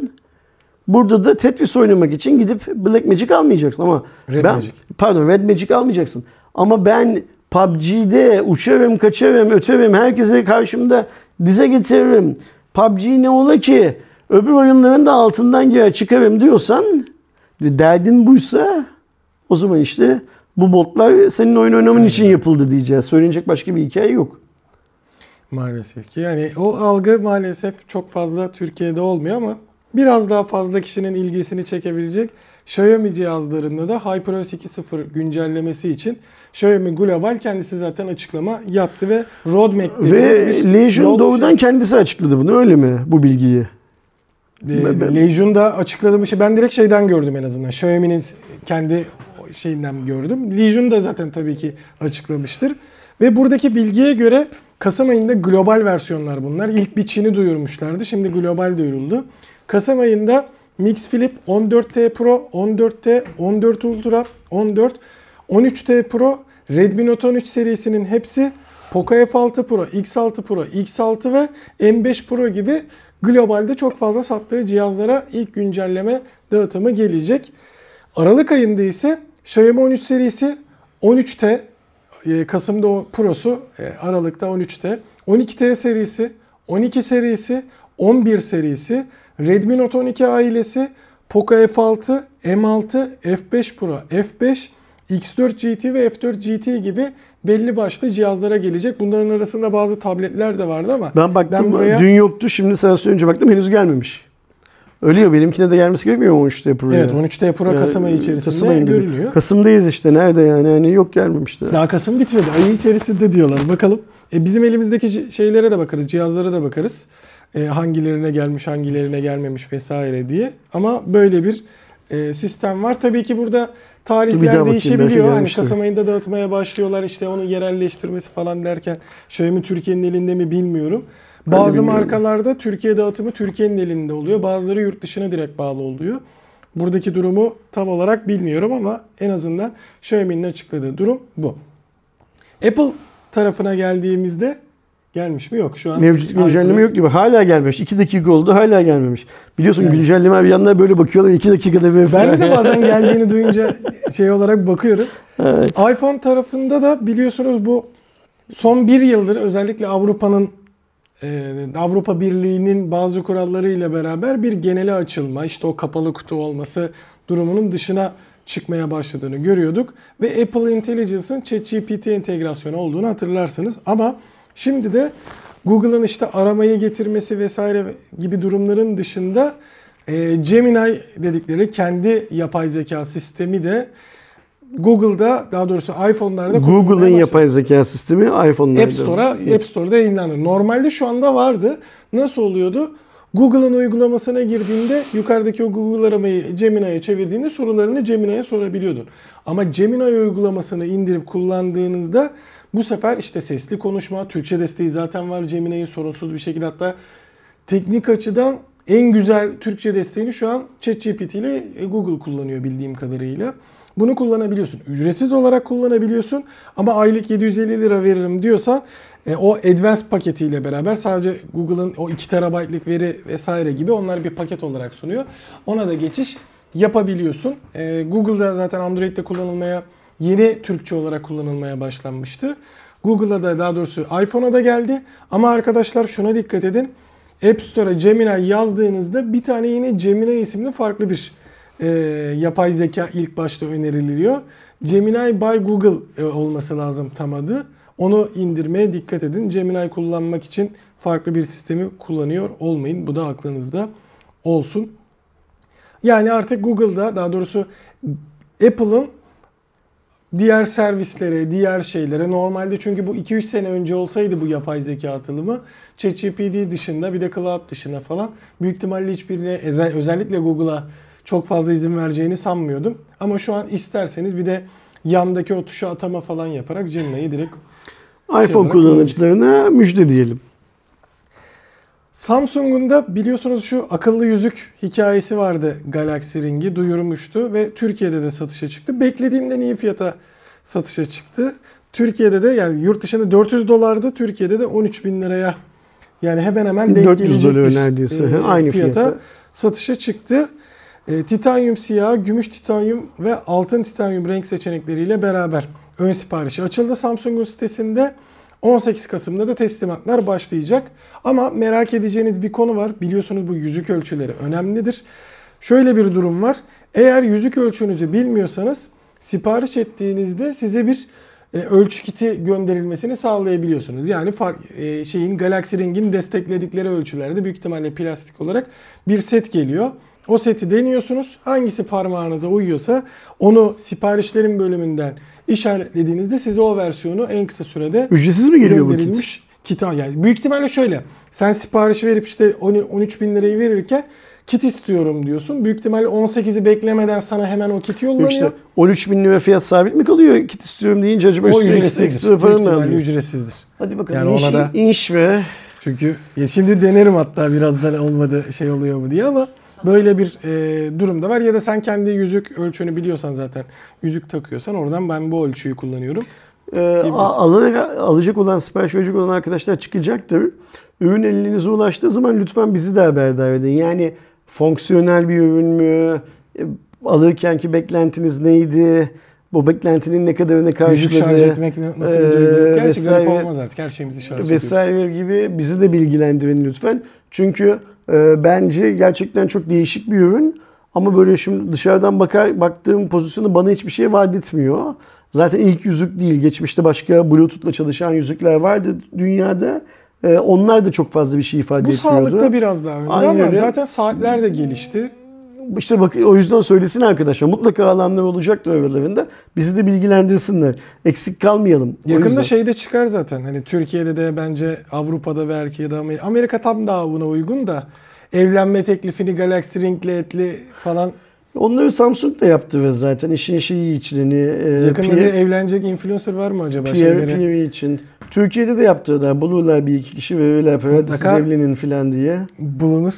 burada da Tetris oynamak için gidip Blackmagic almayacaksın ama Red ben, Magic. pardon Red Magic almayacaksın. Ama ben PUBG'de uçarım, kaçarım, öterim, herkese karşımda dize getiririm. PUBG ne ola ki öbür oyunların da altından girer çıkarım diyorsan derdin buysa o zaman işte bu botlar senin oyun oynaman için yapıldı diyeceğiz. Söyleyecek başka bir hikaye yok. Maalesef ki yani o algı maalesef çok fazla Türkiye'de olmuyor ama biraz daha fazla kişinin ilgisini çekebilecek Xiaomi cihazlarında da HyperOS 2.0 güncellemesi için Xiaomi Global kendisi zaten açıklama yaptı ve roadmap Ve Legion doğrudan şey. kendisi açıkladı bunu öyle mi bu bilgiyi? E, ee, Legion'da açıkladığım şey ben direkt şeyden gördüm en azından. Xiaomi'nin kendi şeyinden gördüm. Legion da zaten tabii ki açıklamıştır. Ve buradaki bilgiye göre Kasım ayında global versiyonlar bunlar. İlk bir Çin'i duyurmuşlardı. Şimdi global duyuruldu. Kasım ayında Mix Flip 14T Pro, 14T, 14 Ultra, 14, 13T Pro, Redmi Note 13 serisinin hepsi Poco F6 Pro, X6 Pro, X6 ve M5 Pro gibi globalde çok fazla sattığı cihazlara ilk güncelleme dağıtımı gelecek. Aralık ayında ise Xiaomi 13 serisi 13T, e, Kasım'da o Pro'su, e, Aralık'ta 13T, 12T serisi, 12 serisi, 11 serisi, Redmi Note 12 ailesi Poco F6, M6, F5 Pro, F5, X4 GT ve F4 GT gibi belli başlı cihazlara gelecek. Bunların arasında bazı tabletler de vardı ama ben baktım ben buraya... dün yoktu şimdi sana önce baktım henüz gelmemiş. Öyle ya benimkine de gelmesi gerekmiyor mu 13 Pro'ya? Evet 13 Pro ee, Kasım ayı içerisinde Kasım ayı görülüyor. Kasım'dayız işte nerede yani yani yok gelmemiş de. Daha Kasım bitmedi ayı içerisinde diyorlar bakalım. E, bizim elimizdeki şeylere de bakarız cihazlara da bakarız. E, hangilerine gelmiş, hangilerine gelmemiş vesaire diye. Ama böyle bir e, sistem var. Tabii ki burada tarihler bakayım, değişebiliyor. Hani Kasım ayında dağıtmaya başlıyorlar. İşte onu yerelleştirmesi falan derken şöyle mi Türkiye'nin elinde mi bilmiyorum. Bazı markalarda Türkiye dağıtımı Türkiye'nin elinde oluyor. Bazıları yurt dışına direkt bağlı oluyor. Buradaki durumu tam olarak bilmiyorum ama en azından Xiaomi'nin açıkladığı durum bu. Apple tarafına geldiğimizde Gelmiş mi? Yok. Şu an Mevcut güncelleme yok gibi. Hala gelmemiş. 2 dakika oldu hala gelmemiş. Biliyorsun yani. güncelleme bir yandan böyle bakıyorlar 2 dakikada bir falan. Ben de bazen [laughs] geldiğini duyunca şey olarak bakıyorum. Evet. iPhone tarafında da biliyorsunuz bu son bir yıldır özellikle Avrupa'nın e, Avrupa Birliği'nin bazı kurallarıyla beraber bir genele açılma, işte o kapalı kutu olması durumunun dışına çıkmaya başladığını görüyorduk. Ve Apple Intelligence'ın ChatGPT entegrasyonu olduğunu hatırlarsınız. Ama Şimdi de Google'ın işte aramayı getirmesi vesaire gibi durumların dışında e, Gemini dedikleri kendi yapay zeka sistemi de Google'da daha doğrusu iPhone'larda Google'ın yapay zeka sistemi iPhone'larda. App Store'a App Store'da yayınlandı. Normalde şu anda vardı. Nasıl oluyordu? Google'ın uygulamasına girdiğinde yukarıdaki o Google aramayı Gemini'ye çevirdiğinde sorularını Gemini'ye sorabiliyordun. Ama Gemini uygulamasını indirip kullandığınızda bu sefer işte sesli konuşma, Türkçe desteği zaten var Cemine'nin sorunsuz bir şekilde hatta teknik açıdan en güzel Türkçe desteğini şu an ChatGPT ile e, Google kullanıyor bildiğim kadarıyla. Bunu kullanabiliyorsun. Ücretsiz olarak kullanabiliyorsun ama aylık 750 lira veririm diyorsa e, o Advanced paketiyle beraber sadece Google'ın o 2 terabaytlık veri vesaire gibi onlar bir paket olarak sunuyor. Ona da geçiş yapabiliyorsun. E, Google'da zaten Android'de kullanılmaya yeni Türkçe olarak kullanılmaya başlanmıştı. Google'a da daha doğrusu iPhone'a da geldi. Ama arkadaşlar şuna dikkat edin. App Store'a Gemini yazdığınızda bir tane yine Gemini isimli farklı bir e, yapay zeka ilk başta öneriliyor. Gemini by Google e, olması lazım tam adı. Onu indirmeye dikkat edin. Gemini kullanmak için farklı bir sistemi kullanıyor olmayın. Bu da aklınızda olsun. Yani artık Google'da daha doğrusu Apple'ın diğer servislere, diğer şeylere. Normalde çünkü bu 2-3 sene önce olsaydı bu yapay zeka atılımı ChatGPT dışında bir de Cloud dışında falan büyük ihtimalle hiçbirine özellikle Google'a çok fazla izin vereceğini sanmıyordum. Ama şu an isterseniz bir de yandaki o tuşa atama falan yaparak Gemini'yi direkt iPhone şey kullanıcılarına müjde diyelim. Samsung'un da biliyorsunuz şu akıllı yüzük hikayesi vardı Galaxy Ring'i duyurmuştu ve Türkiye'de de satışa çıktı. Beklediğimden iyi fiyata satışa çıktı. Türkiye'de de yani yurt dışında 400 dolardı, Türkiye'de de 13 bin liraya yani hemen hemen denk 400 gelecek neredeyse. E, [laughs] aynı fiyata, fiyata satışa çıktı. E, titanyum siyah, gümüş titanyum ve altın titanyum renk seçenekleriyle beraber ön siparişi açıldı Samsung'un sitesinde. 18 Kasım'da da teslimatlar başlayacak. Ama merak edeceğiniz bir konu var. Biliyorsunuz bu yüzük ölçüleri önemlidir. Şöyle bir durum var. Eğer yüzük ölçünüzü bilmiyorsanız sipariş ettiğinizde size bir e, ölçü kiti gönderilmesini sağlayabiliyorsunuz. Yani fark, e, şeyin Galaxy Ring'in destekledikleri ölçülerde büyük ihtimalle plastik olarak bir set geliyor. O seti deniyorsunuz. Hangisi parmağınıza uyuyorsa onu siparişlerin bölümünden işaretlediğinizde size o versiyonu en kısa sürede ücretsiz mi geliyor bu kit? Kit yani büyük ihtimalle şöyle. Sen sipariş verip işte 13 bin lirayı verirken kit istiyorum diyorsun. Büyük ihtimalle 18'i beklemeden sana hemen o kiti yollanıyor. İşte 13 bin lira fiyat sabit mi kalıyor? Kit istiyorum deyince acaba o ücretsizdir. Büyük ihtimalle ücretsizdir. Hadi bakalım yani iş, ona da... iş be. Çünkü ya şimdi denerim hatta birazdan olmadı şey oluyor mu diye ama Böyle bir e, durum var. Ya da sen kendi yüzük ölçünü biliyorsan zaten yüzük takıyorsan oradan ben bu ölçüyü kullanıyorum. E, alarak, alacak olan, sipariş verecek olan arkadaşlar çıkacaktır. Ürün elinize ulaştığı zaman lütfen bizi de haberdar edin. Yani fonksiyonel bir ürün mü? E, alırkenki beklentiniz neydi? bu beklentinin ne kadarını karşıladı. Yüzük şarj etmek nasıl bir e, duygu? Gerçi vesaire, garip olmaz artık. Her şeyimizi şarj ediyoruz. Vesaire gibi bizi de bilgilendirin lütfen. Çünkü e, bence gerçekten çok değişik bir ürün. Ama böyle şimdi dışarıdan bakar, baktığım pozisyonu bana hiçbir şey vaat etmiyor. Zaten ilk yüzük değil. Geçmişte başka Bluetooth'la çalışan yüzükler vardı dünyada. Ee, onlar da çok fazla bir şey ifade Bu etmiyordu. Bu sağlıkta biraz daha önde ama öyle. zaten saatler de gelişti işte bak o yüzden söylesin arkadaşlar. Mutlaka alanlar olacaktır aralarında. Bizi de bilgilendirsinler. Eksik kalmayalım. O Yakında şey de çıkar zaten. Hani Türkiye'de de bence Avrupa'da ve belki de Amerika, Amerika tam daha buna uygun da evlenme teklifini Galaxy Ring'le etli falan Onları Samsung da yaptı ve zaten işin şeyi için hani e, yakında peer, evlenecek influencer var mı acaba peer, peer için. Türkiye'de de yaptı da bulurlar bir iki kişi verirler para siz evlenin filan diye. Bulunur.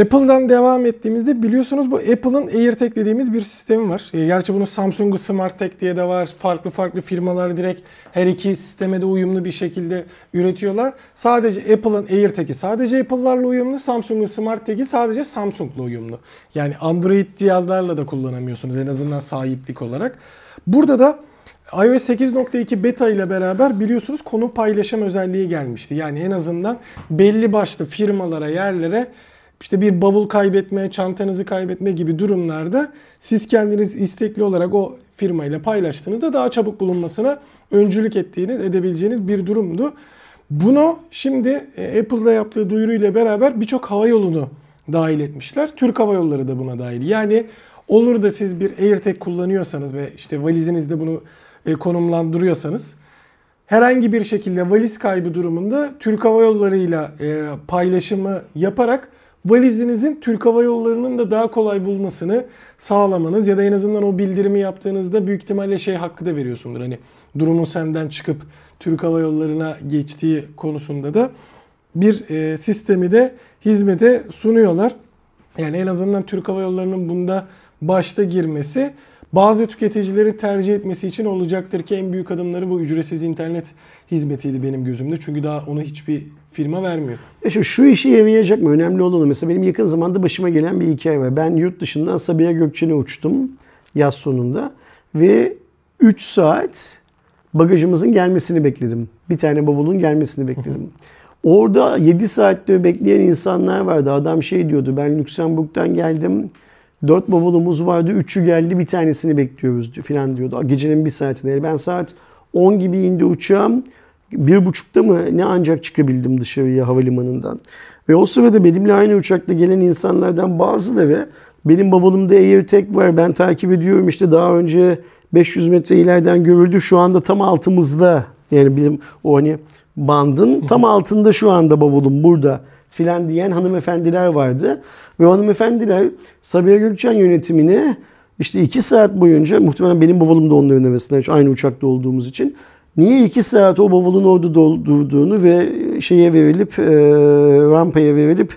Apple'dan devam ettiğimizde biliyorsunuz bu Apple'ın AirTag dediğimiz bir sistemi var. E, gerçi bunu Samsung SmartTag diye de var. Farklı farklı firmalar direkt her iki sisteme de uyumlu bir şekilde üretiyorlar. Sadece Apple'ın AirTag'i sadece Apple'larla uyumlu. Samsung'un SmartTag'i sadece Samsung'la uyumlu. Yani Android cihazlarla da kullanamıyorsunuz en azından sahiplik olarak. Burada da iOS 8.2 beta ile beraber biliyorsunuz konu paylaşım özelliği gelmişti. Yani en azından belli başlı firmalara, yerlere işte bir bavul kaybetme, çantanızı kaybetme gibi durumlarda siz kendiniz istekli olarak o firmayla paylaştığınızda daha çabuk bulunmasına öncülük ettiğiniz, edebileceğiniz bir durumdu. Bunu şimdi e, Apple'da yaptığı duyuruyla beraber birçok hava yolunu dahil etmişler. Türk Hava Yolları da buna dahil. Yani olur da siz bir AirTag kullanıyorsanız ve işte valizinizde bunu e, konumlandırıyorsanız herhangi bir şekilde valiz kaybı durumunda Türk Hava Yolları ile paylaşımı yaparak valizinizin Türk Hava Yolları'nın da daha kolay bulmasını sağlamanız ya da en azından o bildirimi yaptığınızda büyük ihtimalle şey hakkı da veriyorsundur. Hani durumu senden çıkıp Türk Hava Yolları'na geçtiği konusunda da bir e, sistemi de hizmete sunuyorlar. Yani en azından Türk Hava Yolları'nın bunda başta girmesi bazı tüketicileri tercih etmesi için olacaktır ki en büyük adımları bu ücretsiz internet hizmetiydi benim gözümde. Çünkü daha ona hiçbir firma vermiyor. Ya şimdi şu işi yemeyecek mi? Önemli olanı mesela benim yakın zamanda başıma gelen bir hikaye var. Ben yurt dışından Sabiha Gökçen'e uçtum yaz sonunda ve 3 saat bagajımızın gelmesini bekledim. Bir tane bavulun gelmesini bekledim. Orada 7 saatte bekleyen insanlar vardı. Adam şey diyordu ben Lüksemburg'dan geldim. 4 bavulumuz vardı. 3'ü geldi bir tanesini bekliyoruz falan diyordu. Gecenin bir saatinde. ben saat 10 gibi indi uçağım. Bir buçukta mı ne ancak çıkabildim dışarıya havalimanından. Ve o sırada benimle aynı uçakta gelen insanlardan bazıları benim bavulumda AirTag var ben takip ediyorum işte daha önce 500 metre ileriden görüldü şu anda tam altımızda yani bizim o hani bandın tam altında şu anda bavulum burada filan diyen hanımefendiler vardı. Ve hanımefendiler Sabiha Gökçen yönetimine işte iki saat boyunca muhtemelen benim bavulum da onun önlemesinden aynı uçakta olduğumuz için niye iki saat o bavulun orada durduğunu ve şeye verilip e, rampaya verilip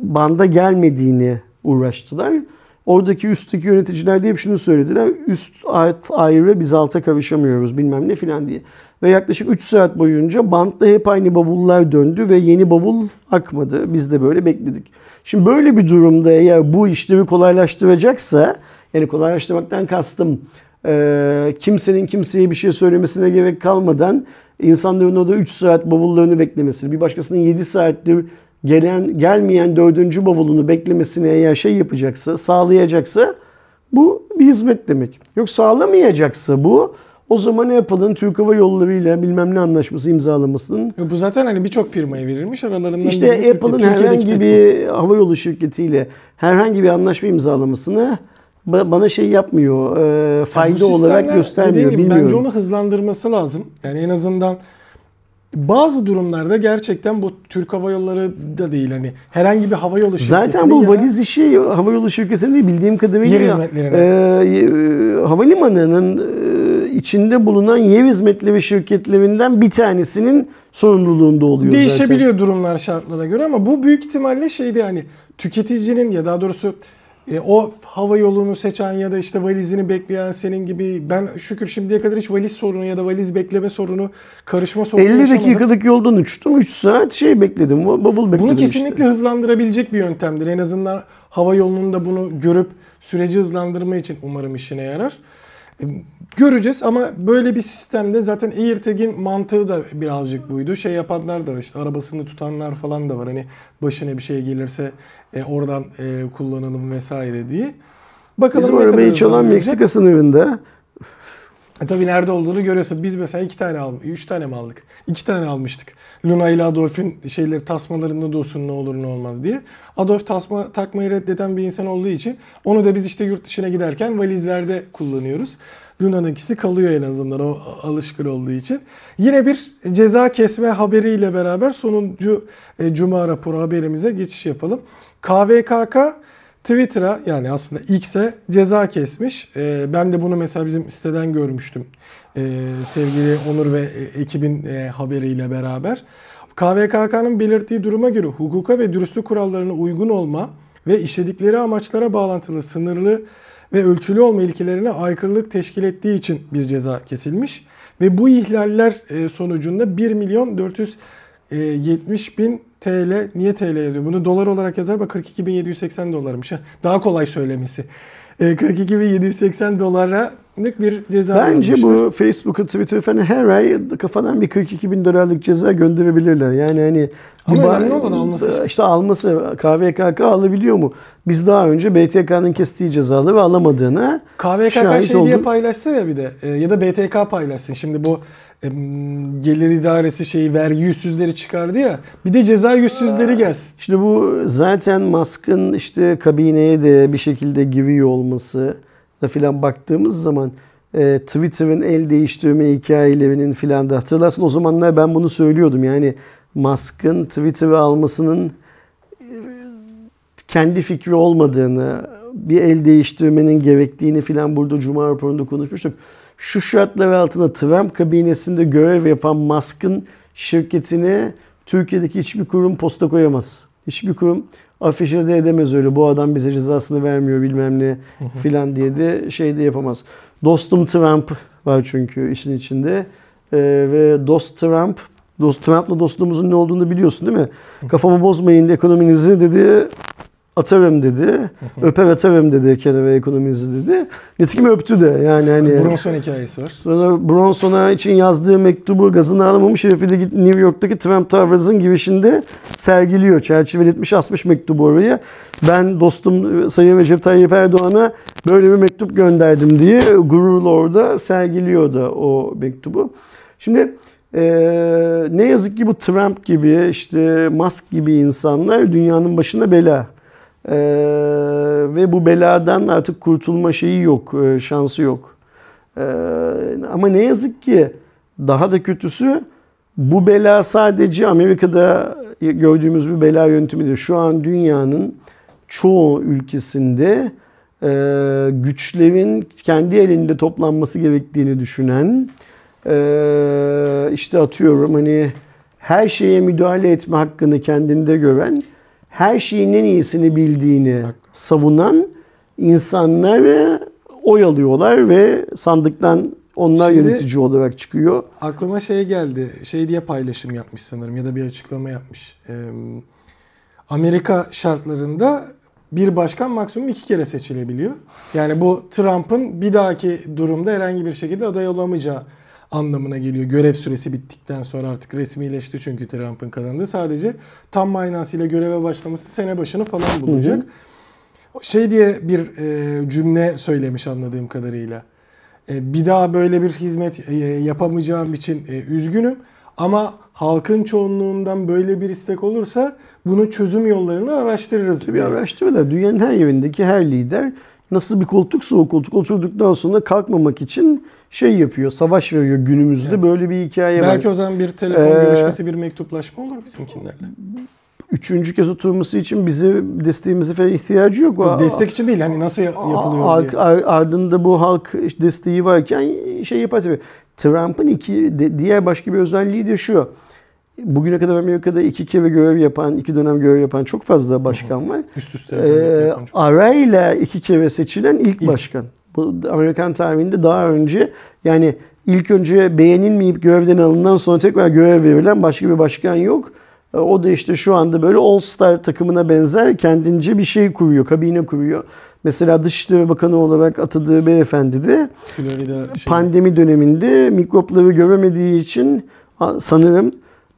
banda gelmediğini uğraştılar. Oradaki üstteki yöneticiler de hep şunu söylediler. Üst art ayrı biz alta karışamıyoruz bilmem ne filan diye. Ve yaklaşık 3 saat boyunca bantta hep aynı bavullar döndü ve yeni bavul akmadı. Biz de böyle bekledik. Şimdi böyle bir durumda eğer bu işleri kolaylaştıracaksa yani kolaylaştırmaktan kastım e, kimsenin kimseye bir şey söylemesine gerek kalmadan insanların orada 3 saat bavullarını beklemesini, bir başkasının 7 saattir gelen gelmeyen dördüncü bavulunu beklemesini eğer şey yapacaksa, sağlayacaksa bu bir hizmet demek. Yok sağlamayacaksa bu o zaman Apple'ın Türk Hava Yolları ile bilmem ne anlaşması imzalamasının... Bu zaten hani birçok firmaya verilmiş aralarından... İşte Apple'ın herhangi bir hava havayolu şirketiyle herhangi bir anlaşma imzalamasını bana şey yapmıyor, e, fayda yani olarak göstermiyor. Gibi, bilmiyorum. Bence onu hızlandırması lazım. Yani en azından bazı durumlarda gerçekten bu Türk Hava Yolları da değil hani herhangi bir hava yolu şirketi. Zaten bu valiz işi hava yolu şirketinde bildiğim kadarıyla yer hizmetlerine. E, e havalimanının e, içinde bulunan yer hizmetleri şirketlerinden bir tanesinin sorumluluğunda oluyor Değişebiliyor zaten. durumlar şartlara göre ama bu büyük ihtimalle şeydi hani tüketicinin ya daha doğrusu e, o hava yolunu seçen ya da işte valizini bekleyen senin gibi ben şükür şimdiye kadar hiç valiz sorunu ya da valiz bekleme sorunu, karışma sorunu 50 yaşamadım. dakikalık yoldan uçtum 3 saat şey bekledim, bubble bekledim Bunu kesinlikle işte. hızlandırabilecek bir yöntemdir. En azından hava yolunun da bunu görüp süreci hızlandırma için umarım işine yarar. Göreceğiz ama böyle bir sistemde zaten AirTag'in mantığı da birazcık buydu. Şey yapanlar da var işte arabasını tutanlar falan da var. Hani başına bir şey gelirse e, oradan e, kullanalım vesaire diye. Bakalım Bizim ne arabayı kadar çalan Meksika sınırında e tabii nerede olduğunu görüyorsun. Biz mesela iki tane aldık. Üç tane mi aldık? İki tane almıştık. Luna ile Adolf'ün şeyleri tasmalarında dursun ne olur ne olmaz diye. Adolf tasma takmayı reddeden bir insan olduğu için onu da biz işte yurt dışına giderken valizlerde kullanıyoruz. Luna'nın ikisi kalıyor en azından o alışkın olduğu için. Yine bir ceza kesme haberiyle beraber sonuncu e, Cuma raporu haberimize geçiş yapalım. KVKK Twitter'a yani aslında X'e ceza kesmiş. E, ben de bunu mesela bizim siteden görmüştüm. E, sevgili Onur ve e, ekibin e, haberiyle beraber. KVKK'nın belirttiği duruma göre hukuka ve dürüstlük kurallarına uygun olma ve işledikleri amaçlara bağlantılı sınırlı ve ölçülü olma ilkelerine aykırılık teşkil ettiği için bir ceza kesilmiş. Ve bu ihlaller e, sonucunda 1 milyon 470 e, bin TL niye TL yazıyor? Bunu dolar olarak yazar bak 42.780 dolarmış. Daha kolay söylemesi. 42.780 ee, dolara bir ceza Bence vermişler. bu Facebook'a, Twitter'a falan her ay kafadan bir 42 bin dolarlık ceza gönderebilirler. Yani hani ama önemli olan alması işte. işte. alması. KVKK alabiliyor mu? Biz daha önce BTK'nın kestiği cezalı ve alamadığına KVKK şey diye paylaşsa ya bir de e, ya da BTK paylaşsın. Şimdi bu e, gelir idaresi şeyi vergi yüzsüzleri çıkardı ya. Bir de ceza yüzsüzleri gelsin. Şimdi bu zaten Musk'ın işte kabineye de bir şekilde giriyor olması da filan baktığımız zaman e, Twitter'ın el değiştirme hikayelerinin filan da hatırlarsın. O zamanlar ben bunu söylüyordum. Yani Musk'ın Twitter'ı almasının e, kendi fikri olmadığını, bir el değiştirmenin gerektiğini filan burada Cuma raporunda konuşmuştuk. Şu şartlar altında Trump kabinesinde görev yapan Musk'ın şirketini Türkiye'deki hiçbir kurum posta koyamaz. Hiçbir kurum afişe de edemez öyle. Bu adam bize cezasını vermiyor bilmem ne filan diye de şey de yapamaz. Dostum Trump var çünkü işin içinde. Ee, ve dost Trump Dost, Trump'la dostluğumuzun ne olduğunu biliyorsun değil mi? Kafamı bozmayın ekonominizi dedi atarım dedi. Öper atarım dedi kere ve ekonominizi dedi. Nitekim öptü de yani hani. Bronson hikayesi var. Sonra Bronson'a için yazdığı mektubu gazını alamamış herifi New York'taki Trump Towers'ın girişinde sergiliyor. Çerçeveletmiş asmış mektubu oraya. Ben dostum e, Sayın Recep Tayyip Erdoğan'a böyle bir mektup gönderdim diye gururla orada sergiliyordu o mektubu. Şimdi ee, ne yazık ki bu Trump gibi işte Musk gibi insanlar dünyanın başına bela. Ee, ve bu beladan artık kurtulma şeyi yok, e, şansı yok. Ee, ama ne yazık ki daha da kötüsü bu bela sadece Amerika'da gördüğümüz bir bela yöntemi değil. Şu an dünyanın çoğu ülkesinde e, güçlerin kendi elinde toplanması gerektiğini düşünen e, işte atıyorum hani her şeye müdahale etme hakkını kendinde gören her şeyin en iyisini bildiğini savunan insanları oy alıyorlar ve sandıktan onlar Şimdi, yönetici olarak çıkıyor. Aklıma şey geldi. Şey diye paylaşım yapmış sanırım ya da bir açıklama yapmış. Ee, Amerika şartlarında bir başkan maksimum iki kere seçilebiliyor. Yani bu Trump'ın bir dahaki durumda herhangi bir şekilde aday olamayacağı anlamına geliyor. Görev süresi bittikten sonra artık resmileşti çünkü Trump'ın kazandığı. Sadece tam manasıyla göreve başlaması sene başını falan bulacak. Şey diye bir e, cümle söylemiş anladığım kadarıyla. E, bir daha böyle bir hizmet e, yapamayacağım için e, üzgünüm. Ama halkın çoğunluğundan böyle bir istek olursa bunu çözüm yollarını araştırırız. Tabii araştırırlar. Dünyanın her yerindeki her lider nasıl bir koltuksa o koltuk oturduktan sonra kalkmamak için şey yapıyor, savaş veriyor günümüzde evet. böyle bir hikaye Belki var. Belki o zaman bir telefon ee, görüşmesi, bir mektuplaşma olur bizimkinlerle. Üçüncü kez oturması için bize desteğimize falan ihtiyacı yok. O, Destek için değil hani nasıl yapılıyor ar- diye. ardında bu halk desteği varken şey yapar tabii. Trump'ın iki, diğer başka bir özelliği de şu bugüne kadar Amerika'da iki kere görev yapan, iki dönem görev yapan çok fazla başkan var. Üst üste. Ee, arayla iki kere seçilen ilk, ilk başkan. Bu Amerikan tarihinde daha önce yani ilk önce beğenilmeyip görevden alınan sonra tekrar görev verilen başka bir başkan yok. Ee, o da işte şu anda böyle All Star takımına benzer kendince bir şey kuruyor, kabine kuruyor. Mesela Dışişleri Bakanı olarak atadığı beyefendi de Florida şey... pandemi döneminde mikropları göremediği için sanırım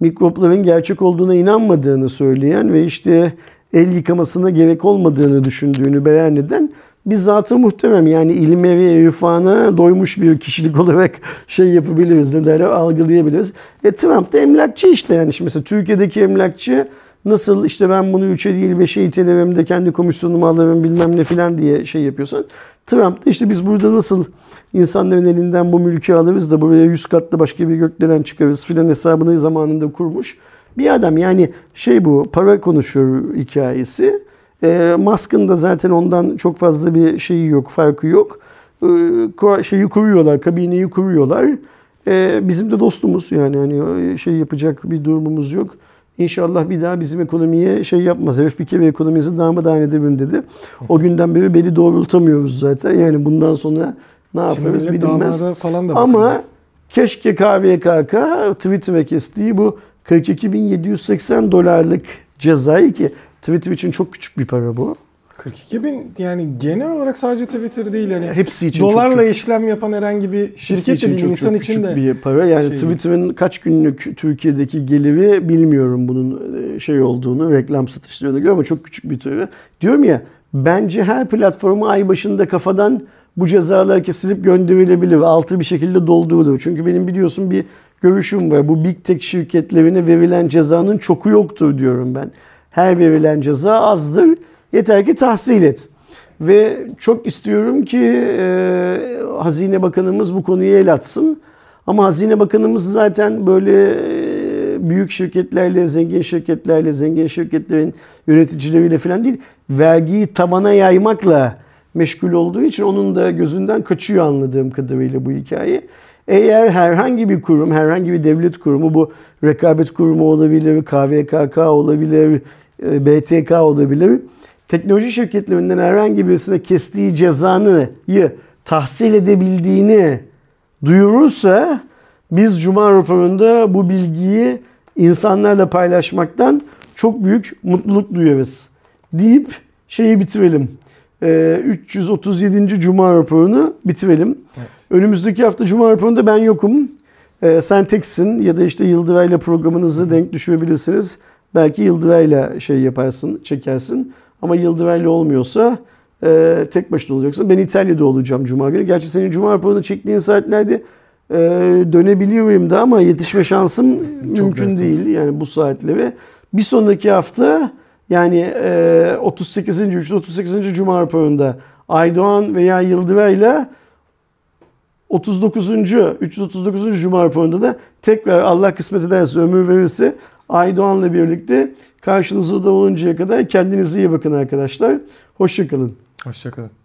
mikropların gerçek olduğuna inanmadığını söyleyen ve işte el yıkamasına gerek olmadığını düşündüğünü beyan eden bir zatı muhterem yani ilme ve irfana doymuş bir kişilik [laughs] olarak şey yapabiliriz, ne derler, algılayabiliriz. E Trump da emlakçı işte yani. Şimdi mesela Türkiye'deki emlakçı Nasıl işte ben bunu 3'e değil 5'e itelemem de kendi komisyonumu alırım bilmem ne filan diye şey yapıyorsan. Trump da işte biz burada nasıl insanların elinden bu mülkü alırız da buraya 100 katlı başka bir gökdelen çıkarız filan hesabını zamanında kurmuş. Bir adam yani şey bu para konuşuyor hikayesi. E, Musk'ın da zaten ondan çok fazla bir şeyi yok, farkı yok. E, şeyi kuruyorlar, kabineyi kuruyorlar. E, bizim de dostumuz yani yani şey yapacak bir durumumuz yok. İnşallah bir daha bizim ekonomiye şey yapmaz. Refbike ve ekonomimizi darmadağın edelim dedi. O günden beri beni doğrultamıyoruz zaten. Yani bundan sonra ne yaparız bilinmez. Falan da Ama keşke KVKK Twitter'e kestiği bu 42.780 dolarlık cezayı ki Twitter için çok küçük bir para bu. 42 bin yani genel olarak sadece Twitter değil yani hepsi için dolarla çok, işlem yapan herhangi bir şirket için çok, insan çok için de bir para yani şey. Twitter'ın kaç günlük Türkiye'deki geliri bilmiyorum bunun e, şey olduğunu reklam satışlarını göre ama çok küçük bir türü. Diyorum ya bence her platformu ay başında kafadan bu cezalar kesilip gönderilebilir ve altı bir şekilde doldurulur. Çünkü benim biliyorsun bir görüşüm var. Bu big tech şirketlerine verilen cezanın çoku yoktur diyorum ben. Her verilen ceza azdır Yeter ki tahsil et. Ve çok istiyorum ki e, Hazine Bakanımız bu konuyu el atsın. Ama Hazine Bakanımız zaten böyle e, büyük şirketlerle, zengin şirketlerle, zengin şirketlerin yöneticileriyle falan değil, vergiyi tabana yaymakla meşgul olduğu için onun da gözünden kaçıyor anladığım kadarıyla bu hikaye. Eğer herhangi bir kurum, herhangi bir devlet kurumu, bu rekabet kurumu olabilir, KVKK olabilir, e, BTK olabilir, teknoloji şirketlerinden herhangi birisine kestiği cezanı tahsil edebildiğini duyurursa biz Cuma raporunda bu bilgiyi insanlarla paylaşmaktan çok büyük mutluluk duyarız deyip şeyi bitirelim. 337. Ee, Cuma raporunu bitirelim. Evet. Önümüzdeki hafta Cuma raporunda ben yokum. Ee, sen teksin ya da işte Yıldıray'la programınızı denk düşürebilirsiniz. Belki Yıldıray'la şey yaparsın, çekersin. Ama Yıldıverli olmuyorsa e, tek başına olacaksın. Ben İtalya'da olacağım Cuma günü. Gerçi senin Cuma raporunu çektiğin saatlerde e, dönebiliyor muyum da ama yetişme şansım Çok mümkün değil. Yani bu saatleri. Bir sonraki hafta yani e, 38. 338. Cuma raporunda Aydoğan veya Yıldıver'le 39. 339. Cuma raporunda da tekrar Allah kısmet ederse ömür verirse Aydoğan'la birlikte karşınızda da oluncaya kadar kendinize iyi bakın arkadaşlar. Hoşçakalın. Hoşçakalın.